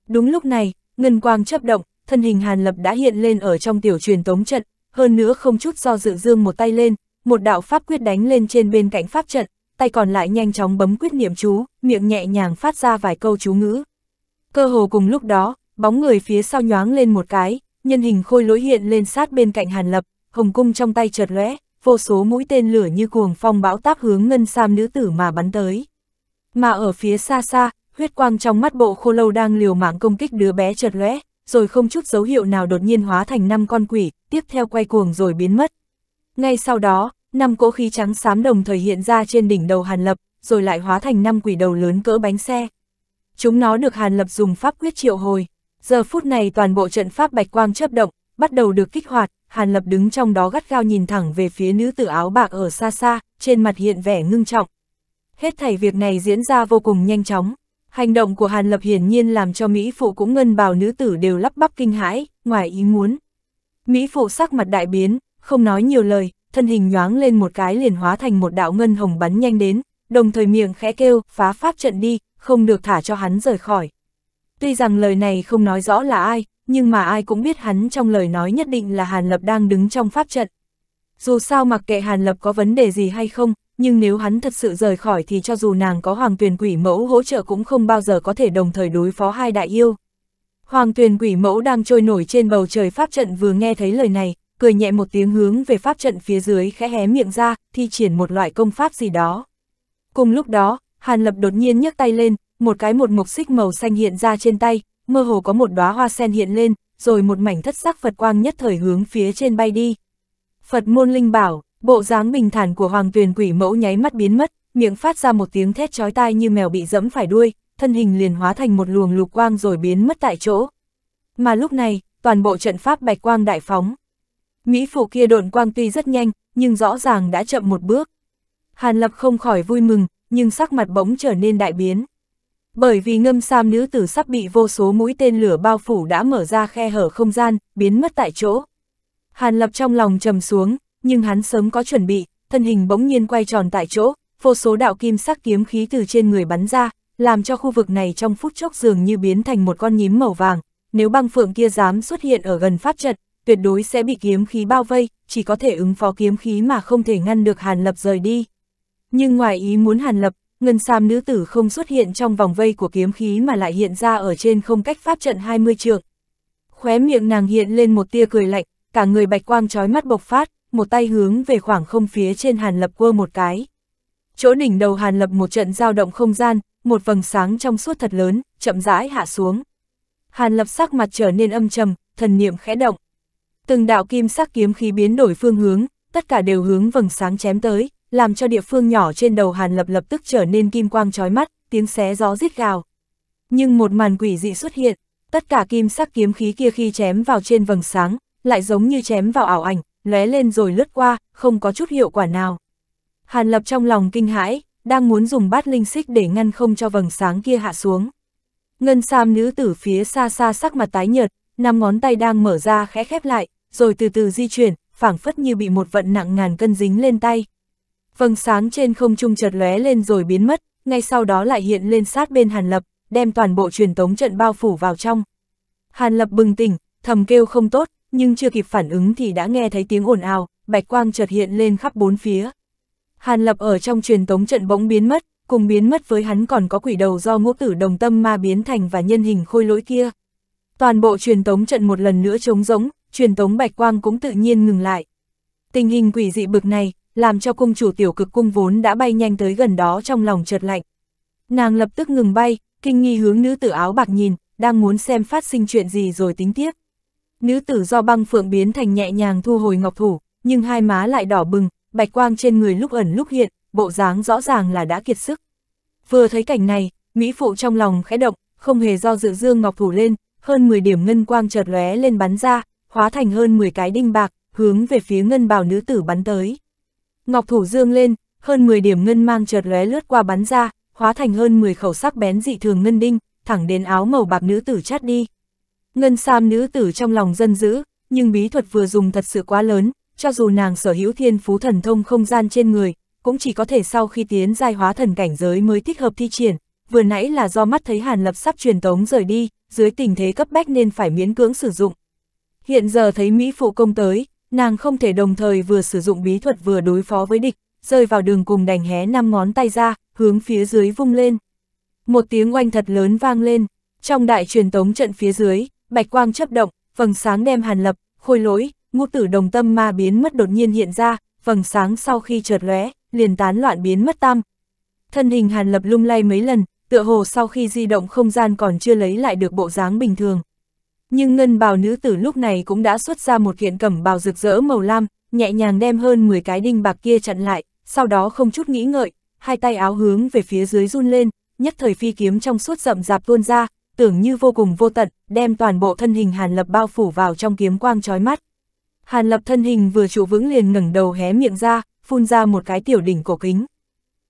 Đúng lúc này, ngân quang chấp động, thân hình Hàn Lập đã hiện lên ở trong tiểu truyền tống trận, hơn nữa không chút do dự dương một tay lên, một đạo pháp quyết đánh lên trên bên cạnh pháp trận, tay còn lại nhanh chóng bấm quyết niệm chú, miệng nhẹ nhàng phát ra vài câu chú ngữ. Cơ hồ cùng lúc đó, bóng người phía sau nhoáng lên một cái, nhân hình khôi lỗi hiện lên sát bên cạnh Hàn Lập, hồng cung trong tay chợt lóe, vô số mũi tên lửa như cuồng phong bão táp hướng ngân sam nữ tử mà bắn tới. Mà ở phía xa xa, huyết quang trong mắt bộ khô lâu đang liều mạng công kích đứa bé chợt lóe, rồi không chút dấu hiệu nào đột nhiên hóa thành năm con quỷ, tiếp theo quay cuồng rồi biến mất, ngay sau đó, năm cỗ khí trắng xám đồng thời hiện ra trên đỉnh đầu Hàn Lập, rồi lại hóa thành năm quỷ đầu lớn cỡ bánh xe. Chúng nó được Hàn Lập dùng pháp quyết triệu hồi. Giờ phút này toàn bộ trận pháp bạch quang chớp động, bắt đầu được kích hoạt, Hàn Lập đứng trong đó gắt gao nhìn thẳng về phía nữ tử áo bạc ở xa xa, trên mặt hiện vẻ ngưng trọng. Hết thảy việc này diễn ra vô cùng nhanh chóng. Hành động của Hàn Lập hiển nhiên làm cho Mỹ Phụ cũng ngân bào nữ tử đều lắp bắp kinh hãi, ngoài ý muốn. Mỹ Phụ sắc mặt đại biến, không nói nhiều lời, thân hình nhoáng lên một cái liền hóa thành một đạo ngân hồng bắn nhanh đến, đồng thời miệng khẽ kêu, phá pháp trận đi, không được thả cho hắn rời khỏi. Tuy rằng lời này không nói rõ là ai, nhưng mà ai cũng biết hắn trong lời nói nhất định là Hàn Lập đang đứng trong pháp trận. Dù sao mặc kệ Hàn Lập có vấn đề gì hay không, nhưng nếu hắn thật sự rời khỏi thì cho dù nàng có hoàng tuyển quỷ mẫu hỗ trợ cũng không bao giờ có thể đồng thời đối phó hai đại yêu. Hoàng tuyển quỷ mẫu đang trôi nổi trên bầu trời pháp trận vừa nghe thấy lời này, cười nhẹ một tiếng hướng về pháp trận phía dưới khẽ hé miệng ra, thi triển một loại công pháp gì đó. Cùng lúc đó, Hàn Lập đột nhiên nhấc tay lên, một cái một mục xích màu xanh hiện ra trên tay, mơ hồ có một đóa hoa sen hiện lên, rồi một mảnh thất sắc Phật quang nhất thời hướng phía trên bay đi. Phật môn linh bảo, bộ dáng bình thản của Hoàng Tuyền Quỷ Mẫu nháy mắt biến mất, miệng phát ra một tiếng thét chói tai như mèo bị dẫm phải đuôi, thân hình liền hóa thành một luồng lục quang rồi biến mất tại chỗ. Mà lúc này, toàn bộ trận pháp bạch quang đại phóng. Mỹ phụ kia độn quang tuy rất nhanh, nhưng rõ ràng đã chậm một bước. Hàn Lập không khỏi vui mừng, nhưng sắc mặt bỗng trở nên đại biến. Bởi vì ngâm sam nữ tử sắp bị vô số mũi tên lửa bao phủ đã mở ra khe hở không gian, biến mất tại chỗ. Hàn Lập trong lòng trầm xuống, nhưng hắn sớm có chuẩn bị, thân hình bỗng nhiên quay tròn tại chỗ, vô số đạo kim sắc kiếm khí từ trên người bắn ra, làm cho khu vực này trong phút chốc dường như biến thành một con nhím màu vàng. Nếu băng phượng kia dám xuất hiện ở gần pháp trận, tuyệt đối sẽ bị kiếm khí bao vây, chỉ có thể ứng phó kiếm khí mà không thể ngăn được Hàn Lập rời đi. Nhưng ngoài ý muốn Hàn Lập, Ngân Sam nữ tử không xuất hiện trong vòng vây của kiếm khí mà lại hiện ra ở trên không cách pháp trận 20 trượng. Khóe miệng nàng hiện lên một tia cười lạnh, cả người bạch quang trói mắt bộc phát, một tay hướng về khoảng không phía trên Hàn Lập quơ một cái. Chỗ đỉnh đầu Hàn Lập một trận giao động không gian, một vầng sáng trong suốt thật lớn, chậm rãi hạ xuống. Hàn Lập sắc mặt trở nên âm trầm, thần niệm khẽ động. Từng đạo kim sắc kiếm khí biến đổi phương hướng, tất cả đều hướng vầng sáng chém tới, làm cho địa phương nhỏ trên đầu Hàn Lập lập tức trở nên kim quang chói mắt, tiếng xé gió rít gào. Nhưng một màn quỷ dị xuất hiện, tất cả kim sắc kiếm khí kia khi chém vào trên vầng sáng, lại giống như chém vào ảo ảnh, lóe lên rồi lướt qua, không có chút hiệu quả nào. Hàn Lập trong lòng kinh hãi, đang muốn dùng bát linh xích để ngăn không cho vầng sáng kia hạ xuống. Ngân Sam nữ tử phía xa xa sắc mặt tái nhợt, năm ngón tay đang mở ra khẽ khép lại, rồi từ từ di chuyển, phảng phất như bị một vận nặng ngàn cân dính lên tay. Vầng sáng trên không trung chợt lóe lên rồi biến mất, ngay sau đó lại hiện lên sát bên Hàn Lập, đem toàn bộ truyền tống trận bao phủ vào trong. Hàn Lập bừng tỉnh, thầm kêu không tốt, nhưng chưa kịp phản ứng thì đã nghe thấy tiếng ồn ào, bạch quang chợt hiện lên khắp bốn phía. Hàn Lập ở trong truyền tống trận bỗng biến mất, cùng biến mất với hắn còn có quỷ đầu do ngũ tử đồng tâm ma biến thành và nhân hình khôi lỗi kia. Toàn bộ truyền tống trận một lần nữa trống rỗng, truyền tống bạch quang cũng tự nhiên ngừng lại. Tình hình quỷ dị bực này, làm cho cung chủ tiểu cực cung vốn đã bay nhanh tới gần đó trong lòng chợt lạnh. Nàng lập tức ngừng bay, kinh nghi hướng nữ tử áo bạc nhìn, đang muốn xem phát sinh chuyện gì rồi tính tiếp. Nữ tử do băng phượng biến thành nhẹ nhàng thu hồi ngọc thủ, nhưng hai má lại đỏ bừng, bạch quang trên người lúc ẩn lúc hiện, bộ dáng rõ ràng là đã kiệt sức. Vừa thấy cảnh này, Mỹ Phụ trong lòng khẽ động, không hề do dự dương ngọc thủ lên, hơn 10 điểm ngân quang chợt lóe lên bắn ra, hóa thành hơn 10 cái đinh bạc, hướng về phía ngân bào nữ tử bắn tới. Ngọc thủ dương lên, hơn 10 điểm ngân mang chợt lóe lướt qua bắn ra, hóa thành hơn 10 khẩu sắc bén dị thường ngân đinh, thẳng đến áo màu bạc nữ tử chát đi. Ngân sam nữ tử trong lòng dân dữ, nhưng bí thuật vừa dùng thật sự quá lớn, cho dù nàng sở hữu thiên phú thần thông không gian trên người, cũng chỉ có thể sau khi tiến giai hóa thần cảnh giới mới thích hợp thi triển, vừa nãy là do mắt thấy Hàn Lập sắp truyền tống rời đi, dưới tình thế cấp bách nên phải miễn cưỡng sử dụng, Hiện giờ thấy Mỹ phụ công tới, nàng không thể đồng thời vừa sử dụng bí thuật vừa đối phó với địch, rơi vào đường cùng đành hé năm ngón tay ra, hướng phía dưới vung lên. Một tiếng oanh thật lớn vang lên, trong đại truyền tống trận phía dưới, bạch quang chấp động, vầng sáng đem hàn lập, khôi lỗi, ngũ tử đồng tâm ma biến mất đột nhiên hiện ra, vầng sáng sau khi chợt lóe, liền tán loạn biến mất tam. Thân hình hàn lập lung lay mấy lần, tựa hồ sau khi di động không gian còn chưa lấy lại được bộ dáng bình thường. Nhưng ngân bào nữ tử lúc này cũng đã xuất ra một kiện cẩm bào rực rỡ màu lam, nhẹ nhàng đem hơn 10 cái đinh bạc kia chặn lại, sau đó không chút nghĩ ngợi, hai tay áo hướng về phía dưới run lên, nhất thời phi kiếm trong suốt rậm rạp tuôn ra, tưởng như vô cùng vô tận, đem toàn bộ thân hình Hàn Lập bao phủ vào trong kiếm quang chói mắt. Hàn Lập thân hình vừa trụ vững liền ngẩng đầu hé miệng ra, phun ra một cái tiểu đỉnh cổ kính.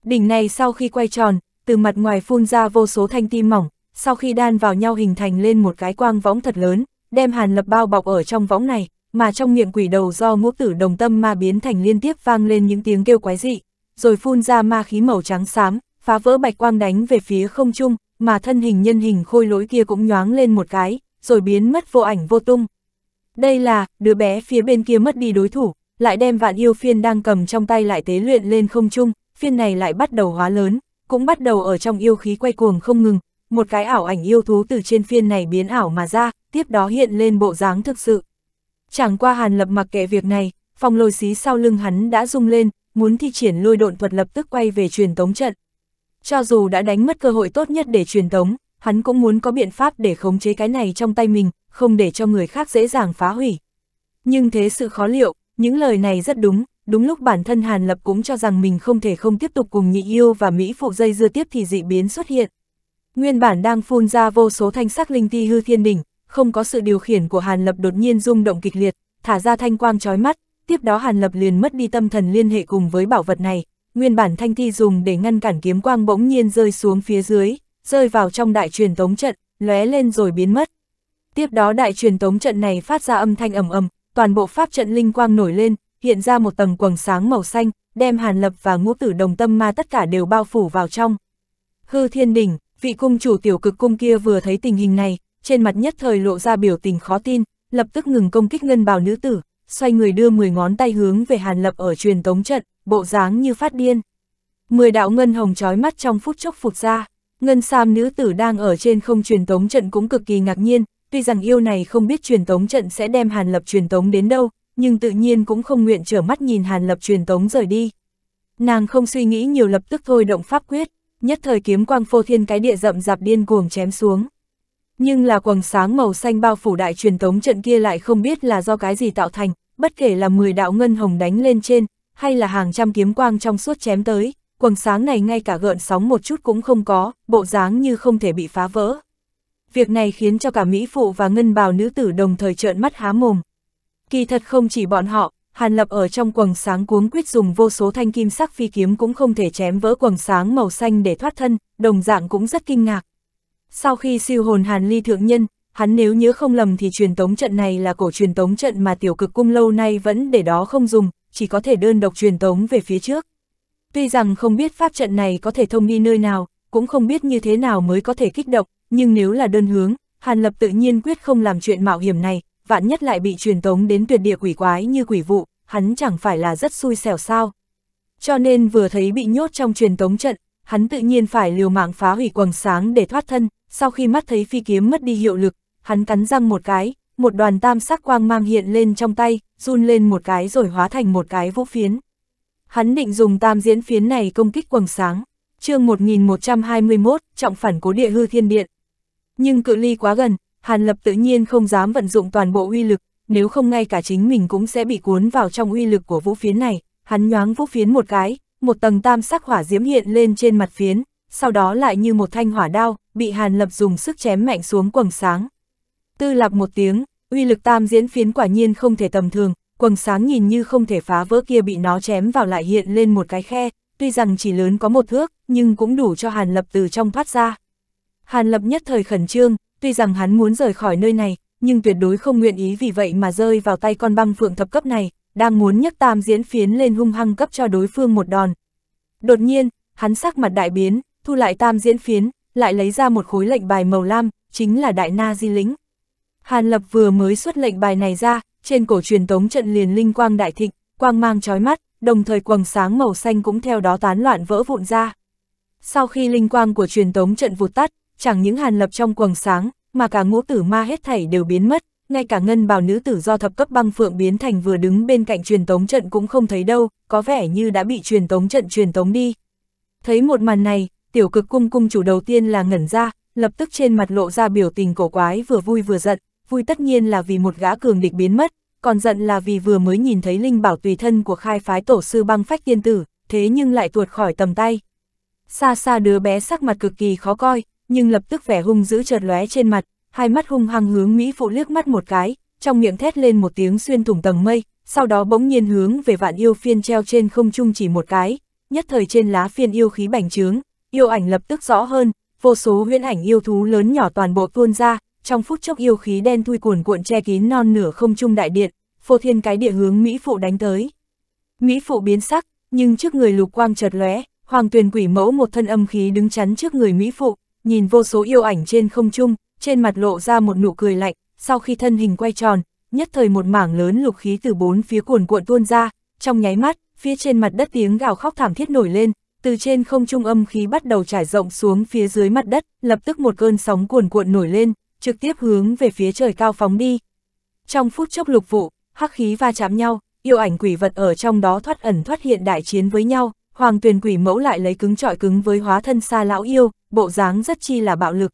Đỉnh này sau khi quay tròn, từ mặt ngoài phun ra vô số thanh tim mỏng, sau khi đan vào nhau hình thành lên một cái quang võng thật lớn, đem Hàn Lập bao bọc ở trong võng này, mà trong miệng quỷ đầu do ngũ tử đồng tâm ma biến thành liên tiếp vang lên những tiếng kêu quái dị, rồi phun ra ma khí màu trắng xám, phá vỡ bạch quang đánh về phía không trung, mà thân hình nhân hình khôi lỗi kia cũng nhoáng lên một cái, rồi biến mất vô ảnh vô tung. Đây là, đứa bé phía bên kia mất đi đối thủ, lại đem vạn yêu phiên đang cầm trong tay lại tế luyện lên không trung, phiên này lại bắt đầu hóa lớn, cũng bắt đầu ở trong yêu khí quay cuồng không ngừng, một cái ảo ảnh yêu thú từ trên phiên này biến ảo mà ra, tiếp đó hiện lên bộ dáng thực sự. Chẳng qua Hàn Lập mặc kệ việc này, phòng lôi xí sau lưng hắn đã rung lên, muốn thi triển lôi độn thuật lập tức quay về truyền tống trận. Cho dù đã đánh mất cơ hội tốt nhất để truyền tống, hắn cũng muốn có biện pháp để khống chế cái này trong tay mình, không để cho người khác dễ dàng phá hủy. Nhưng thế sự khó liệu, những lời này rất đúng, đúng lúc bản thân Hàn Lập cũng cho rằng mình không thể không tiếp tục cùng nhị yêu và Mỹ phụ dây dưa tiếp thì dị biến xuất hiện. Nguyên bản đang phun ra vô số thanh sắc linh ti hư thiên đỉnh, không có sự điều khiển của Hàn Lập đột nhiên rung động kịch liệt, thả ra thanh quang chói mắt, tiếp đó Hàn Lập liền mất đi tâm thần liên hệ cùng với bảo vật này, nguyên bản thanh thi dùng để ngăn cản kiếm quang bỗng nhiên rơi xuống phía dưới, rơi vào trong đại truyền tống trận, lóe lên rồi biến mất. Tiếp đó đại truyền tống trận này phát ra âm thanh ầm ầm, toàn bộ pháp trận linh quang nổi lên, hiện ra một tầng quầng sáng màu xanh, đem Hàn Lập và Ngũ Tử Đồng Tâm Ma tất cả đều bao phủ vào trong. Hư Thiên Đỉnh, vị cung chủ tiểu cực cung kia vừa thấy tình hình này, trên mặt nhất thời lộ ra biểu tình khó tin, lập tức ngừng công kích ngân bào nữ tử, xoay người đưa 10 ngón tay hướng về Hàn Lập ở truyền tống trận, bộ dáng như phát điên. Mười đạo ngân hồng trói mắt trong phút chốc phục ra, ngân sam nữ tử đang ở trên không truyền tống trận cũng cực kỳ ngạc nhiên, tuy rằng yêu này không biết truyền tống trận sẽ đem Hàn Lập truyền tống đến đâu, nhưng tự nhiên cũng không nguyện trở mắt nhìn Hàn Lập truyền tống rời đi. Nàng không suy nghĩ nhiều lập tức thôi động pháp quyết nhất thời kiếm quang phô thiên cái địa rậm rạp điên cuồng chém xuống. Nhưng là quầng sáng màu xanh bao phủ đại truyền tống trận kia lại không biết là do cái gì tạo thành, bất kể là 10 đạo ngân hồng đánh lên trên, hay là hàng trăm kiếm quang trong suốt chém tới, quầng sáng này ngay cả gợn sóng một chút cũng không có, bộ dáng như không thể bị phá vỡ. Việc này khiến cho cả Mỹ Phụ và Ngân Bào nữ tử đồng thời trợn mắt há mồm. Kỳ thật không chỉ bọn họ, Hàn Lập ở trong quầng sáng cuống quyết dùng vô số thanh kim sắc phi kiếm cũng không thể chém vỡ quầng sáng màu xanh để thoát thân, đồng dạng cũng rất kinh ngạc. Sau khi siêu hồn Hàn Ly thượng nhân, hắn nếu nhớ không lầm thì truyền tống trận này là cổ truyền tống trận mà tiểu cực cung lâu nay vẫn để đó không dùng, chỉ có thể đơn độc truyền tống về phía trước. Tuy rằng không biết pháp trận này có thể thông đi nơi nào, cũng không biết như thế nào mới có thể kích động, nhưng nếu là đơn hướng, Hàn Lập tự nhiên quyết không làm chuyện mạo hiểm này, vạn nhất lại bị truyền tống đến tuyệt địa quỷ quái như quỷ vụ, hắn chẳng phải là rất xui xẻo sao. Cho nên vừa thấy bị nhốt trong truyền tống trận, hắn tự nhiên phải liều mạng phá hủy quầng sáng để thoát thân, sau khi mắt thấy phi kiếm mất đi hiệu lực, hắn cắn răng một cái, một đoàn tam sắc quang mang hiện lên trong tay, run lên một cái rồi hóa thành một cái vũ phiến. Hắn định dùng tam diễn phiến này công kích quầng sáng, chương 1121, trọng phản cố địa hư thiên điện. Nhưng cự ly quá gần, Hàn Lập tự nhiên không dám vận dụng toàn bộ uy lực, nếu không ngay cả chính mình cũng sẽ bị cuốn vào trong uy lực của vũ phiến này, hắn nhoáng vũ phiến một cái, một tầng tam sắc hỏa diễm hiện lên trên mặt phiến, sau đó lại như một thanh hỏa đao, bị Hàn Lập dùng sức chém mạnh xuống quầng sáng. Tư lạc một tiếng, uy lực tam diễn phiến quả nhiên không thể tầm thường, quầng sáng nhìn như không thể phá vỡ kia bị nó chém vào lại hiện lên một cái khe, tuy rằng chỉ lớn có một thước, nhưng cũng đủ cho Hàn Lập từ trong thoát ra. Hàn Lập nhất thời khẩn trương, tuy rằng hắn muốn rời khỏi nơi này, nhưng tuyệt đối không nguyện ý vì vậy mà rơi vào tay con băng phượng thập cấp này, đang muốn nhấc tam diễn phiến lên hung hăng cấp cho đối phương một đòn. Đột nhiên, hắn sắc mặt đại biến, thu lại tam diễn phiến, lại lấy ra một khối lệnh bài màu lam, chính là đại na di lính. Hàn Lập vừa mới xuất lệnh bài này ra, trên cổ truyền tống trận liền linh quang đại thịnh, quang mang chói mắt, đồng thời quầng sáng màu xanh cũng theo đó tán loạn vỡ vụn ra. Sau khi linh quang của truyền tống trận vụt tắt, chẳng những hàn lập trong quầng sáng, mà cả ngũ tử ma hết thảy đều biến mất, ngay cả ngân bào nữ tử do thập cấp băng phượng biến thành vừa đứng bên cạnh truyền tống trận cũng không thấy đâu, có vẻ như đã bị truyền tống trận truyền tống đi. Thấy một màn này, tiểu cực cung cung chủ đầu tiên là ngẩn ra, lập tức trên mặt lộ ra biểu tình cổ quái vừa vui vừa giận, vui tất nhiên là vì một gã cường địch biến mất, còn giận là vì vừa mới nhìn thấy linh bảo tùy thân của khai phái tổ sư băng phách tiên tử, thế nhưng lại tuột khỏi tầm tay. Xa xa đứa bé sắc mặt cực kỳ khó coi, nhưng lập tức vẻ hung dữ chợt lóe trên mặt, hai mắt hung hăng hướng Mỹ phụ liếc mắt một cái, trong miệng thét lên một tiếng xuyên thủng tầng mây, sau đó bỗng nhiên hướng về vạn yêu phiên treo trên không trung chỉ một cái, nhất thời trên lá phiên yêu khí bành trướng, yêu ảnh lập tức rõ hơn, vô số huyễn ảnh yêu thú lớn nhỏ toàn bộ tuôn ra, trong phút chốc yêu khí đen thui cuồn cuộn che kín non nửa không trung đại điện, phô thiên cái địa hướng Mỹ phụ đánh tới. Mỹ phụ biến sắc, nhưng trước người lục quang chợt lóe, hoàng tuyền quỷ mẫu một thân âm khí đứng chắn trước người Mỹ phụ, nhìn vô số yêu ảnh trên không trung, trên mặt lộ ra một nụ cười lạnh, sau khi thân hình quay tròn, nhất thời một mảng lớn lục khí từ bốn phía cuồn cuộn tuôn ra, trong nháy mắt, phía trên mặt đất tiếng gào khóc thảm thiết nổi lên, từ trên không trung âm khí bắt đầu trải rộng xuống phía dưới mặt đất, lập tức một cơn sóng cuồn cuộn nổi lên, trực tiếp hướng về phía trời cao phóng đi. Trong phút chốc lục vụ, hắc khí va chạm nhau, yêu ảnh quỷ vật ở trong đó thoát ẩn thoát hiện đại chiến với nhau, hoàng tuyền quỷ mẫu lại lấy cứng trọi cứng với hóa thân xa lão yêu, bộ dáng rất chi là bạo lực.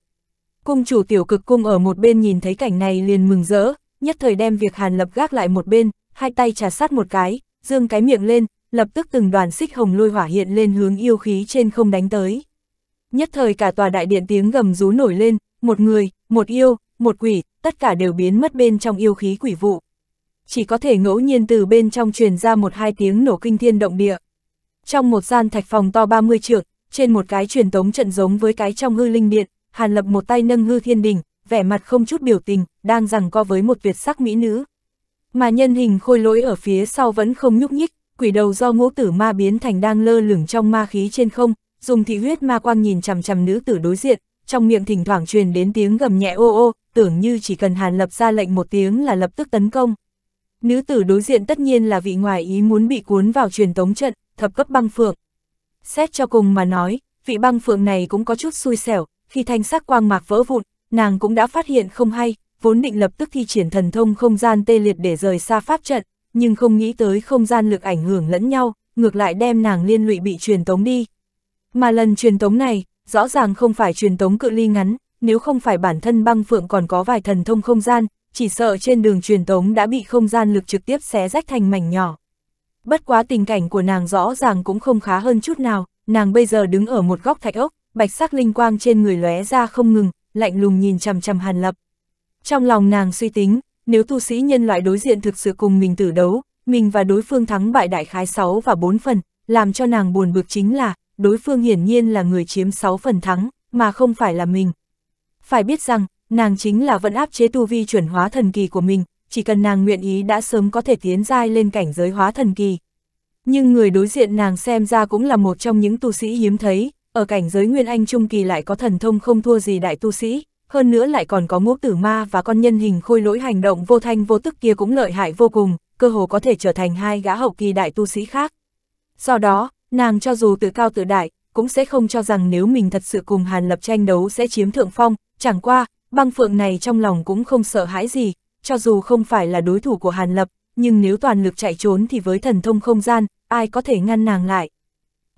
Cung chủ tiểu cực cung ở một bên nhìn thấy cảnh này liền mừng rỡ, nhất thời đem việc hàn lập gác lại một bên, hai tay trà sát một cái, dương cái miệng lên, lập tức từng đoàn xích hồng lôi hỏa hiện lên hướng yêu khí trên không đánh tới. Nhất thời cả tòa đại điện tiếng gầm rú nổi lên, một người, một yêu, một quỷ, tất cả đều biến mất bên trong yêu khí quỷ vụ. Chỉ có thể ngẫu nhiên từ bên trong truyền ra một hai tiếng nổ kinh thiên động địa. Trong một gian thạch phòng to 30 trượng, trên một cái truyền tống trận giống với cái trong hư linh điện, Hàn Lập một tay nâng hư thiên đỉnh vẻ mặt không chút biểu tình, đang rằng co với một tuyệt sắc mỹ nữ. Mà nhân hình khôi lỗi ở phía sau vẫn không nhúc nhích, quỷ đầu do ngũ tử ma biến thành đang lơ lửng trong ma khí trên không, dùng thị huyết ma quang nhìn chằm chằm nữ tử đối diện, trong miệng thỉnh thoảng truyền đến tiếng gầm nhẹ ô ô, tưởng như chỉ cần Hàn Lập ra lệnh một tiếng là lập tức tấn công. Nữ tử đối diện tất nhiên là vị ngoài ý muốn bị cuốn vào truyền tống trận, thập cấp băng phượng. Xét cho cùng mà nói, vị băng phượng này cũng có chút xui xẻo, khi thanh sắc quang mạc vỡ vụn, nàng cũng đã phát hiện không hay, vốn định lập tức thi triển thần thông không gian tê liệt để rời xa pháp trận, nhưng không nghĩ tới không gian lực ảnh hưởng lẫn nhau, ngược lại đem nàng liên lụy bị truyền tống đi. Mà lần truyền tống này, rõ ràng không phải truyền tống cự ly ngắn, nếu không phải bản thân băng phượng còn có vài thần thông không gian, chỉ sợ trên đường truyền tống đã bị không gian lực trực tiếp xé rách thành mảnh nhỏ bất quá tình cảnh của nàng rõ ràng cũng không khá hơn chút nào, nàng bây giờ đứng ở một góc thạch ốc, bạch sắc linh quang trên người lóe ra không ngừng, lạnh lùng nhìn chằm chằm Hàn Lập. Trong lòng nàng suy tính, nếu tu sĩ nhân loại đối diện thực sự cùng mình tử đấu, mình và đối phương thắng bại đại khái 6 và 4 phần, làm cho nàng buồn bực chính là, đối phương hiển nhiên là người chiếm 6 phần thắng, mà không phải là mình. Phải biết rằng, nàng chính là vận áp chế tu vi chuyển hóa thần kỳ của mình, chỉ cần nàng nguyện ý đã sớm có thể tiến giai lên cảnh giới hóa thần kỳ. Nhưng người đối diện nàng xem ra cũng là một trong những tu sĩ hiếm thấy, ở cảnh giới Nguyên Anh Trung Kỳ lại có thần thông không thua gì đại tu sĩ, hơn nữa lại còn có ngũ tử ma và con nhân hình khôi lỗi hành động vô thanh vô tức kia cũng lợi hại vô cùng, cơ hồ có thể trở thành hai gã hậu kỳ đại tu sĩ khác. Do đó, nàng cho dù tự cao tự đại, cũng sẽ không cho rằng nếu mình thật sự cùng Hàn Lập tranh đấu sẽ chiếm thượng phong, chẳng qua, băng phượng này trong lòng cũng không sợ hãi gì, cho dù không phải là đối thủ của Hàn Lập, nhưng nếu toàn lực chạy trốn thì với thần thông không gian, ai có thể ngăn nàng lại.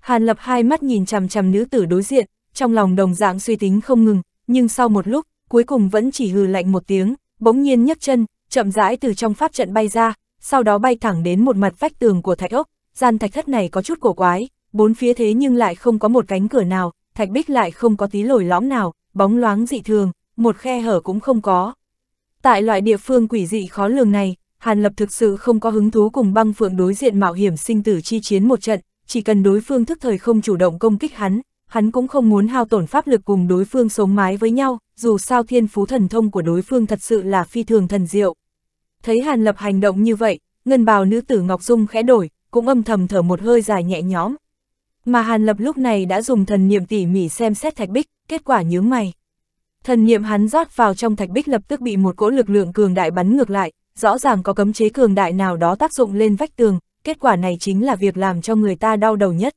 Hàn Lập hai mắt nhìn chằm chằm nữ tử đối diện, trong lòng đồng dạng suy tính không ngừng, nhưng sau một lúc, cuối cùng vẫn chỉ hừ lạnh một tiếng, bỗng nhiên nhấc chân, chậm rãi từ trong pháp trận bay ra, sau đó bay thẳng đến một mặt vách tường của thạch ốc, gian thạch thất này có chút cổ quái, bốn phía thế nhưng lại không có một cánh cửa nào, thạch bích lại không có tí lồi lõm nào, bóng loáng dị thường, một khe hở cũng không có. Tại loại địa phương quỷ dị khó lường này, Hàn Lập thực sự không có hứng thú cùng băng phượng đối diện mạo hiểm sinh tử chi chiến một trận, chỉ cần đối phương thức thời không chủ động công kích hắn, hắn cũng không muốn hao tổn pháp lực cùng đối phương sống mái với nhau, dù sao thiên phú thần thông của đối phương thật sự là phi thường thần diệu. Thấy Hàn Lập hành động như vậy, ngân bào nữ tử Ngọc Dung khẽ đổi, cũng âm thầm thở một hơi dài nhẹ nhõm. Mà Hàn Lập lúc này đã dùng thần niệm tỉ mỉ xem xét thạch bích, kết quả nhướng mày. Thần niệm hắn rót vào trong thạch bích lập tức bị một cỗ lực lượng cường đại bắn ngược lại, rõ ràng có cấm chế cường đại nào đó tác dụng lên vách tường, kết quả này chính là việc làm cho người ta đau đầu nhất.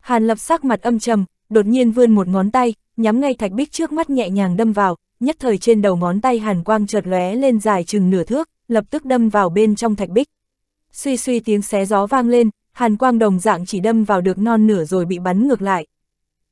Hàn lập sắc mặt âm trầm, đột nhiên vươn một ngón tay, nhắm ngay thạch bích trước mắt nhẹ nhàng đâm vào, nhất thời trên đầu ngón tay hàn quang chợt lóe lên dài chừng nửa thước, lập tức đâm vào bên trong thạch bích. Suy suy tiếng xé gió vang lên, hàn quang đồng dạng chỉ đâm vào được non nửa rồi bị bắn ngược lại.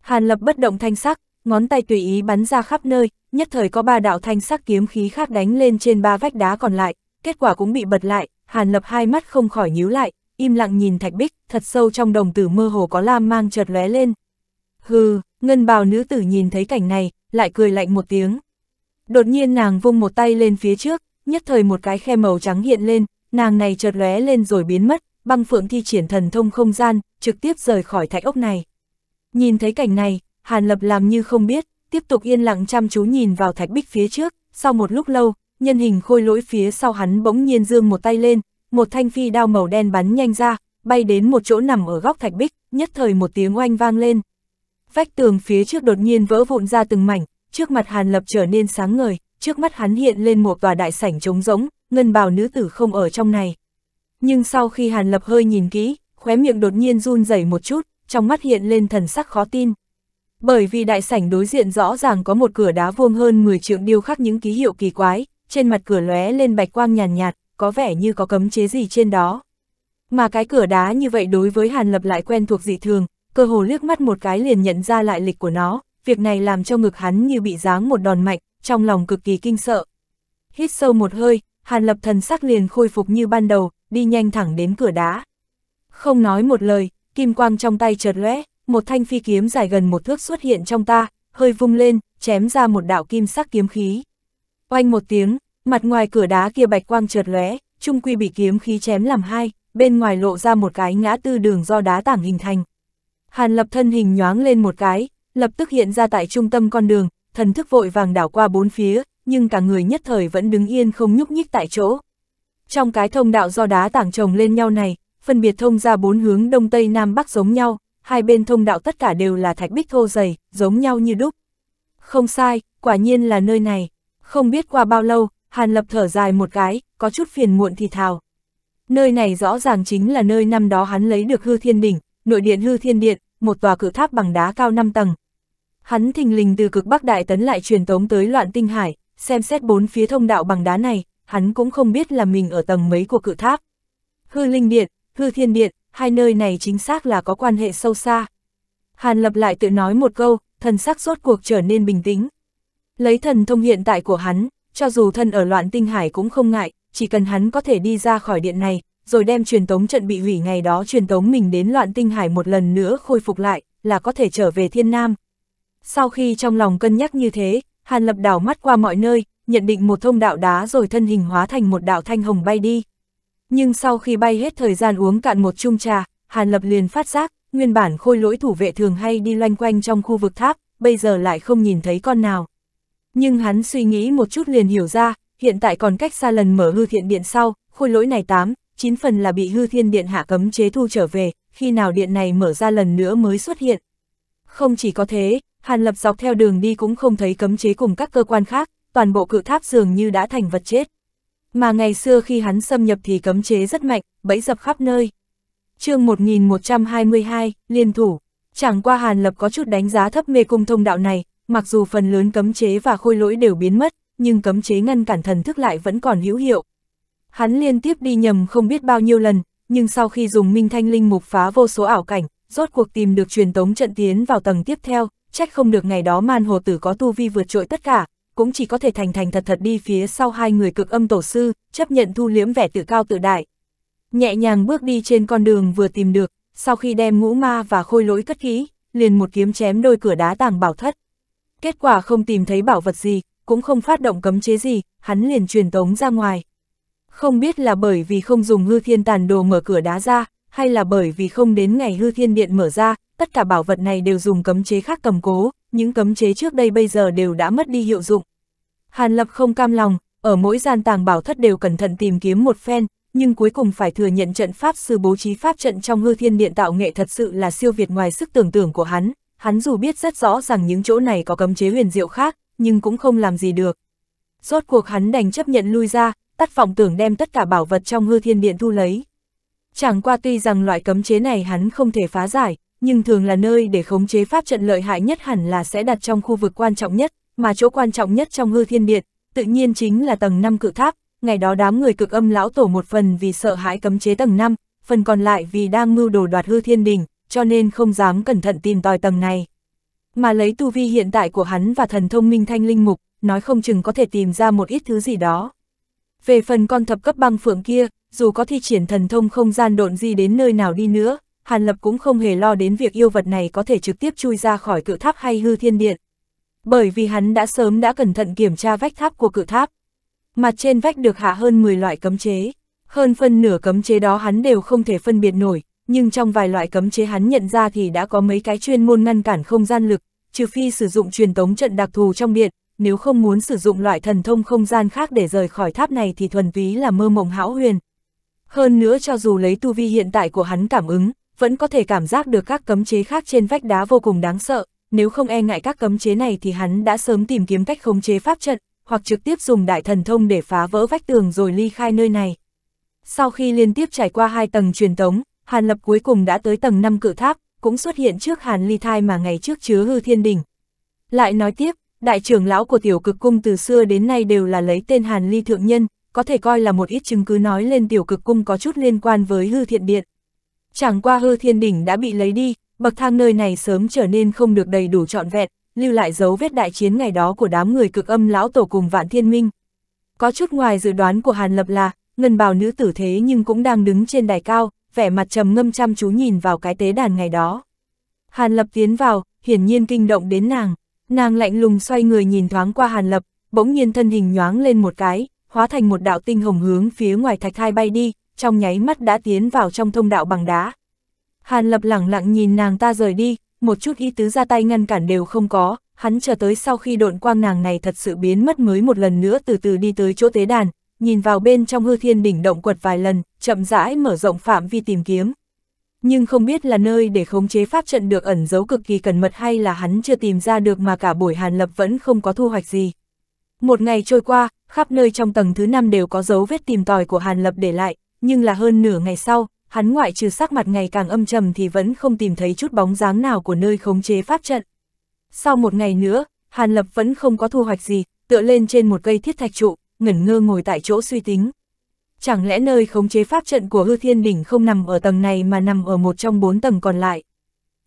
Hàn lập bất động thanh sắc, ngón tay tùy ý bắn ra khắp nơi, nhất thời có ba đạo thanh sắc kiếm khí khác đánh lên trên ba vách đá còn lại, kết quả cũng bị bật lại, Hàn Lập hai mắt không khỏi nhíu lại, im lặng nhìn Thạch Bích, thật sâu trong đồng tử mơ hồ có lam mang chợt lóe lên. Hừ, ngân bào nữ tử nhìn thấy cảnh này, lại cười lạnh một tiếng. Đột nhiên nàng vung một tay lên phía trước, nhất thời một cái khe màu trắng hiện lên, nàng này chợt lóe lên rồi biến mất, băng phượng thi triển thần thông không gian, trực tiếp rời khỏi thạch ốc này. Nhìn thấy cảnh này, Hàn Lập làm như không biết, tiếp tục yên lặng chăm chú nhìn vào thạch bích phía trước, sau một lúc lâu, nhân hình khôi lỗi phía sau hắn bỗng nhiên dương một tay lên, một thanh phi đao màu đen bắn nhanh ra, bay đến một chỗ nằm ở góc thạch bích, nhất thời một tiếng oanh vang lên. Vách tường phía trước đột nhiên vỡ vụn ra từng mảnh, trước mặt Hàn Lập trở nên sáng ngời, trước mắt hắn hiện lên một tòa đại sảnh trống rỗng, ngân bào nữ tử không ở trong này. Nhưng sau khi Hàn Lập hơi nhìn kỹ, khóe miệng đột nhiên run rẩy một chút, trong mắt hiện lên thần sắc khó tin. Bởi vì đại sảnh đối diện rõ ràng có một cửa đá vuông hơn 10 trượng điêu khắc những ký hiệu kỳ quái, trên mặt cửa lóe lên bạch quang nhàn nhạt, nhạt, có vẻ như có cấm chế gì trên đó. Mà cái cửa đá như vậy đối với Hàn Lập lại quen thuộc dị thường, cơ hồ liếc mắt một cái liền nhận ra lại lịch của nó, việc này làm cho ngực hắn như bị giáng một đòn mạnh, trong lòng cực kỳ kinh sợ. Hít sâu một hơi, Hàn Lập thần sắc liền khôi phục như ban đầu, đi nhanh thẳng đến cửa đá. Không nói một lời, kim quang trong tay chợt lóe, một thanh phi kiếm dài gần một thước xuất hiện trong ta, hơi vung lên, chém ra một đạo kim sắc kiếm khí. Oanh một tiếng, mặt ngoài cửa đá kia bạch quang trượt lóe, trung quy bị kiếm khí chém làm hai, bên ngoài lộ ra một cái ngã tư đường do đá tảng hình thành. Hàn lập thân hình nhoáng lên một cái, lập tức hiện ra tại trung tâm con đường, thần thức vội vàng đảo qua bốn phía, nhưng cả người nhất thời vẫn đứng yên không nhúc nhích tại chỗ. Trong cái thông đạo do đá tảng trồng lên nhau này, phân biệt thông ra bốn hướng đông tây nam bắc giống nhau, hai bên thông đạo tất cả đều là thạch bích thô dày, giống nhau như đúc. Không sai, quả nhiên là nơi này. Không biết qua bao lâu, Hàn Lập thở dài một cái, có chút phiền muộn thì thào. Nơi này rõ ràng chính là nơi năm đó hắn lấy được hư thiên đỉnh, nội điện hư thiên điện, một tòa cự tháp bằng đá cao 5 tầng. Hắn thình lình từ cực bắc đại tấn lại truyền tống tới loạn tinh hải, xem xét bốn phía thông đạo bằng đá này, hắn cũng không biết là mình ở tầng mấy của cự tháp. Hư linh điện, hư thiên điện, hai nơi này chính xác là có quan hệ sâu xa. Hàn Lập lại tự nói một câu, thần sắc rốt cuộc trở nên bình tĩnh. Lấy thần thông hiện tại của hắn, cho dù thân ở loạn tinh hải cũng không ngại, chỉ cần hắn có thể đi ra khỏi điện này, rồi đem truyền tống trận bị hủy ngày đó truyền tống mình đến loạn tinh hải một lần nữa khôi phục lại, là có thể trở về thiên nam. Sau khi trong lòng cân nhắc như thế, Hàn Lập đảo mắt qua mọi nơi, nhận định một thông đạo đá rồi thân hình hóa thành một đạo thanh hồng bay đi. Nhưng sau khi bay hết thời gian uống cạn một chung trà, Hàn Lập liền phát giác, nguyên bản khôi lỗi thủ vệ thường hay đi loanh quanh trong khu vực tháp, bây giờ lại không nhìn thấy con nào. Nhưng hắn suy nghĩ một chút liền hiểu ra, hiện tại còn cách xa lần mở hư thiện điện sau, khôi lỗi này 8, 9 phần là bị hư thiên điện hạ cấm chế thu trở về, khi nào điện này mở ra lần nữa mới xuất hiện. Không chỉ có thế, Hàn Lập dọc theo đường đi cũng không thấy cấm chế cùng các cơ quan khác, toàn bộ cự tháp dường như đã thành vật chết mà ngày xưa khi hắn xâm nhập thì cấm chế rất mạnh, bẫy dập khắp nơi. chương 1122, Liên Thủ, chẳng qua Hàn Lập có chút đánh giá thấp mê cung thông đạo này, mặc dù phần lớn cấm chế và khôi lỗi đều biến mất, nhưng cấm chế ngăn cản thần thức lại vẫn còn hữu hiệu. Hắn liên tiếp đi nhầm không biết bao nhiêu lần, nhưng sau khi dùng minh thanh linh mục phá vô số ảo cảnh, rốt cuộc tìm được truyền tống trận tiến vào tầng tiếp theo, trách không được ngày đó man hồ tử có tu vi vượt trội tất cả, cũng chỉ có thể thành thành thật thật đi phía sau hai người cực âm tổ sư, chấp nhận thu liếm vẻ tự cao tự đại. Nhẹ nhàng bước đi trên con đường vừa tìm được, sau khi đem ngũ ma và khôi lỗi cất kỹ, liền một kiếm chém đôi cửa đá tàng bảo thất. Kết quả không tìm thấy bảo vật gì, cũng không phát động cấm chế gì, hắn liền truyền tống ra ngoài. Không biết là bởi vì không dùng hư thiên tàn đồ mở cửa đá ra, hay là bởi vì không đến ngày hư thiên điện mở ra, tất cả bảo vật này đều dùng cấm chế khác cầm cố, những cấm chế trước đây bây giờ đều đã mất đi hiệu dụng. Hàn Lập không cam lòng, ở mỗi gian tàng bảo thất đều cẩn thận tìm kiếm một phen, nhưng cuối cùng phải thừa nhận trận pháp sư bố trí pháp trận trong hư thiên điện tạo nghệ thật sự là siêu việt ngoài sức tưởng tượng của hắn, hắn dù biết rất rõ rằng những chỗ này có cấm chế huyền diệu khác, nhưng cũng không làm gì được. Rốt cuộc hắn đành chấp nhận lui ra, tắt vọng tưởng đem tất cả bảo vật trong hư thiên điện thu lấy. Chẳng qua tuy rằng loại cấm chế này hắn không thể phá giải, nhưng thường là nơi để khống chế pháp trận lợi hại nhất hẳn là sẽ đặt trong khu vực quan trọng nhất, mà chỗ quan trọng nhất trong hư thiên điện, tự nhiên chính là tầng 5 cự tháp, ngày đó đám người cực âm lão tổ một phần vì sợ hãi cấm chế tầng 5, phần còn lại vì đang mưu đồ đoạt hư thiên đình, cho nên không dám cẩn thận tìm tòi tầng này. Mà lấy tu vi hiện tại của hắn và thần thông minh thanh linh mục, nói không chừng có thể tìm ra một ít thứ gì đó. Về phần con thập cấp băng phượng kia, dù có thi triển thần thông không gian độn gì đến nơi nào đi nữa, Hàn Lập cũng không hề lo đến việc yêu vật này có thể trực tiếp chui ra khỏi cự tháp hay hư thiên điện. Bởi vì hắn đã sớm đã cẩn thận kiểm tra vách tháp của cự tháp. Mặt trên vách được hạ hơn 10 loại cấm chế. Hơn phân nửa cấm chế đó hắn đều không thể phân biệt nổi, nhưng trong vài loại cấm chế hắn nhận ra thì đã có mấy cái chuyên môn ngăn cản không gian lực, trừ phi sử dụng truyền tống trận đặc thù trong điện, nếu không muốn sử dụng loại thần thông không gian khác để rời khỏi tháp này thì thuần túy là mơ mộng hão huyền. Hơn nữa cho dù lấy tu vi hiện tại của hắn cảm ứng, vẫn có thể cảm giác được các cấm chế khác trên vách đá vô cùng đáng sợ, nếu không e ngại các cấm chế này thì hắn đã sớm tìm kiếm cách khống chế pháp trận, hoặc trực tiếp dùng đại thần thông để phá vỡ vách tường rồi ly khai nơi này. Sau khi liên tiếp trải qua hai tầng truyền tống, Hàn Lập cuối cùng đã tới tầng 5 cự tháp, cũng xuất hiện trước Hàn Ly Thai mà ngày trước chứa hư thiên đỉnh. Lại nói tiếp, đại trưởng lão của tiểu cực cung từ xưa đến nay đều là lấy tên Hàn Ly Thượng Nhân, có thể coi là một ít chứng cứ nói lên tiểu cực cung có chút liên quan với hư thiện điện. Chẳng qua hư thiên đỉnh đã bị lấy đi, bậc thang nơi này sớm trở nên không được đầy đủ trọn vẹn, lưu lại dấu vết đại chiến ngày đó của đám người cực âm lão tổ cùng vạn thiên minh. Có chút ngoài dự đoán của Hàn Lập là, ngân bào nữ tử thế nhưng cũng đang đứng trên đài cao, vẻ mặt trầm ngâm chăm chú nhìn vào cái tế đàn ngày đó. Hàn Lập tiến vào, hiển nhiên kinh động đến nàng, nàng lạnh lùng xoay người nhìn thoáng qua Hàn Lập, bỗng nhiên thân hình nhoáng lên một cái, hóa thành một đạo tinh hồng hướng phía ngoài thạch thai bay đi, trong nháy mắt đã tiến vào trong thông đạo bằng đá. Hàn Lập lẳng lặng nhìn nàng ta rời đi, một chút ý tứ ra tay ngăn cản đều không có, hắn chờ tới sau khi độn quang nàng này thật sự biến mất mới một lần nữa từ từ đi tới chỗ tế đàn, nhìn vào bên trong hư thiên đỉnh động quật vài lần, chậm rãi mở rộng phạm vi tìm kiếm. Nhưng không biết là nơi để khống chế pháp trận được ẩn giấu cực kỳ cẩn mật hay là hắn chưa tìm ra được mà cả buổi Hàn Lập vẫn không có thu hoạch gì. Một ngày trôi qua, khắp nơi trong tầng thứ 5 đều có dấu vết tìm tòi của Hàn Lập để lại, nhưng là hơn nửa ngày sau, hắn ngoại trừ sắc mặt ngày càng âm trầm thì vẫn không tìm thấy chút bóng dáng nào của nơi khống chế pháp trận. Sau một ngày nữa, Hàn Lập vẫn không có thu hoạch gì, tựa lên trên một cây thiết thạch trụ, ngẩn ngơ ngồi tại chỗ suy tính. Chẳng lẽ nơi khống chế pháp trận của hư thiên đỉnh không nằm ở tầng này mà nằm ở một trong bốn tầng còn lại?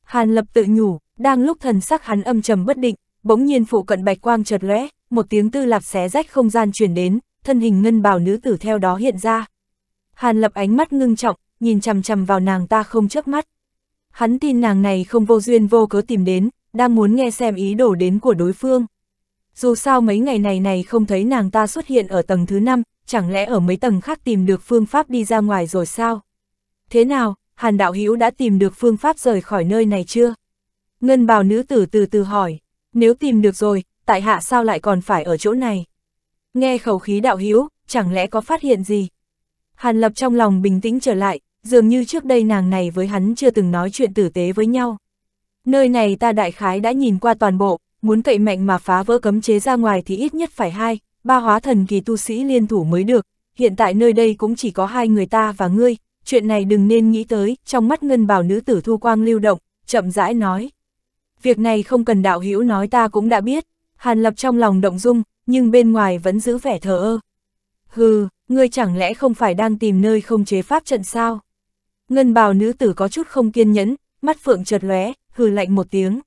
Hàn Lập tự nhủ, đang lúc thần sắc hắn âm trầm bất định, bỗng nhiên phụ cận bạch quang chợt lóe, một tiếng tư lạp xé rách không gian truyền đến, thân hình ngân bào nữ tử theo đó hiện ra. Hàn lập ánh mắt ngưng trọng, nhìn chằm chằm vào nàng ta không chớp mắt. Hắn tin nàng này không vô duyên vô cớ tìm đến, đang muốn nghe xem ý đồ đến của đối phương. Dù sao mấy ngày này này không thấy nàng ta xuất hiện ở tầng thứ 5, chẳng lẽ ở mấy tầng khác tìm được phương pháp đi ra ngoài rồi sao? Thế nào, Hàn Đạo Hữu đã tìm được phương pháp rời khỏi nơi này chưa? Ngân bào nữ tử từ từ hỏi, nếu tìm được rồi, tại hạ sao lại còn phải ở chỗ này? Nghe khẩu khí Đạo Hữu chẳng lẽ có phát hiện gì? Hàn Lập trong lòng bình tĩnh trở lại, dường như trước đây nàng này với hắn chưa từng nói chuyện tử tế với nhau. Nơi này ta đại khái đã nhìn qua toàn bộ, muốn cậy mạnh mà phá vỡ cấm chế ra ngoài thì ít nhất phải hai, ba hóa thần kỳ tu sĩ liên thủ mới được, hiện tại nơi đây cũng chỉ có hai người ta và ngươi, chuyện này đừng nên nghĩ tới, trong mắt ngân bảo nữ tử thu quang lưu động, chậm rãi nói. Việc này không cần đạo hữu nói ta cũng đã biết, Hàn Lập trong lòng động dung, nhưng bên ngoài vẫn giữ vẻ thờ ơ. Hừ, ngươi chẳng lẽ không phải đang tìm nơi không chế pháp trận sao? Ngân bào nữ tử có chút không kiên nhẫn, mắt phượng chợt lóe, hừ lạnh một tiếng.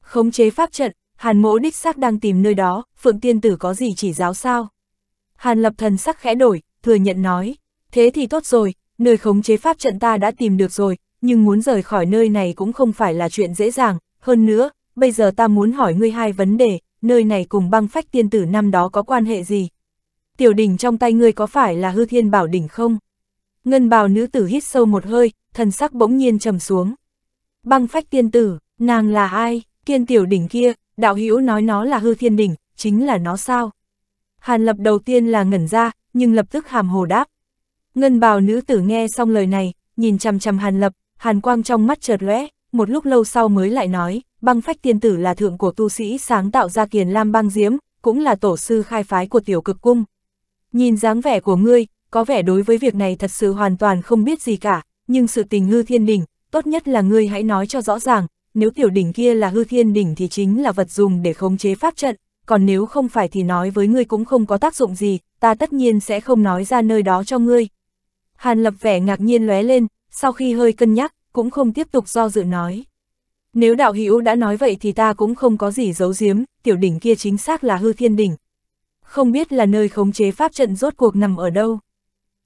Khống chế pháp trận, Hàn mỗ đích xác đang tìm nơi đó, phượng tiên tử có gì chỉ giáo sao? Hàn lập thần sắc khẽ đổi, thừa nhận nói, thế thì tốt rồi, nơi khống chế pháp trận ta đã tìm được rồi, nhưng muốn rời khỏi nơi này cũng không phải là chuyện dễ dàng, hơn nữa, bây giờ ta muốn hỏi ngươi hai vấn đề, nơi này cùng băng phách tiên tử năm đó có quan hệ gì? tiểu đỉnh trong tay ngươi có phải là hư thiên bảo đỉnh không? Ngân bào nữ tử hít sâu một hơi, thần sắc bỗng nhiên trầm xuống. Băng phách tiên tử, nàng là ai? Kiên tiểu đỉnh kia, đạo hữu nói nó là hư thiên đỉnh, chính là nó sao? Hàn lập đầu tiên là ngẩn ra, nhưng lập tức hàm hồ đáp. Ngân bào nữ tử nghe xong lời này, nhìn chằm chằm hàn lập, hàn quang trong mắt chợt lóe, một lúc lâu sau mới lại nói, băng phách tiên tử là thượng của tu sĩ sáng tạo ra kiền lam băng diếm, cũng là tổ sư khai phái của tiểu cực cung. Nhìn dáng vẻ của ngươi, có vẻ đối với việc này thật sự hoàn toàn không biết gì cả, nhưng sự tình hư thiên đỉnh, tốt nhất là ngươi hãy nói cho rõ ràng, nếu tiểu đỉnh kia là hư thiên đỉnh thì chính là vật dùng để khống chế pháp trận, còn nếu không phải thì nói với ngươi cũng không có tác dụng gì, ta tất nhiên sẽ không nói ra nơi đó cho ngươi. Hàn lập vẻ ngạc nhiên lóe lên, sau khi hơi cân nhắc, cũng không tiếp tục do dự nói. Nếu đạo hữu đã nói vậy thì ta cũng không có gì giấu giếm, tiểu đỉnh kia chính xác là hư thiên đỉnh, không biết là nơi khống chế pháp trận rốt cuộc nằm ở đâu.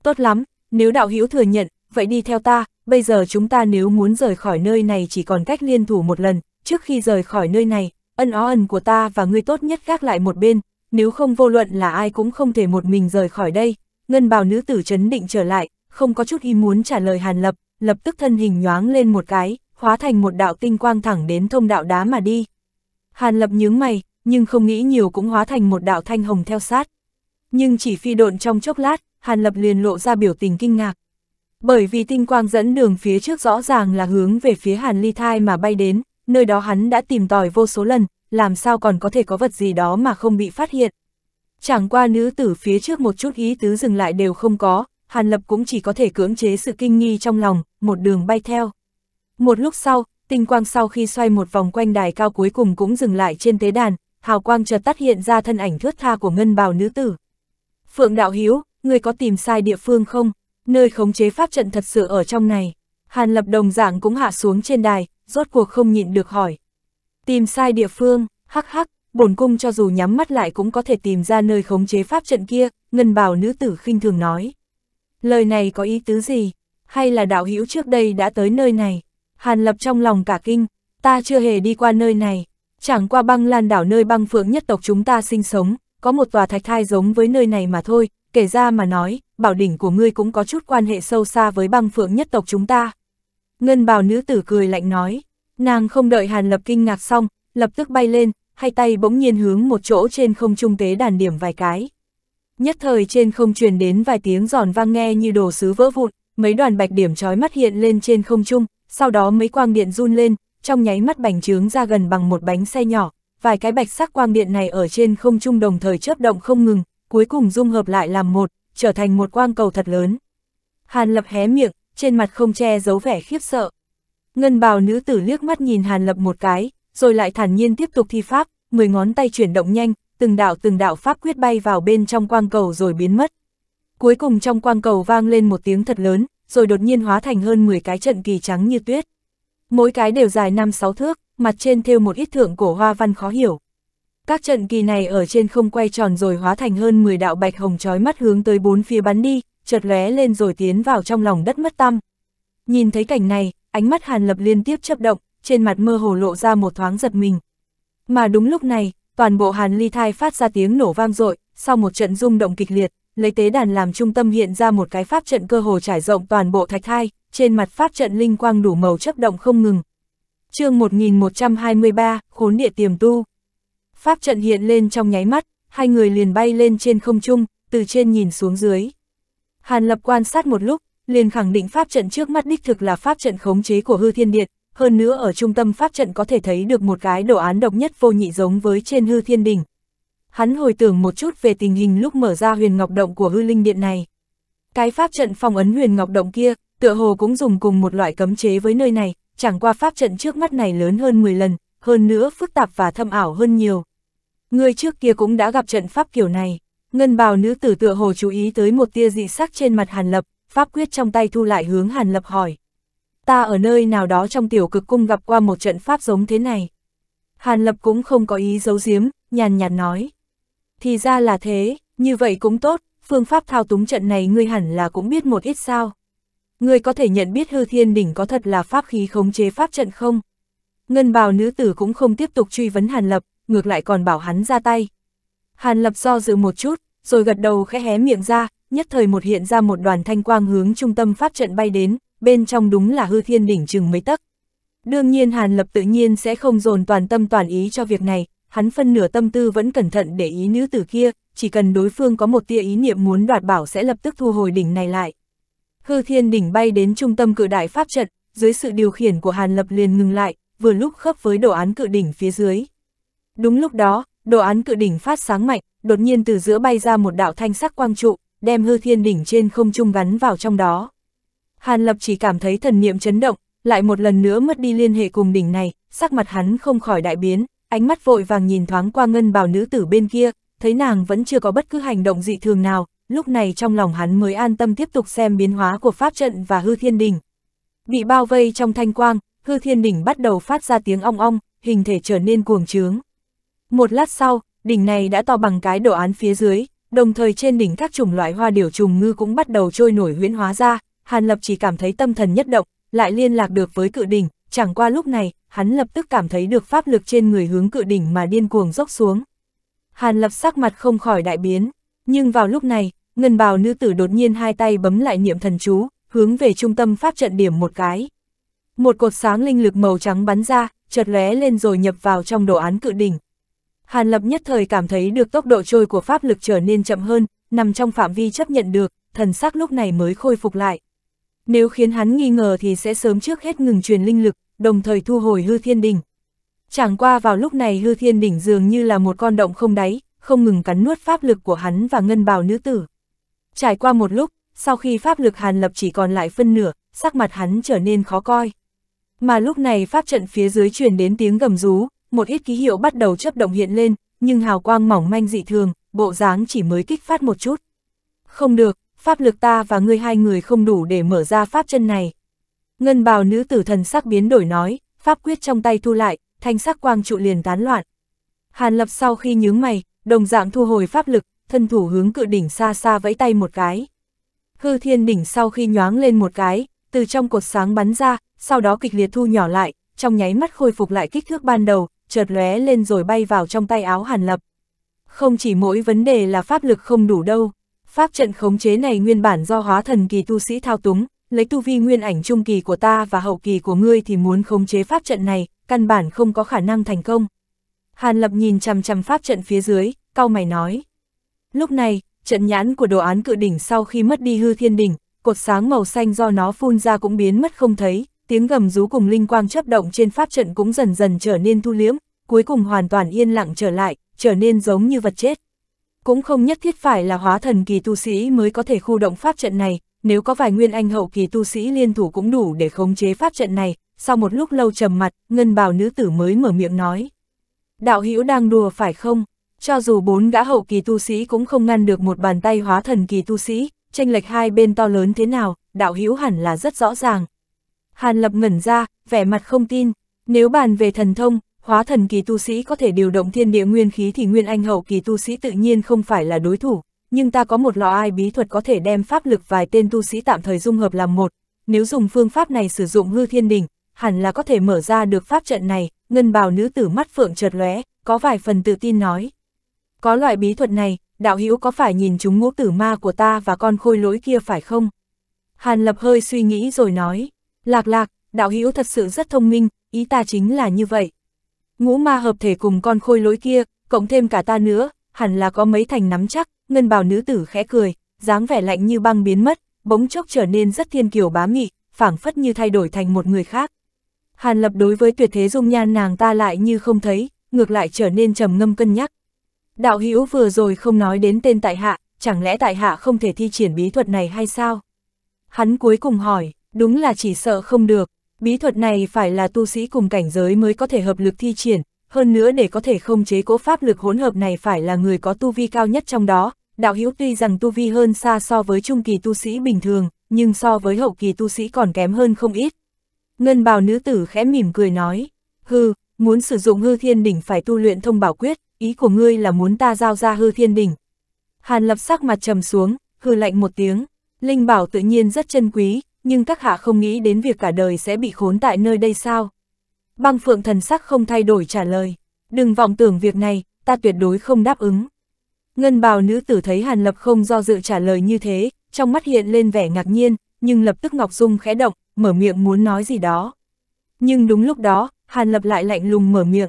Tốt lắm, nếu đạo hữu thừa nhận, vậy đi theo ta, bây giờ chúng ta nếu muốn rời khỏi nơi này chỉ còn cách liên thủ một lần, trước khi rời khỏi nơi này, ân ó ẩn của ta và ngươi tốt nhất gác lại một bên, nếu không vô luận là ai cũng không thể một mình rời khỏi đây. Ngân bào nữ tử chấn định trở lại, không có chút ý muốn trả lời Hàn Lập, lập tức thân hình nhoáng lên một cái, hóa thành một đạo tinh quang thẳng đến thông đạo đá mà đi. Hàn Lập nhướng mày, nhưng không nghĩ nhiều cũng hóa thành một đạo thanh hồng theo sát. Nhưng chỉ phi độn trong chốc lát, Hàn Lập liền lộ ra biểu tình kinh ngạc. Bởi vì tinh quang dẫn đường phía trước rõ ràng là hướng về phía Hàn Ly Thai mà bay đến, nơi đó hắn đã tìm tòi vô số lần, làm sao còn có thể có vật gì đó mà không bị phát hiện. Chẳng qua nữ tử phía trước một chút ý tứ dừng lại đều không có, Hàn Lập cũng chỉ có thể cưỡng chế sự kinh nghi trong lòng, một đường bay theo. Một lúc sau, tinh quang sau khi xoay một vòng quanh đài cao cuối cùng cũng dừng lại trên tế đàn, hào quang chợt tắt hiện ra thân ảnh thướt tha của ngân bào nữ tử. Phượng Đạo Hiếu, người có tìm sai địa phương không? Nơi khống chế pháp trận thật sự ở trong này. Hàn lập đồng dạng cũng hạ xuống trên đài, rốt cuộc không nhịn được hỏi. Tìm sai địa phương, hắc hắc, bổn cung cho dù nhắm mắt lại cũng có thể tìm ra nơi khống chế pháp trận kia, ngân bào nữ tử khinh thường nói. Lời này có ý tứ gì? Hay là đạo hữu trước đây đã tới nơi này? Hàn lập trong lòng cả kinh, ta chưa hề đi qua nơi này, Chẳng qua băng lan đảo nơi băng phượng nhất tộc chúng ta sinh sống, có một tòa thạch thai giống với nơi này mà thôi, kể ra mà nói, bảo đỉnh của ngươi cũng có chút quan hệ sâu xa với băng phượng nhất tộc chúng ta. Ngân bào nữ tử cười lạnh nói, nàng không đợi Hàn Lập kinh ngạc xong, lập tức bay lên, hai tay bỗng nhiên hướng một chỗ trên không trung tế đàn điểm vài cái. Nhất thời trên không truyền đến vài tiếng giòn vang nghe như đồ sứ vỡ vụn, mấy đoàn bạch điểm trói mắt hiện lên trên không trung, sau đó mấy quang điện run lên, trong nháy mắt bành trướng ra gần bằng một bánh xe nhỏ, vài cái bạch sắc quang điện này ở trên không trung đồng thời chớp động không ngừng, cuối cùng dung hợp lại làm một, trở thành một quang cầu thật lớn. Hàn Lập hé miệng, trên mặt không che giấu vẻ khiếp sợ. Ngân bào nữ tử liếc mắt nhìn Hàn Lập một cái, rồi lại thản nhiên tiếp tục thi pháp, mười ngón tay chuyển động nhanh, từng đạo từng đạo pháp quyết bay vào bên trong quang cầu rồi biến mất. Cuối cùng trong quang cầu vang lên một tiếng thật lớn, rồi đột nhiên hóa thành hơn 10 cái trận kỳ trắng như tuyết mỗi cái đều dài 5-6 thước, mặt trên thêu một ít thượng cổ hoa văn khó hiểu. Các trận kỳ này ở trên không quay tròn rồi hóa thành hơn 10 đạo bạch hồng chói mắt hướng tới bốn phía bắn đi, chợt lóe lên rồi tiến vào trong lòng đất mất tăm. Nhìn thấy cảnh này, ánh mắt Hàn Lập liên tiếp chớp động, trên mặt mơ hồ lộ ra một thoáng giật mình. Mà đúng lúc này, toàn bộ Hàn Ly Thai phát ra tiếng nổ vang dội, sau một trận rung động kịch liệt, lấy tế đàn làm trung tâm hiện ra một cái pháp trận cơ hồ trải rộng toàn bộ thạch thai, trên mặt pháp trận linh quang đủ màu chấp động không ngừng. chương 1123, khốn địa tiềm tu. Pháp trận hiện lên trong nháy mắt, hai người liền bay lên trên không trung, từ trên nhìn xuống dưới. Hàn Lập quan sát một lúc, liền khẳng định pháp trận trước mắt đích thực là pháp trận khống chế của hư thiên điện, hơn nữa ở trung tâm pháp trận có thể thấy được một cái đồ án độc nhất vô nhị giống với trên hư thiên đỉnh. Hắn hồi tưởng một chút về tình hình lúc mở ra huyền ngọc động của hư linh điện này. Cái pháp trận phong ấn huyền ngọc động kia, tựa hồ cũng dùng cùng một loại cấm chế với nơi này, chẳng qua pháp trận trước mắt này lớn hơn 10 lần, hơn nữa phức tạp và thâm ảo hơn nhiều. Người trước kia cũng đã gặp trận pháp kiểu này, ngân bào nữ tử tựa hồ chú ý tới một tia dị sắc trên mặt Hàn Lập, pháp quyết trong tay thu lại hướng Hàn Lập hỏi. Ta ở nơi nào đó trong tiểu cực cung gặp qua một trận pháp giống thế này. Hàn Lập cũng không có ý giấu giếm, nhàn nhạt nói. Thì ra là thế, như vậy cũng tốt, phương pháp thao túng trận này ngươi hẳn là cũng biết một ít sao người có thể nhận biết hư thiên đỉnh có thật là pháp khí khống chế pháp trận không? Ngân bào nữ tử cũng không tiếp tục truy vấn Hàn Lập, ngược lại còn bảo hắn ra tay. Hàn Lập do dự một chút, rồi gật đầu khẽ hé miệng ra, nhất thời một hiện ra một đoàn thanh quang hướng trung tâm pháp trận bay đến, bên trong đúng là hư thiên đỉnh chừng mấy tấc. Đương nhiên Hàn Lập tự nhiên sẽ không dồn toàn tâm toàn ý cho việc này, hắn phân nửa tâm tư vẫn cẩn thận để ý nữ tử kia, chỉ cần đối phương có một tia ý niệm muốn đoạt bảo sẽ lập tức thu hồi đỉnh này lại. Hư thiên đỉnh bay đến trung tâm cự đại pháp trận, dưới sự điều khiển của Hàn Lập liền ngừng lại, vừa lúc khớp với đồ án cự đỉnh phía dưới. Đúng lúc đó, đồ án cự đỉnh phát sáng mạnh, đột nhiên từ giữa bay ra một đạo thanh sắc quang trụ, đem hư thiên đỉnh trên không trung gắn vào trong đó. Hàn Lập chỉ cảm thấy thần niệm chấn động, lại một lần nữa mất đi liên hệ cùng đỉnh này, sắc mặt hắn không khỏi đại biến, ánh mắt vội vàng nhìn thoáng qua ngân bào nữ tử bên kia, thấy nàng vẫn chưa có bất cứ hành động dị thường nào, lúc này trong lòng hắn mới an tâm tiếp tục xem biến hóa của pháp trận và hư thiên đỉnh. Bị bao vây trong thanh quang, hư thiên đỉnh bắt đầu phát ra tiếng ong ong, hình thể trở nên cuồng trướng. Một lát sau, đỉnh này đã to bằng cái đồ án phía dưới, đồng thời trên đỉnh các chủng loại hoa điểu trùng ngư cũng bắt đầu trôi nổi huyễn hóa ra, Hàn Lập chỉ cảm thấy tâm thần nhất động, lại liên lạc được với cự đỉnh, chẳng qua lúc này, hắn lập tức cảm thấy được pháp lực trên người hướng cự đỉnh mà điên cuồng dốc xuống. Hàn Lập sắc mặt không khỏi đại biến, nhưng vào lúc này, Ngân bào nữ tử đột nhiên hai tay bấm lại niệm thần chú, hướng về trung tâm pháp trận điểm một cái. Một cột sáng linh lực màu trắng bắn ra, chợt lóe lên rồi nhập vào trong đồ án cự đỉnh. Hàn Lập nhất thời cảm thấy được tốc độ trôi của pháp lực trở nên chậm hơn, nằm trong phạm vi chấp nhận được, thần sắc lúc này mới khôi phục lại. Nếu khiến hắn nghi ngờ thì sẽ sớm trước hết ngừng truyền linh lực, đồng thời thu hồi hư thiên đỉnh. Chẳng qua vào lúc này hư thiên đỉnh dường như là một con động không đáy, không ngừng cắn nuốt pháp lực của hắn và ngân bào nữ tử. Trải qua một lúc, sau khi pháp lực hàn lập chỉ còn lại phân nửa, sắc mặt hắn trở nên khó coi. Mà lúc này pháp trận phía dưới truyền đến tiếng gầm rú, một ít ký hiệu bắt đầu chấp động hiện lên, nhưng hào quang mỏng manh dị thường, bộ dáng chỉ mới kích phát một chút. Không được, pháp lực ta và ngươi hai người không đủ để mở ra pháp chân này. Ngân bào nữ tử thần sắc biến đổi nói, pháp quyết trong tay thu lại, thanh sắc quang trụ liền tán loạn. Hàn lập sau khi nhướng mày, đồng dạng thu hồi pháp lực, thân thủ hướng cự đỉnh xa xa vẫy tay một cái. Hư thiên đỉnh sau khi nhoáng lên một cái, từ trong cột sáng bắn ra, sau đó kịch liệt thu nhỏ lại, trong nháy mắt khôi phục lại kích thước ban đầu, chợt lóe lên rồi bay vào trong tay áo hàn lập. Không chỉ mỗi vấn đề là pháp lực không đủ đâu, pháp trận khống chế này nguyên bản do hóa thần kỳ tu sĩ thao túng, lấy tu vi nguyên ảnh trung kỳ của ta và hậu kỳ của ngươi thì muốn khống chế pháp trận này, căn bản không có khả năng thành công. Hàn Lập nhìn chằm chằm pháp trận phía dưới, cau mày nói. Lúc này, trận nhãn của đồ án cự đỉnh sau khi mất đi hư thiên đỉnh, cột sáng màu xanh do nó phun ra cũng biến mất không thấy, tiếng gầm rú cùng linh quang chấp động trên pháp trận cũng dần dần trở nên thu liễm, cuối cùng hoàn toàn yên lặng trở lại, trở nên giống như vật chết. Cũng không nhất thiết phải là hóa thần kỳ tu sĩ mới có thể khu động pháp trận này, nếu có vài nguyên anh hậu kỳ tu sĩ liên thủ cũng đủ để khống chế pháp trận này, sau một lúc lâu trầm mặt, ngân bào nữ tử mới mở miệng nói. Đạo hữu đang đùa phải không? Cho dù bốn gã hậu kỳ tu sĩ cũng không ngăn được một bàn tay hóa thần kỳ tu sĩ, tranh lệch hai bên to lớn thế nào, đạo hữu hẳn là rất rõ ràng. Hàn Lập ngẩn ra, vẻ mặt không tin, nếu bàn về thần thông, hóa thần kỳ tu sĩ có thể điều động thiên địa nguyên khí thì nguyên anh hậu kỳ tu sĩ tự nhiên không phải là đối thủ, nhưng ta có một lọ ai bí thuật có thể đem pháp lực vài tên tu sĩ tạm thời dung hợp làm một, nếu dùng phương pháp này sử dụng hư thiên đỉnh, hẳn là có thể mở ra được pháp trận này, ngân bào nữ tử mắt phượng chợt lóe, có vài phần tự tin nói. Có loại bí thuật này, đạo hữu có phải nhìn chúng ngũ tử ma của ta và con khôi lỗi kia phải không? Hàn Lập hơi suy nghĩ rồi nói, lạc lạc, đạo hữu thật sự rất thông minh, ý ta chính là như vậy. Ngũ ma hợp thể cùng con khôi lỗi kia, cộng thêm cả ta nữa, hẳn là có mấy thành nắm chắc, ngân bào nữ tử khẽ cười, dáng vẻ lạnh như băng biến mất, bỗng chốc trở nên rất thiên kiều bá mị, phảng phất như thay đổi thành một người khác. Hàn Lập đối với tuyệt thế dung nhan nàng ta lại như không thấy, ngược lại trở nên trầm ngâm cân nhắc đạo hữu vừa rồi không nói đến tên tại hạ, chẳng lẽ tại hạ không thể thi triển bí thuật này hay sao? Hắn cuối cùng hỏi, đúng là chỉ sợ không được, bí thuật này phải là tu sĩ cùng cảnh giới mới có thể hợp lực thi triển, hơn nữa để có thể không chế cố pháp lực hỗn hợp này phải là người có tu vi cao nhất trong đó, đạo hữu tuy rằng tu vi hơn xa so với trung kỳ tu sĩ bình thường, nhưng so với hậu kỳ tu sĩ còn kém hơn không ít. Ngân bào nữ tử khẽ mỉm cười nói, hư, muốn sử dụng hư thiên đỉnh phải tu luyện thông bảo quyết, ý của ngươi là muốn ta giao ra hư thiên đỉnh. Hàn lập sắc mặt trầm xuống, hư lạnh một tiếng, linh bảo tự nhiên rất chân quý, nhưng các hạ không nghĩ đến việc cả đời sẽ bị khốn tại nơi đây sao. Băng phượng thần sắc không thay đổi trả lời, đừng vọng tưởng việc này, ta tuyệt đối không đáp ứng. Ngân bào nữ tử thấy Hàn Lập không do dự trả lời như thế, trong mắt hiện lên vẻ ngạc nhiên, nhưng lập tức Ngọc Dung khẽ động, mở miệng muốn nói gì đó. Nhưng đúng lúc đó, Hàn Lập lại lạnh lùng mở miệng,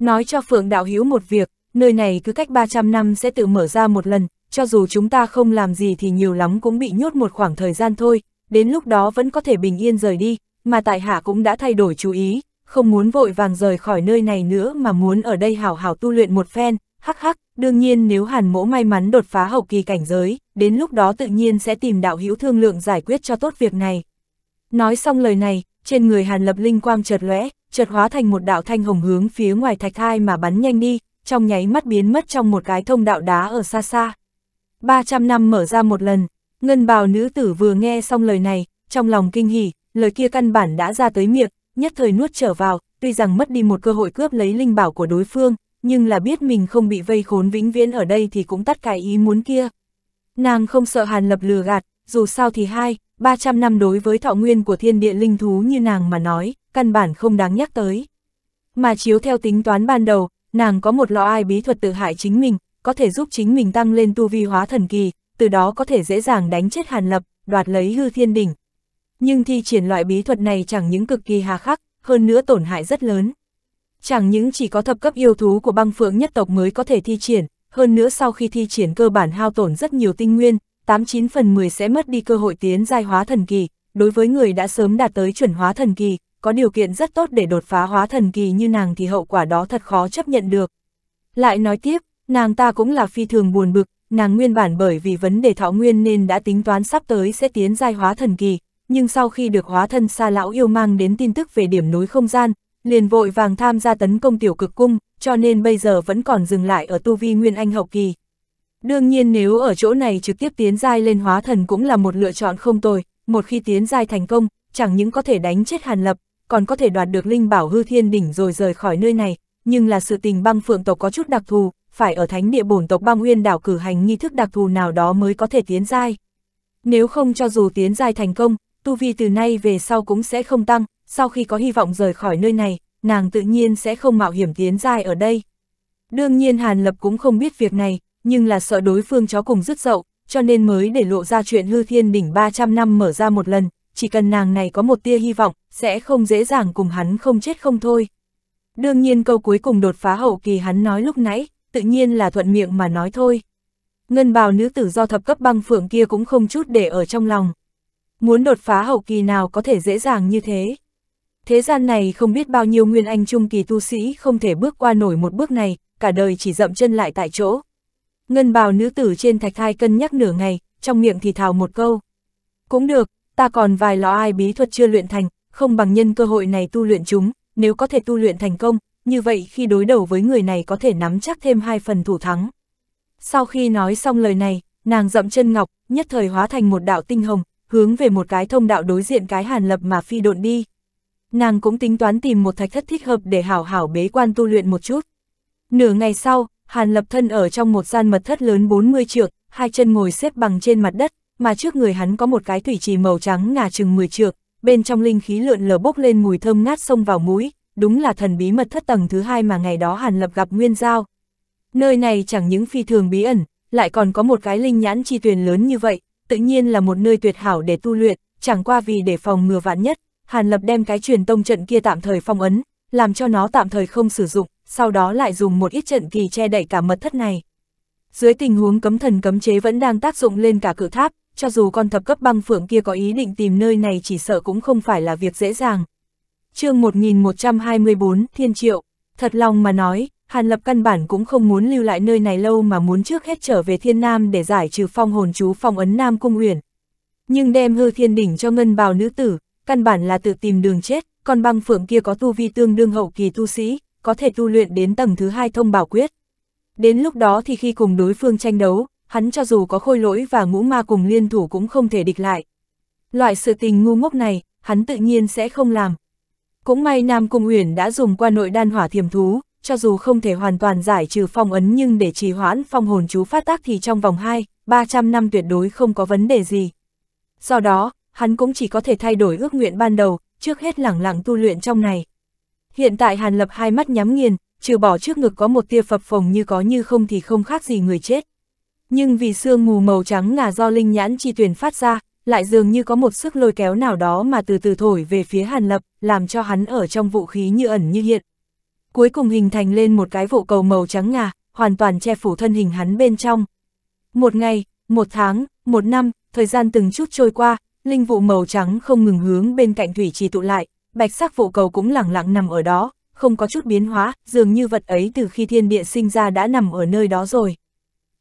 Nói cho Phượng Đạo Hiếu một việc, nơi này cứ cách 300 năm sẽ tự mở ra một lần, cho dù chúng ta không làm gì thì nhiều lắm cũng bị nhốt một khoảng thời gian thôi, đến lúc đó vẫn có thể bình yên rời đi, mà tại hạ cũng đã thay đổi chú ý, không muốn vội vàng rời khỏi nơi này nữa mà muốn ở đây hào hào tu luyện một phen, hắc hắc, đương nhiên nếu hàn mỗ may mắn đột phá hậu kỳ cảnh giới, đến lúc đó tự nhiên sẽ tìm đạo hữu thương lượng giải quyết cho tốt việc này. Nói xong lời này, trên người hàn lập linh quang chợt lóe, chợt hóa thành một đạo thanh hồng hướng phía ngoài thạch thai mà bắn nhanh đi, trong nháy mắt biến mất trong một cái thông đạo đá ở xa xa. 300 năm mở ra một lần, ngân bào nữ tử vừa nghe xong lời này, trong lòng kinh hỉ, lời kia căn bản đã ra tới miệng, nhất thời nuốt trở vào, tuy rằng mất đi một cơ hội cướp lấy linh bảo của đối phương, nhưng là biết mình không bị vây khốn vĩnh viễn ở đây thì cũng tắt cái ý muốn kia. Nàng không sợ hàn lập lừa gạt, dù sao thì hai, 300 năm đối với thọ nguyên của thiên địa linh thú như nàng mà nói, căn bản không đáng nhắc tới. Mà chiếu theo tính toán ban đầu, nàng có một lọ ai bí thuật tự hại chính mình, có thể giúp chính mình tăng lên tu vi hóa thần kỳ, từ đó có thể dễ dàng đánh chết Hàn Lập, đoạt lấy hư thiên đỉnh. Nhưng thi triển loại bí thuật này chẳng những cực kỳ hà khắc, hơn nữa tổn hại rất lớn. Chẳng những chỉ có thập cấp yêu thú của băng phượng nhất tộc mới có thể thi triển, hơn nữa sau khi thi triển cơ bản hao tổn rất nhiều tinh nguyên, 89 phần 10 sẽ mất đi cơ hội tiến giai hóa thần kỳ, đối với người đã sớm đạt tới chuẩn hóa thần kỳ, có điều kiện rất tốt để đột phá hóa thần kỳ như nàng thì hậu quả đó thật khó chấp nhận được. Lại nói tiếp, nàng ta cũng là phi thường buồn bực, nàng nguyên bản bởi vì vấn đề thọ nguyên nên đã tính toán sắp tới sẽ tiến giai hóa thần kỳ, nhưng sau khi được hóa thân xa lão yêu mang đến tin tức về điểm nối không gian, liền vội vàng tham gia tấn công tiểu cực cung, cho nên bây giờ vẫn còn dừng lại ở tu vi nguyên anh hậu kỳ. Đương nhiên nếu ở chỗ này trực tiếp tiến giai lên hóa thần cũng là một lựa chọn không tồi, một khi tiến giai thành công, chẳng những có thể đánh chết Hàn Lập, còn có thể đoạt được linh bảo hư thiên đỉnh rồi rời khỏi nơi này, nhưng là sự tình băng phượng tộc có chút đặc thù, phải ở thánh địa bổn tộc băng uyên đảo cử hành nghi thức đặc thù nào đó mới có thể tiến giai. Nếu không cho dù tiến giai thành công, tu vi từ nay về sau cũng sẽ không tăng, sau khi có hy vọng rời khỏi nơi này, nàng tự nhiên sẽ không mạo hiểm tiến giai ở đây. Đương nhiên Hàn Lập cũng không biết việc này, nhưng là sợ đối phương chó cùng rứt dậu, cho nên mới để lộ ra chuyện hư thiên đỉnh 300 năm mở ra một lần, chỉ cần nàng này có một tia hy vọng, sẽ không dễ dàng cùng hắn không chết không thôi. Đương nhiên câu cuối cùng đột phá hậu kỳ hắn nói lúc nãy, tự nhiên là thuận miệng mà nói thôi. Ngân bào nữ tử do thập cấp băng phượng kia cũng không chút để ở trong lòng. Muốn đột phá hậu kỳ nào có thể dễ dàng như thế. Thế gian này không biết bao nhiêu nguyên anh trung kỳ tu sĩ không thể bước qua nổi một bước này, cả đời chỉ dậm chân lại tại chỗ. Ngân bào nữ tử trên thạch thai cân nhắc nửa ngày, trong miệng thì thào một câu. Cũng được, ta còn vài lò ai bí thuật chưa luyện thành, không bằng nhân cơ hội này tu luyện chúng, nếu có thể tu luyện thành công, như vậy khi đối đầu với người này có thể nắm chắc thêm hai phần thủ thắng. Sau khi nói xong lời này, nàng dậm chân ngọc, nhất thời hóa thành một đạo tinh hồng, hướng về một cái thông đạo đối diện cái hàn lập mà phi độn đi. Nàng cũng tính toán tìm một thạch thất thích hợp để hảo hảo bế quan tu luyện một chút. Nửa ngày sau, hàn lập thân ở trong một gian mật thất lớn 40 trượng, hai chân ngồi xếp bằng trên mặt đất, mà trước người hắn có một cái thủy trì màu trắng ngà chừng 10 trượng, bên trong linh khí lượn lờ bốc lên mùi thơm ngát xông vào mũi, đúng là thần bí mật thất tầng thứ hai mà ngày đó Hàn Lập gặp Nguyên Giao. Nơi này chẳng những phi thường bí ẩn, lại còn có một cái linh nhãn chi tuyền lớn như vậy, tự nhiên là một nơi tuyệt hảo để tu luyện, chẳng qua vì để phòng ngừa vạn nhất, Hàn Lập đem cái truyền tông trận kia tạm thời phong ấn, làm cho nó tạm thời không sử dụng, sau đó lại dùng một ít trận kỳ che đậy cả mật thất này. Dưới tình huống cấm thần cấm chế vẫn đang tác dụng lên cả cự tháp, cho dù con thập cấp băng phượng kia có ý định tìm nơi này chỉ sợ cũng không phải là việc dễ dàng. chương 1124, Thiên Triệu, thật lòng mà nói, Hàn Lập căn bản cũng không muốn lưu lại nơi này lâu mà muốn trước hết trở về Thiên Nam để giải trừ phong hồn chú phong ấn Nam Cung Uyển. Nhưng đem hư thiên đỉnh cho ngân bào nữ tử, căn bản là tự tìm đường chết, còn băng phượng kia có tu vi tương đương hậu kỳ tu sĩ, có thể tu luyện đến tầng thứ hai thông bảo quyết. Đến lúc đó thì khi cùng đối phương tranh đấu, hắn cho dù có khôi lỗi và ngũ ma cùng liên thủ cũng không thể địch lại. Loại sự tình ngu ngốc này, hắn tự nhiên sẽ không làm. Cũng may Nam Cung Uyển đã dùng qua nội đan hỏa thiềm thú, cho dù không thể hoàn toàn giải trừ phong ấn nhưng để trì hoãn phong hồn chú phát tác thì trong vòng 2, 300 năm tuyệt đối không có vấn đề gì. Do đó, hắn cũng chỉ có thể thay đổi ước nguyện ban đầu, trước hết lẳng lặng tu luyện trong này. Hiện tại Hàn Lập hai mắt nhắm nghiền, trừ bỏ trước ngực có một tia phập phồng như có như không thì không khác gì người chết nhưng vì sương mù màu trắng ngà do linh nhãn chi tuyển phát ra, lại dường như có một sức lôi kéo nào đó mà từ từ thổi về phía Hàn Lập, làm cho hắn ở trong vũ khí như ẩn như hiện. Cuối cùng hình thành lên một cái vụ cầu màu trắng ngà, hoàn toàn che phủ thân hình hắn bên trong. Một ngày, một tháng, một năm, thời gian từng chút trôi qua, linh vụ màu trắng không ngừng hướng bên cạnh thủy trì tụ lại, bạch sắc vụ cầu cũng lẳng lặng nằm ở đó, không có chút biến hóa, dường như vật ấy từ khi thiên địa sinh ra đã nằm ở nơi đó rồi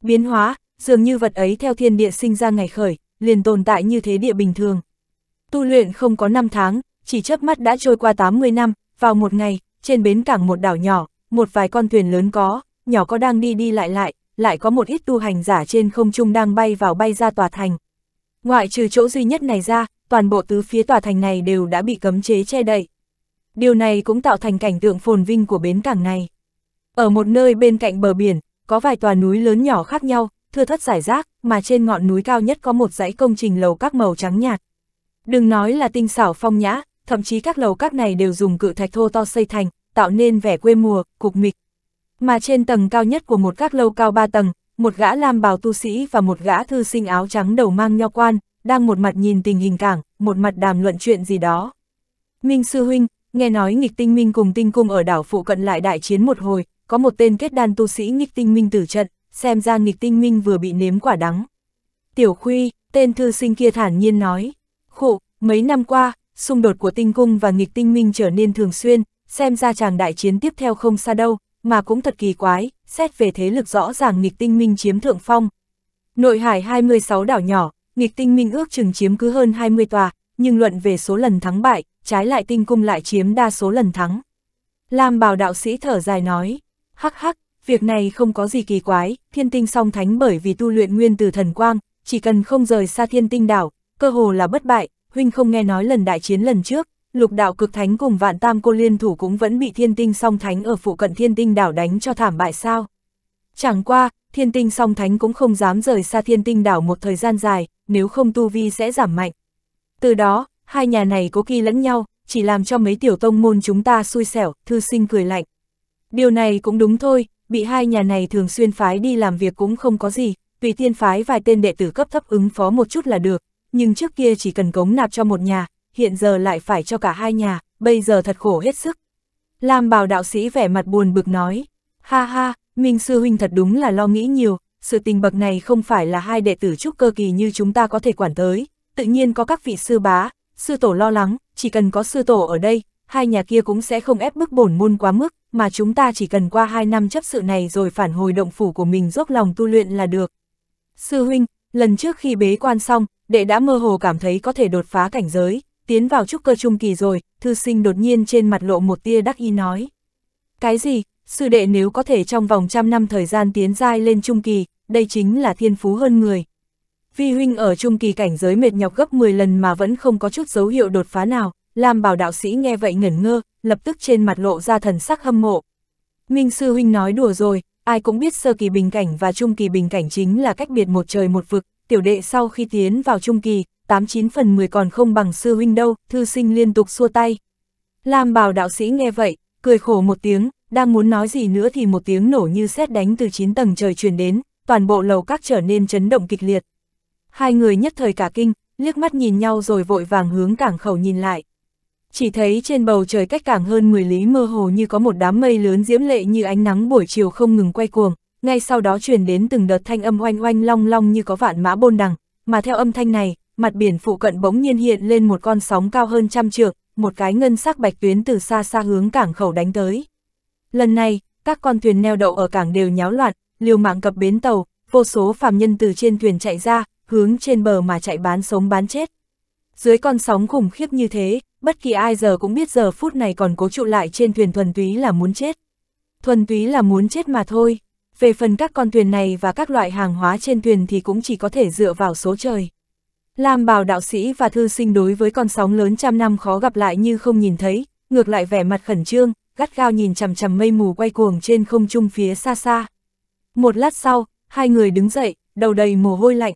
biến hóa, dường như vật ấy theo thiên địa sinh ra ngày khởi, liền tồn tại như thế địa bình thường. Tu luyện không có năm tháng, chỉ chớp mắt đã trôi qua 80 năm, vào một ngày, trên bến cảng một đảo nhỏ, một vài con thuyền lớn có, nhỏ có đang đi đi lại lại, lại có một ít tu hành giả trên không trung đang bay vào bay ra tòa thành. Ngoại trừ chỗ duy nhất này ra, toàn bộ tứ phía tòa thành này đều đã bị cấm chế che đậy. Điều này cũng tạo thành cảnh tượng phồn vinh của bến cảng này. Ở một nơi bên cạnh bờ biển, có vài tòa núi lớn nhỏ khác nhau, thưa thất giải rác, mà trên ngọn núi cao nhất có một dãy công trình lầu các màu trắng nhạt. Đừng nói là tinh xảo phong nhã, thậm chí các lầu các này đều dùng cự thạch thô to xây thành, tạo nên vẻ quê mùa, cục mịch. Mà trên tầng cao nhất của một các lâu cao ba tầng, một gã lam bào tu sĩ và một gã thư sinh áo trắng đầu mang nho quan, đang một mặt nhìn tình hình cảng, một mặt đàm luận chuyện gì đó. Minh Sư Huynh, nghe nói nghịch tinh minh cùng tinh cung ở đảo phụ cận lại đại chiến một hồi, có một tên kết đan tu sĩ nghịch tinh minh tử trận, xem ra nghịch tinh minh vừa bị nếm quả đắng. Tiểu Khuy, tên thư sinh kia thản nhiên nói, khụ, mấy năm qua, xung đột của tinh cung và nghịch tinh minh trở nên thường xuyên, xem ra chàng đại chiến tiếp theo không xa đâu, mà cũng thật kỳ quái, xét về thế lực rõ ràng nghịch tinh minh chiếm thượng phong. Nội hải 26 đảo nhỏ, nghịch tinh minh ước chừng chiếm cứ hơn 20 tòa, nhưng luận về số lần thắng bại, trái lại tinh cung lại chiếm đa số lần thắng. Lam bào đạo sĩ thở dài nói, hắc hắc, việc này không có gì kỳ quái, thiên tinh song thánh bởi vì tu luyện nguyên từ thần quang, chỉ cần không rời xa thiên tinh đảo, cơ hồ là bất bại, huynh không nghe nói lần đại chiến lần trước, lục đạo cực thánh cùng vạn tam cô liên thủ cũng vẫn bị thiên tinh song thánh ở phụ cận thiên tinh đảo đánh cho thảm bại sao. Chẳng qua, thiên tinh song thánh cũng không dám rời xa thiên tinh đảo một thời gian dài, nếu không tu vi sẽ giảm mạnh. Từ đó, hai nhà này cố kỳ lẫn nhau, chỉ làm cho mấy tiểu tông môn chúng ta xui xẻo, thư sinh cười lạnh. Điều này cũng đúng thôi, bị hai nhà này thường xuyên phái đi làm việc cũng không có gì, tùy tiên phái vài tên đệ tử cấp thấp ứng phó một chút là được, nhưng trước kia chỉ cần cống nạp cho một nhà, hiện giờ lại phải cho cả hai nhà, bây giờ thật khổ hết sức. Lam bào đạo sĩ vẻ mặt buồn bực nói, ha ha, Minh Sư Huynh thật đúng là lo nghĩ nhiều, sự tình bậc này không phải là hai đệ tử trúc cơ kỳ như chúng ta có thể quản tới, tự nhiên có các vị sư bá, sư tổ lo lắng, chỉ cần có sư tổ ở đây, hai nhà kia cũng sẽ không ép bức bổn môn quá mức, mà chúng ta chỉ cần qua hai năm chấp sự này rồi phản hồi động phủ của mình dốc lòng tu luyện là được. Sư huynh, lần trước khi bế quan xong, đệ đã mơ hồ cảm thấy có thể đột phá cảnh giới, tiến vào trúc cơ trung kỳ rồi, thư sinh đột nhiên trên mặt lộ một tia đắc ý nói. Cái gì, sư đệ nếu có thể trong vòng trăm năm thời gian tiến giai lên trung kỳ, đây chính là thiên phú hơn người. Vi huynh ở trung kỳ cảnh giới mệt nhọc gấp 10 lần mà vẫn không có chút dấu hiệu đột phá nào, Lam bảo đạo sĩ nghe vậy ngẩn ngơ, lập tức trên mặt lộ ra thần sắc hâm mộ. Minh sư huynh nói đùa rồi, ai cũng biết sơ kỳ bình cảnh và trung kỳ bình cảnh chính là cách biệt một trời một vực, tiểu đệ sau khi tiến vào trung kỳ, 89 phần 10 còn không bằng sư huynh đâu, thư sinh liên tục xua tay. Lam bảo đạo sĩ nghe vậy, cười khổ một tiếng, đang muốn nói gì nữa thì một tiếng nổ như xét đánh từ 9 tầng trời truyền đến, toàn bộ lầu các trở nên chấn động kịch liệt. Hai người nhất thời cả kinh, liếc mắt nhìn nhau rồi vội vàng hướng cảng khẩu nhìn lại, chỉ thấy trên bầu trời cách cảng hơn 10 lý mơ hồ như có một đám mây lớn diễm lệ như ánh nắng buổi chiều không ngừng quay cuồng, ngay sau đó truyền đến từng đợt thanh âm oanh oanh long long như có vạn mã bôn đằng, mà theo âm thanh này, mặt biển phụ cận bỗng nhiên hiện lên một con sóng cao hơn trăm trượng, một cái ngân sắc bạch tuyến từ xa xa hướng cảng khẩu đánh tới. Lần này, các con thuyền neo đậu ở cảng đều nháo loạn, liều mạng cập bến tàu, vô số phàm nhân từ trên thuyền chạy ra, hướng trên bờ mà chạy bán sống bán chết. Dưới con sóng khủng khiếp như thế, bất kỳ ai giờ cũng biết giờ phút này còn cố trụ lại trên thuyền thuần túy là muốn chết. Thuần túy là muốn chết mà thôi, về phần các con thuyền này và các loại hàng hóa trên thuyền thì cũng chỉ có thể dựa vào số trời. Lam bào đạo sĩ và thư sinh đối với con sóng lớn trăm năm khó gặp lại như không nhìn thấy, ngược lại vẻ mặt khẩn trương, gắt gao nhìn chằm chằm mây mù quay cuồng trên không trung phía xa xa. Một lát sau, hai người đứng dậy, đầu đầy mồ hôi lạnh.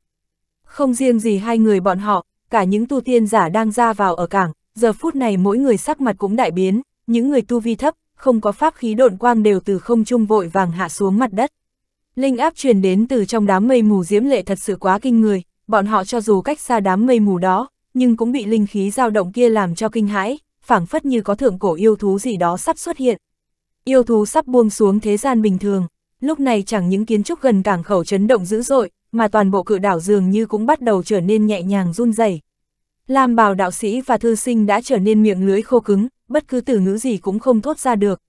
Không riêng gì hai người bọn họ, cả những tu tiên giả đang ra vào ở cảng, giờ phút này mỗi người sắc mặt cũng đại biến, những người tu vi thấp, không có pháp khí độn quang đều từ không trung vội vàng hạ xuống mặt đất. Linh áp truyền đến từ trong đám mây mù diễm lệ thật sự quá kinh người, bọn họ cho dù cách xa đám mây mù đó, nhưng cũng bị linh khí dao động kia làm cho kinh hãi, phảng phất như có thượng cổ yêu thú gì đó sắp xuất hiện. Yêu thú sắp buông xuống thế gian bình thường, lúc này chẳng những kiến trúc gần cảng khẩu chấn động dữ dội, mà toàn bộ cự đảo dường như cũng bắt đầu trở nên nhẹ nhàng run rẩy. Lam bào đạo sĩ và thư sinh đã trở nên miệng lưỡi khô cứng, bất cứ từ ngữ gì cũng không thốt ra được.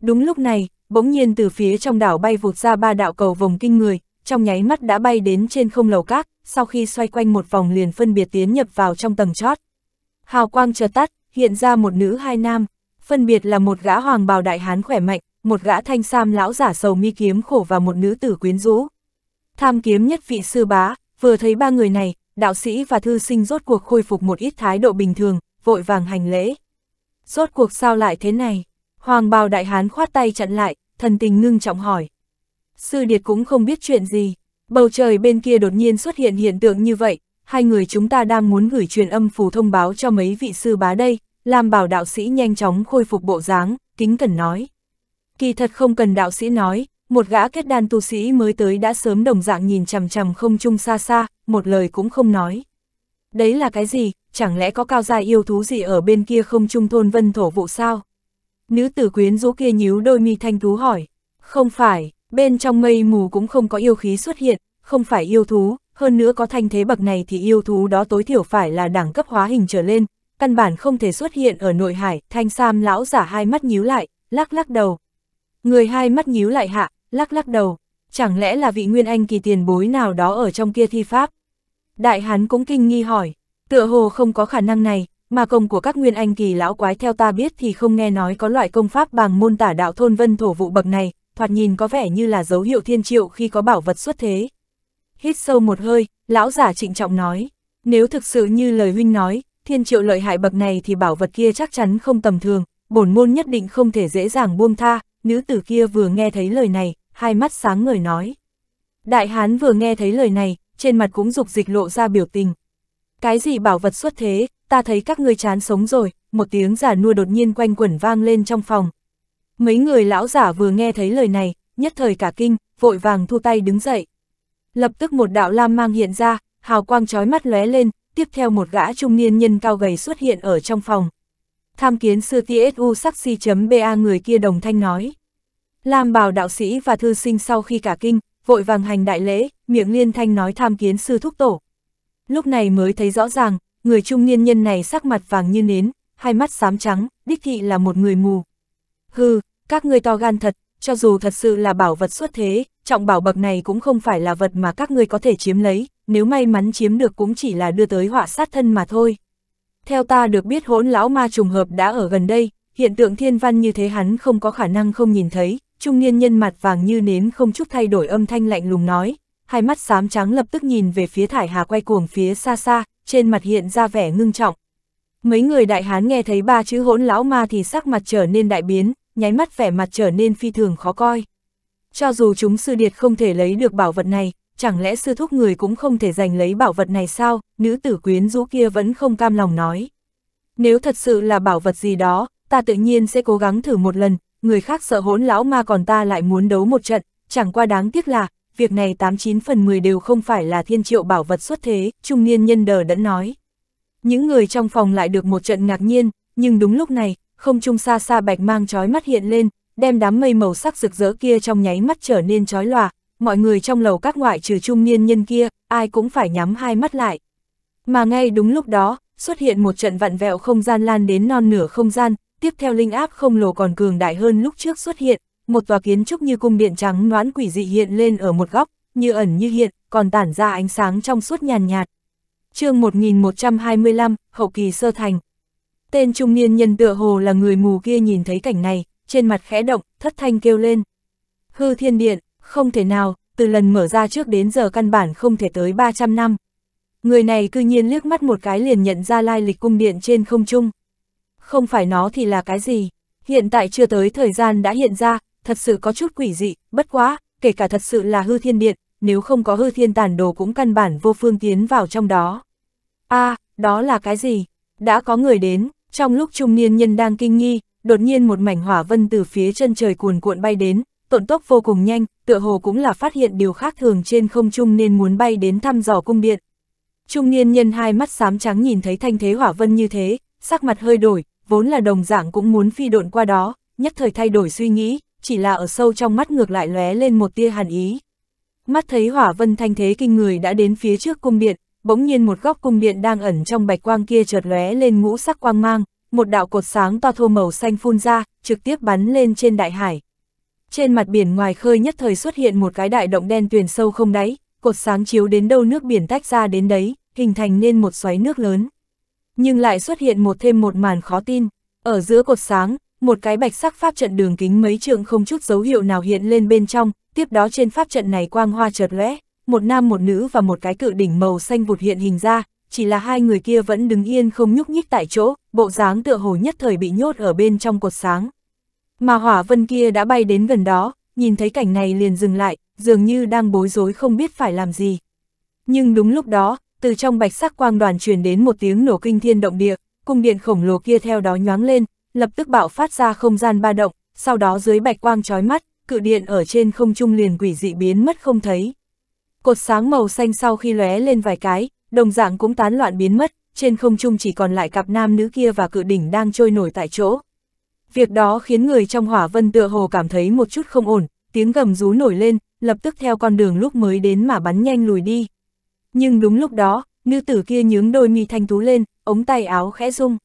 Đúng lúc này, bỗng nhiên từ phía trong đảo bay vụt ra ba đạo cầu vòng kinh người, trong nháy mắt đã bay đến trên không lầu các. sau khi xoay quanh một vòng liền phân biệt tiến nhập vào trong tầng chót. Hào quang chợt tắt, hiện ra một nữ hai nam, phân biệt là một gã hoàng bào đại hán khỏe mạnh, một gã thanh sam lão giả sầu mi kiếm khổ và một nữ tử quyến rũ. Tham kiếm nhất vị sư bá, vừa thấy ba người này, đạo sĩ và thư sinh rốt cuộc khôi phục một ít thái độ bình thường, vội vàng hành lễ. Rốt cuộc sao lại thế này? Hoàng bào đại hán khoát tay chặn lại, thần tình ngưng trọng hỏi. Sư Điệt cũng không biết chuyện gì, bầu trời bên kia đột nhiên xuất hiện hiện tượng như vậy, hai người chúng ta đang muốn gửi truyền âm phù thông báo cho mấy vị sư bá đây, làm bảo đạo sĩ nhanh chóng khôi phục bộ dáng, kính cần nói. Kỳ thật không cần đạo sĩ nói, một gã kết đan tu sĩ mới tới đã sớm đồng dạng nhìn chằm chằm không chung xa xa, một lời cũng không nói. Đấy là cái gì, chẳng lẽ có cao gia yêu thú gì ở bên kia không trung thôn vân thổ vụ sao? Nữ tử quyến rũ kia nhíu đôi mi thanh thú hỏi. Không phải, bên trong mây mù cũng không có yêu khí xuất hiện, không phải yêu thú, hơn nữa có thanh thế bậc này thì yêu thú đó tối thiểu phải là đẳng cấp hóa hình trở lên, căn bản không thể xuất hiện ở nội hải, thanh sam lão giả hai mắt nhíu lại, lắc lắc đầu. Người hai mắt nhíu lại hạ, lắc lắc đầu, chẳng lẽ là vị nguyên anh kỳ tiền bối nào đó ở trong kia thi pháp? Đại hán cũng kinh nghi hỏi, tựa hồ không có khả năng này, mà công của các nguyên anh kỳ lão quái theo ta biết thì không nghe nói có loại công pháp bằng môn tả đạo thôn vân thổ vụ bậc này, thoạt nhìn có vẻ như là dấu hiệu thiên triệu khi có bảo vật xuất thế. Hít sâu một hơi, lão giả trịnh trọng nói, nếu thực sự như lời huynh nói, thiên triệu lợi hại bậc này thì bảo vật kia chắc chắn không tầm thường, bổn môn nhất định không thể dễ dàng buông tha, nữ tử kia vừa nghe thấy lời này, hai mắt sáng người nói. Đại hán vừa nghe thấy lời này, trên mặt cũng dục dịch lộ ra biểu tình. Cái gì bảo vật xuất thế, ta thấy các ngươi chán sống rồi, một tiếng giả nua đột nhiên quanh quẩn vang lên trong phòng. Mấy người lão giả vừa nghe thấy lời này, nhất thời cả kinh, vội vàng thu tay đứng dậy. Lập tức một đạo lam mang hiện ra, hào quang chói mắt lóe lên, tiếp theo một gã trung niên nhân cao gầy xuất hiện ở trong phòng. Tham kiến sư TSU chấm ba người kia đồng thanh nói. Lam bào đạo sĩ và thư sinh sau khi cả kinh, vội vàng hành đại lễ, miệng liên thanh nói tham kiến sư thúc tổ. Lúc này mới thấy rõ ràng, người trung niên nhân này sắc mặt vàng như nến, hai mắt xám trắng, đích thị là một người mù. Hừ, các ngươi to gan thật, cho dù thật sự là bảo vật xuất thế, trọng bảo bậc này cũng không phải là vật mà các ngươi có thể chiếm lấy, nếu may mắn chiếm được cũng chỉ là đưa tới họa sát thân mà thôi. Theo ta được biết hỗn lão ma trùng hợp đã ở gần đây, hiện tượng thiên văn như thế hắn không có khả năng không nhìn thấy, trung niên nhân mặt vàng như nến không chút thay đổi âm thanh lạnh lùng nói, hai mắt xám trắng lập tức nhìn về phía thải hà quay cuồng phía xa xa, trên mặt hiện ra vẻ ngưng trọng. Mấy người đại hán nghe thấy ba chữ hỗn lão ma thì sắc mặt trở nên đại biến, nháy mắt vẻ mặt trở nên phi thường khó coi. Cho dù chúng sư điệt không thể lấy được bảo vật này, chẳng lẽ sư thúc người cũng không thể giành lấy bảo vật này sao, nữ tử quyến rũ kia vẫn không cam lòng nói. Nếu thật sự là bảo vật gì đó, ta tự nhiên sẽ cố gắng thử một lần, người khác sợ hỗn lão ma còn ta lại muốn đấu một trận, chẳng qua đáng tiếc là, việc này 89 phần 10 đều không phải là thiên triệu bảo vật xuất thế, trung niên nhân đờ đẫn nói. Những người trong phòng lại được một trận ngạc nhiên, nhưng đúng lúc này, không trung xa xa bạch mang chói mắt hiện lên, đem đám mây màu sắc rực rỡ kia trong nháy mắt trở nên chói lòa, mọi người trong lầu các ngoại trừ trung niên nhân kia, ai cũng phải nhắm hai mắt lại. Mà ngay đúng lúc đó, xuất hiện một trận vặn vẹo không gian lan đến non nửa không gian, tiếp theo linh áp không lồ còn cường đại hơn lúc trước xuất hiện, một tòa kiến trúc như cung điện trắng noãn quỷ dị hiện lên ở một góc, như ẩn như hiện, còn tản ra ánh sáng trong suốt nhàn nhạt. chương 1125, hậu kỳ sơ thành. Tên trung niên nhân tựa hồ là người mù kia nhìn thấy cảnh này, trên mặt khẽ động, thất thanh kêu lên. Hư thiên điện, không thể nào, từ lần mở ra trước đến giờ căn bản không thể tới 300 năm. Người này cư nhiên liếc mắt một cái liền nhận ra lai lịch cung điện trên không trung không phải nó thì là cái gì. Hiện tại chưa tới thời gian đã hiện ra, thật sự có chút quỷ dị, bất quá, kể cả thật sự là hư thiên điện, nếu không có hư thiên tàn đồ cũng căn bản vô phương tiến vào trong đó. a à, đó là cái gì? Đã có người đến, trong lúc trung niên nhân đang kinh nghi, đột nhiên một mảnh hỏa vân từ phía chân trời cuồn cuộn bay đến, tộn tốc vô cùng nhanh, tựa hồ cũng là phát hiện điều khác thường trên không trung nên muốn bay đến thăm dò cung điện. Trung niên nhân hai mắt xám trắng nhìn thấy thanh thế hỏa vân như thế, sắc mặt hơi đổi, vốn là đồng dạng cũng muốn phi độn qua đó, nhất thời thay đổi suy nghĩ, chỉ là ở sâu trong mắt ngược lại lóe lên một tia hàn ý. Mắt thấy hỏa vân thanh thế kinh người đã đến phía trước cung điện, bỗng nhiên một góc cung điện đang ẩn trong bạch quang kia chợt lóe lên ngũ sắc quang mang, một đạo cột sáng to thô màu xanh phun ra, trực tiếp bắn lên trên đại hải. Trên mặt biển ngoài khơi nhất thời xuất hiện một cái đại động đen tuyền sâu không đáy, cột sáng chiếu đến đâu nước biển tách ra đến đấy, hình thành nên một xoáy nước lớn. Nhưng lại xuất hiện một thêm một màn khó tin, ở giữa cột sáng, một cái bạch sắc pháp trận đường kính mấy trường không chút dấu hiệu nào hiện lên bên trong, tiếp đó trên pháp trận này quang hoa chợt lóe, một nam một nữ và một cái cự đỉnh màu xanh vụt hiện hình ra, chỉ là hai người kia vẫn đứng yên không nhúc nhích tại chỗ, bộ dáng tựa hồ nhất thời bị nhốt ở bên trong cột sáng. Mà hỏa vân kia đã bay đến gần đó, nhìn thấy cảnh này liền dừng lại, dường như đang bối rối không biết phải làm gì. Nhưng đúng lúc đó, từ trong bạch sắc quang đoàn truyền đến một tiếng nổ kinh thiên động địa, cung điện khổng lồ kia theo đó nhoáng lên, lập tức bạo phát ra không gian ba động, sau đó dưới bạch quang chói mắt, cự điện ở trên không trung liền quỷ dị biến mất không thấy. Cột sáng màu xanh sau khi lóe lên vài cái, đồng dạng cũng tán loạn biến mất, trên không trung chỉ còn lại cặp nam nữ kia và cự đỉnh đang trôi nổi tại chỗ. Việc đó khiến người trong hỏa vân tựa hồ cảm thấy một chút không ổn, tiếng gầm rú nổi lên, lập tức theo con đường lúc mới đến mà bắn nhanh lùi đi. Nhưng đúng lúc đó, nữ tử kia nhướng đôi mi thanh tú lên, ống tay áo khẽ rung.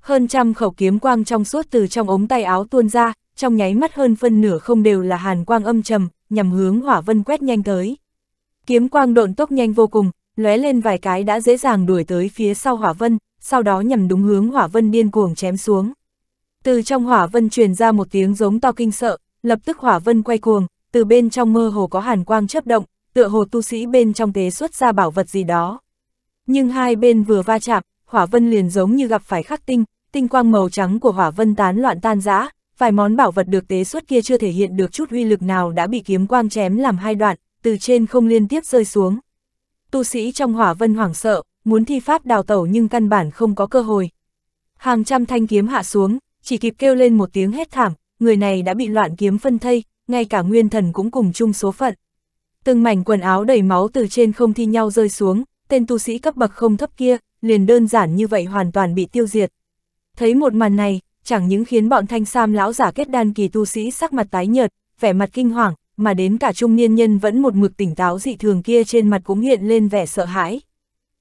Hơn trăm khẩu kiếm quang trong suốt từ trong ống tay áo tuôn ra, trong nháy mắt hơn phân nửa không đều là hàn quang âm trầm, nhằm hướng hỏa vân quét nhanh tới. Kiếm quang độn tốc nhanh vô cùng, lóe lên vài cái đã dễ dàng đuổi tới phía sau hỏa vân, sau đó nhằm đúng hướng hỏa vân điên cuồng chém xuống. Từ trong hỏa vân truyền ra một tiếng giống to kinh sợ, lập tức hỏa vân quay cuồng, từ bên trong mơ hồ có hàn quang chớp động, tựa hồ tu sĩ bên trong tế xuất ra bảo vật gì đó. Nhưng hai bên vừa va chạm, hỏa vân liền giống như gặp phải khắc tinh, tinh quang màu trắng của hỏa vân tán loạn tan rã, vài món bảo vật được tế xuất kia chưa thể hiện được chút uy lực nào đã bị kiếm quang chém làm hai đoạn, từ trên không liên tiếp rơi xuống. Tu sĩ trong hỏa vân hoảng sợ, muốn thi pháp đào tẩu nhưng căn bản không có cơ hội. Hàng trăm thanh kiếm hạ xuống, chỉ kịp kêu lên một tiếng hét thảm, người này đã bị loạn kiếm phân thây, ngay cả nguyên thần cũng cùng chung số phận từng mảnh quần áo đầy máu từ trên không thi nhau rơi xuống, tên tu sĩ cấp bậc không thấp kia, liền đơn giản như vậy hoàn toàn bị tiêu diệt. Thấy một màn này, chẳng những khiến bọn thanh sam lão giả kết đan kỳ tu sĩ sắc mặt tái nhợt, vẻ mặt kinh hoàng, mà đến cả trung niên nhân vẫn một mực tỉnh táo dị thường kia trên mặt cũng hiện lên vẻ sợ hãi.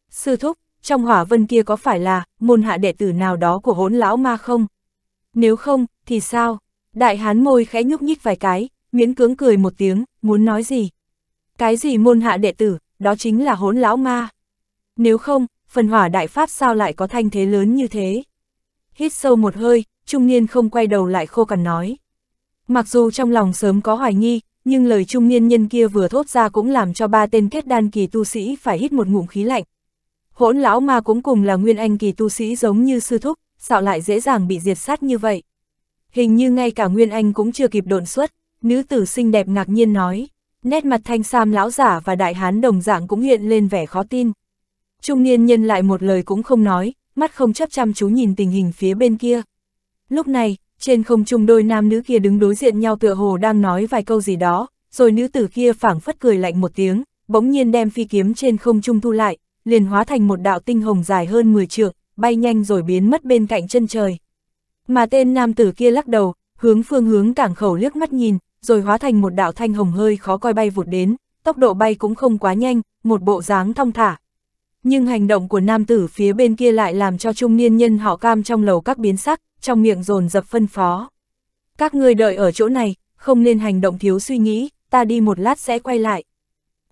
Sư thúc, trong hỏa vân kia có phải là môn hạ đệ tử nào đó của hỗn lão ma không? Nếu không, thì sao? Đại hán môi khẽ nhúc nhích vài cái, miễn cưỡng cười một tiếng, muốn nói gì, cái gì môn hạ đệ tử, đó chính là hỗn lão ma. Nếu không, phần hỏa đại pháp sao lại có thanh thế lớn như thế? Hít sâu một hơi, trung niên không quay đầu lại khô cằn nói. Mặc dù trong lòng sớm có hoài nghi, nhưng lời trung niên nhân kia vừa thốt ra cũng làm cho ba tên kết đan kỳ tu sĩ phải hít một ngụm khí lạnh. Hỗn lão ma cũng cùng là nguyên anh kỳ tu sĩ giống như sư thúc, sao lại dễ dàng bị diệt sát như vậy? Hình như ngay cả nguyên anh cũng chưa kịp độn xuất, nữ tử xinh đẹp ngạc nhiên nói. Nét mặt thanh sam lão giả và đại hán đồng dạng cũng hiện lên vẻ khó tin. Trung niên nhân lại một lời cũng không nói, mắt không chấp chăm chú nhìn tình hình phía bên kia. Lúc này, trên không trung đôi nam nữ kia đứng đối diện nhau tựa hồ đang nói vài câu gì đó, rồi nữ tử kia phảng phất cười lạnh một tiếng, bỗng nhiên đem phi kiếm trên không trung thu lại, liền hóa thành một đạo tinh hồng dài hơn 10 trượng, bay nhanh rồi biến mất bên cạnh chân trời. Mà tên nam tử kia lắc đầu, hướng phương hướng cảng khẩu liếc mắt nhìn, rồi hóa thành một đạo thanh hồng hơi khó coi bay vụt đến, tốc độ bay cũng không quá nhanh, một bộ dáng thong thả. Nhưng hành động của nam tử phía bên kia lại làm cho trung niên nhân họ cam trong lầu các biến sắc, trong miệng rồn dập phân phó. Các ngươi đợi ở chỗ này, không nên hành động thiếu suy nghĩ, ta đi một lát sẽ quay lại.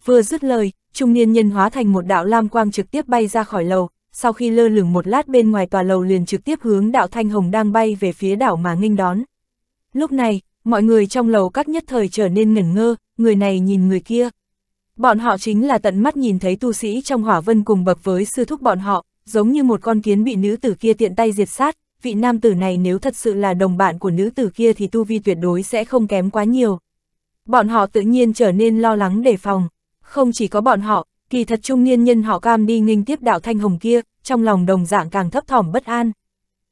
Vừa dứt lời, trung niên nhân hóa thành một đạo lam quang trực tiếp bay ra khỏi lầu, sau khi lơ lửng một lát bên ngoài tòa lầu liền trực tiếp hướng đạo Thanh Hồng đang bay về phía đảo mà nghênh đón. Lúc này, mọi người trong lầu các nhất thời trở nên ngẩn ngơ, người này nhìn người kia. Bọn họ chính là tận mắt nhìn thấy tu sĩ trong hỏa vân cùng bậc với sư thúc bọn họ, giống như một con kiến bị nữ tử kia tiện tay diệt sát, vị nam tử này nếu thật sự là đồng bạn của nữ tử kia thì tu vi tuyệt đối sẽ không kém quá nhiều. Bọn họ tự nhiên trở nên lo lắng đề phòng, không chỉ có bọn họ, kỳ thật trung niên nhân họ cam đi nghinh tiếp đạo thanh hồng kia, trong lòng đồng dạng càng thấp thỏm bất an.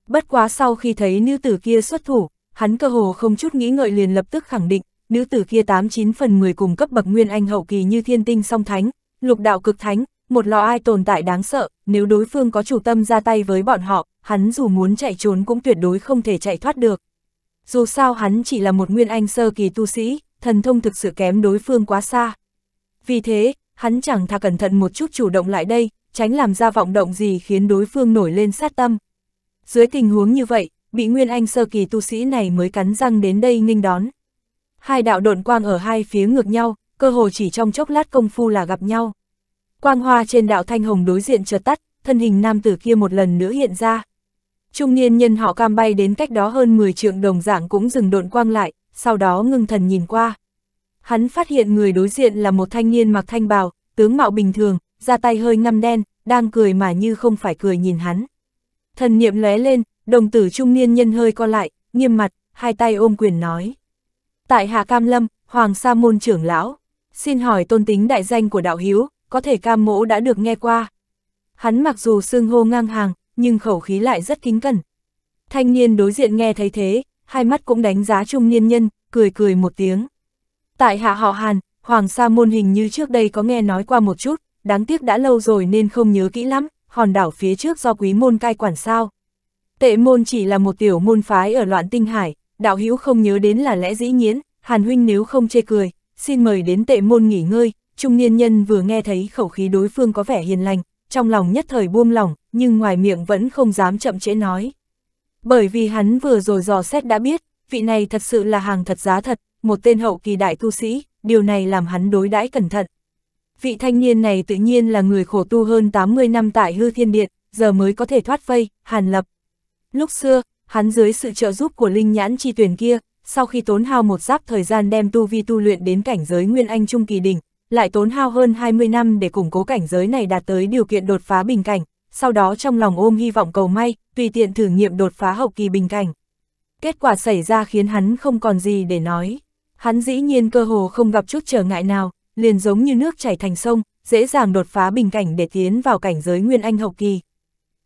Bất quá sau khi thấy nữ tử kia xuất thủ, hắn cơ hồ không chút nghĩ ngợi liền lập tức khẳng định, nữ tử kia 89 phần 10 cùng cấp bậc nguyên anh hậu kỳ như thiên tinh song thánh, lục đạo cực thánh, một lò ai tồn tại đáng sợ, nếu đối phương có chủ tâm ra tay với bọn họ, hắn dù muốn chạy trốn cũng tuyệt đối không thể chạy thoát được. Dù sao hắn chỉ là một nguyên anh sơ kỳ tu sĩ, thần thông thực sự kém đối phương quá xa. Vì thế, hắn chẳng thà cẩn thận một chút chủ động lại đây, tránh làm ra vọng động gì khiến đối phương nổi lên sát tâm. Dưới tình huống như vậy, bị nguyên anh sơ kỳ tu sĩ này mới cắn răng đến đây nghênh đón. Hai đạo độn quang ở hai phía ngược nhau, cơ hồ chỉ trong chốc lát công phu là gặp nhau. Quang hoa trên đạo thanh hồng đối diện chợt tắt, thân hình nam tử kia một lần nữa hiện ra. Trung niên nhân họ cam bay đến cách đó hơn 10 trượng đồng dạng cũng dừng độn quang lại, sau đó ngưng thần nhìn qua. Hắn phát hiện người đối diện là một thanh niên mặc thanh bào, tướng mạo bình thường, da tay hơi ngăm đen, đang cười mà như không phải cười nhìn hắn. Thần niệm lóe lên, đồng tử trung niên nhân hơi co lại, nghiêm mặt, hai tay ôm quyền nói. Tại hà Cam Lâm, Hoàng Sa Môn trưởng lão, xin hỏi tôn tính đại danh của đạo hiếu, có thể cam mỗ đã được nghe qua. Hắn mặc dù xương hô ngang hàng, nhưng khẩu khí lại rất kính cẩn. Thanh niên đối diện nghe thấy thế, hai mắt cũng đánh giá trung niên nhân, cười cười một tiếng. Tại hạ họ Hàn, Hoàng Sa Môn hình như trước đây có nghe nói qua một chút, đáng tiếc đã lâu rồi nên không nhớ kỹ lắm, hòn đảo phía trước do quý môn cai quản sao. Tệ môn chỉ là một tiểu môn phái ở loạn tinh hải, đạo hữu không nhớ đến là lẽ dĩ nhiên. Hàn huynh nếu không chê cười, xin mời đến tệ môn nghỉ ngơi, trung niên nhân vừa nghe thấy khẩu khí đối phương có vẻ hiền lành, trong lòng nhất thời buông lỏng, nhưng ngoài miệng vẫn không dám chậm trễ nói. Bởi vì hắn vừa rồi dò xét đã biết, vị này thật sự là hàng thật giá thật, một tên hậu kỳ đại tu sĩ, điều này làm hắn đối đãi cẩn thận. Vị thanh niên này tự nhiên là người khổ tu hơn 80 năm tại hư thiên điện, giờ mới có thể thoát vây, hàn lập. Lúc xưa, hắn dưới sự trợ giúp của linh nhãn chi tuyển kia, sau khi tốn hao một giáp thời gian đem tu vi tu luyện đến cảnh giới Nguyên Anh Trung Kỳ Đỉnh, lại tốn hao hơn 20 năm để củng cố cảnh giới này đạt tới điều kiện đột phá bình cảnh, sau đó trong lòng ôm hy vọng cầu may, tùy tiện thử nghiệm đột phá hậu kỳ bình cảnh. Kết quả xảy ra khiến hắn không còn gì để nói. Hắn dĩ nhiên cơ hồ không gặp chút trở ngại nào, liền giống như nước chảy thành sông, dễ dàng đột phá bình cảnh để tiến vào cảnh giới Nguyên Anh hậu kỳ.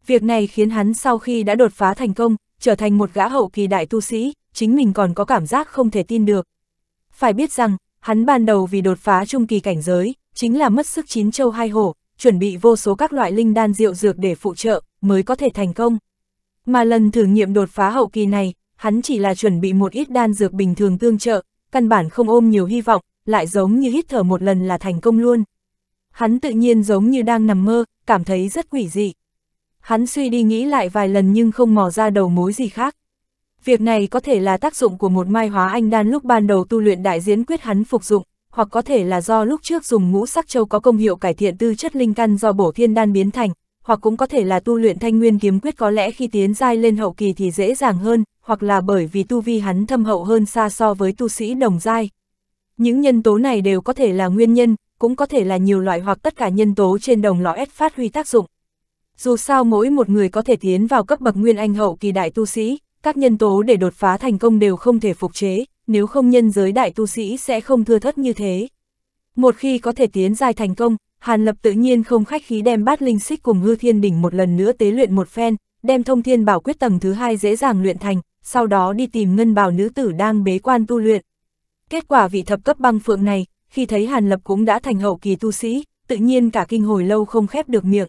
Việc này khiến hắn sau khi đã đột phá thành công, trở thành một gã hậu kỳ đại tu sĩ, chính mình còn có cảm giác không thể tin được. Phải biết rằng, hắn ban đầu vì đột phá trung kỳ cảnh giới, chính là mất sức chín châu hai hổ, chuẩn bị vô số các loại linh đan rượu dược để phụ trợ, mới có thể thành công. Mà lần thử nghiệm đột phá hậu kỳ này, hắn chỉ là chuẩn bị một ít đan dược bình thường tương trợ, căn bản không ôm nhiều hy vọng, lại giống như hít thở một lần là thành công luôn. Hắn tự nhiên giống như đang nằm mơ, cảm thấy rất quỷ dị hắn suy đi nghĩ lại vài lần nhưng không mò ra đầu mối gì khác. Việc này có thể là tác dụng của một mai hóa anh đan lúc ban đầu tu luyện đại diễn quyết hắn phục dụng, hoặc có thể là do lúc trước dùng ngũ sắc châu có công hiệu cải thiện tư chất linh căn do bổ thiên đan biến thành, hoặc cũng có thể là tu luyện thanh nguyên kiếm quyết có lẽ khi tiến giai lên hậu kỳ thì dễ dàng hơn, hoặc là bởi vì tu vi hắn thâm hậu hơn xa so với tu sĩ đồng giai. Những nhân tố này đều có thể là nguyên nhân, cũng có thể là nhiều loại hoặc tất cả nhân tố trên đồng lõi S phát huy tác dụng. Dù sao mỗi một người có thể tiến vào cấp bậc nguyên anh hậu kỳ đại tu sĩ, các nhân tố để đột phá thành công đều không thể phục chế, nếu không nhân giới đại tu sĩ sẽ không thưa thất như thế. Một khi có thể tiến dài thành công, Hàn Lập tự nhiên không khách khí đem bát linh xích cùng hư thiên đỉnh một lần nữa tế luyện một phen, đem thông thiên bảo quyết tầng thứ hai dễ dàng luyện thành, sau đó đi tìm ngân bào nữ tử đang bế quan tu luyện. Kết quả vị thập cấp băng phượng này, khi thấy Hàn Lập cũng đã thành hậu kỳ tu sĩ, tự nhiên cả kinh hồi lâu không khép được miệng,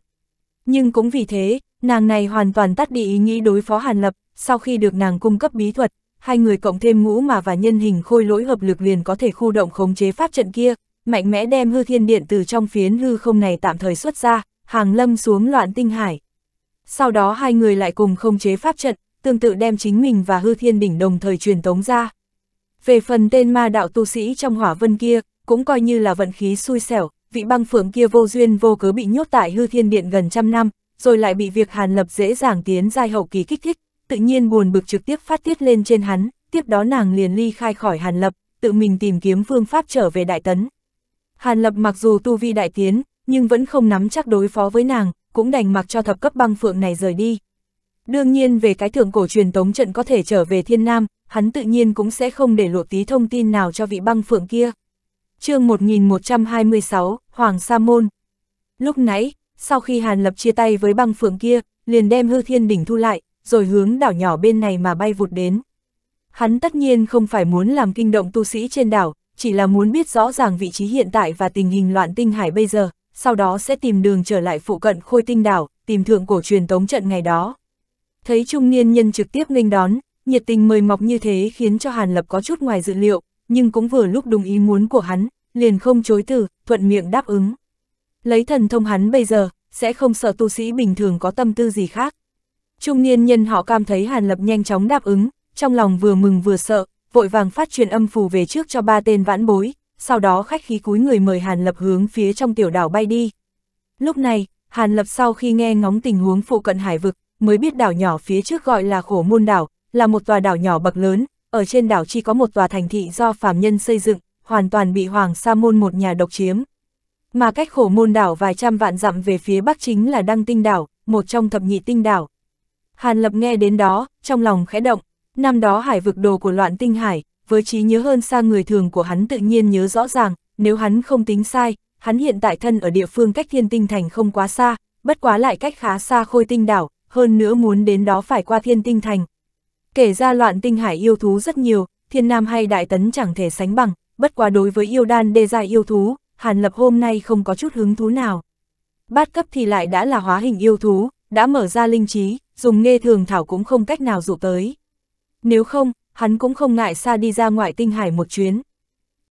nhưng cũng vì thế, nàng này hoàn toàn tắt đi ý nghĩ đối phó Hàn Lập, sau khi được nàng cung cấp bí thuật, hai người cộng thêm ngũ mà và nhân hình khôi lỗi hợp lực liền có thể khu động khống chế pháp trận kia, mạnh mẽ đem hư thiên điện từ trong phiến hư không này tạm thời xuất ra, hàng lâm xuống loạn tinh hải. Sau đó hai người lại cùng khống chế pháp trận, tương tự đem chính mình và hư thiên đỉnh đồng thời truyền tống ra. Về phần tên ma đạo tu sĩ trong hỏa vân kia, cũng coi như là vận khí xui xẻo, vị băng phượng kia vô duyên vô cớ bị nhốt tại hư thiên điện gần trăm năm, rồi lại bị việc Hàn Lập dễ dàng tiến giai hậu kỳ kích thích, tự nhiên buồn bực trực tiếp phát tiết lên trên hắn, tiếp đó nàng liền ly khai khỏi Hàn Lập, tự mình tìm kiếm phương pháp trở về Đại Tấn. Hàn Lập mặc dù tu vi đại tiến, nhưng vẫn không nắm chắc đối phó với nàng, cũng đành mặc cho thập cấp băng phượng này rời đi. Đương nhiên về cái thượng cổ truyền tống trận có thể trở về Thiên Nam, hắn tự nhiên cũng sẽ không để lộ tí thông tin nào cho vị băng phượng kia chương 1126, Hoàng Sa Môn. Lúc nãy, sau khi Hàn Lập chia tay với băng phượng kia, liền đem hư thiên đỉnh thu lại, rồi hướng đảo nhỏ bên này mà bay vụt đến. Hắn tất nhiên không phải muốn làm kinh động tu sĩ trên đảo, chỉ là muốn biết rõ ràng vị trí hiện tại và tình hình loạn tinh hải bây giờ, sau đó sẽ tìm đường trở lại phụ cận khôi tinh đảo, tìm thượng cổ truyền tống trận ngày đó. Thấy trung niên nhân trực tiếp nghênh đón, nhiệt tình mời mọc như thế khiến cho Hàn Lập có chút ngoài dự liệu, nhưng cũng vừa lúc đúng ý muốn của hắn, liền không chối từ, thuận miệng đáp ứng. Lấy thần thông hắn bây giờ, sẽ không sợ tu sĩ bình thường có tâm tư gì khác. Trung niên nhân họ cam thấy Hàn Lập nhanh chóng đáp ứng, trong lòng vừa mừng vừa sợ, vội vàng phát truyền âm phù về trước cho ba tên vãn bối, sau đó khách khí cúi người mời Hàn Lập hướng phía trong tiểu đảo bay đi. Lúc này, Hàn Lập sau khi nghe ngóng tình huống phụ cận hải vực, mới biết đảo nhỏ phía trước gọi là khổ môn đảo, là một tòa đảo nhỏ bậc lớn, ở trên đảo chi có một tòa thành thị do phàm nhân xây dựng, hoàn toàn bị Hoàng Sa Môn một nhà độc chiếm. Mà cách khổ môn đảo vài trăm vạn dặm về phía bắc chính là Đăng Tinh đảo, một trong thập nhị tinh đảo. Hàn Lập nghe đến đó, trong lòng khẽ động, năm đó hải vực đồ của loạn tinh hải, với trí nhớ hơn xa người thường của hắn tự nhiên nhớ rõ ràng, nếu hắn không tính sai, hắn hiện tại thân ở địa phương cách thiên tinh thành không quá xa, bất quá lại cách khá xa khôi tinh đảo, hơn nữa muốn đến đó phải qua thiên tinh thành, Kể ra loạn tinh hải yêu thú rất nhiều, thiên nam hay đại tấn chẳng thể sánh bằng, bất quá đối với yêu đan đề ra yêu thú, Hàn Lập hôm nay không có chút hứng thú nào. Bát cấp thì lại đã là hóa hình yêu thú, đã mở ra linh trí, dùng nghe thường thảo cũng không cách nào dụ tới. Nếu không, hắn cũng không ngại xa đi ra ngoại tinh hải một chuyến.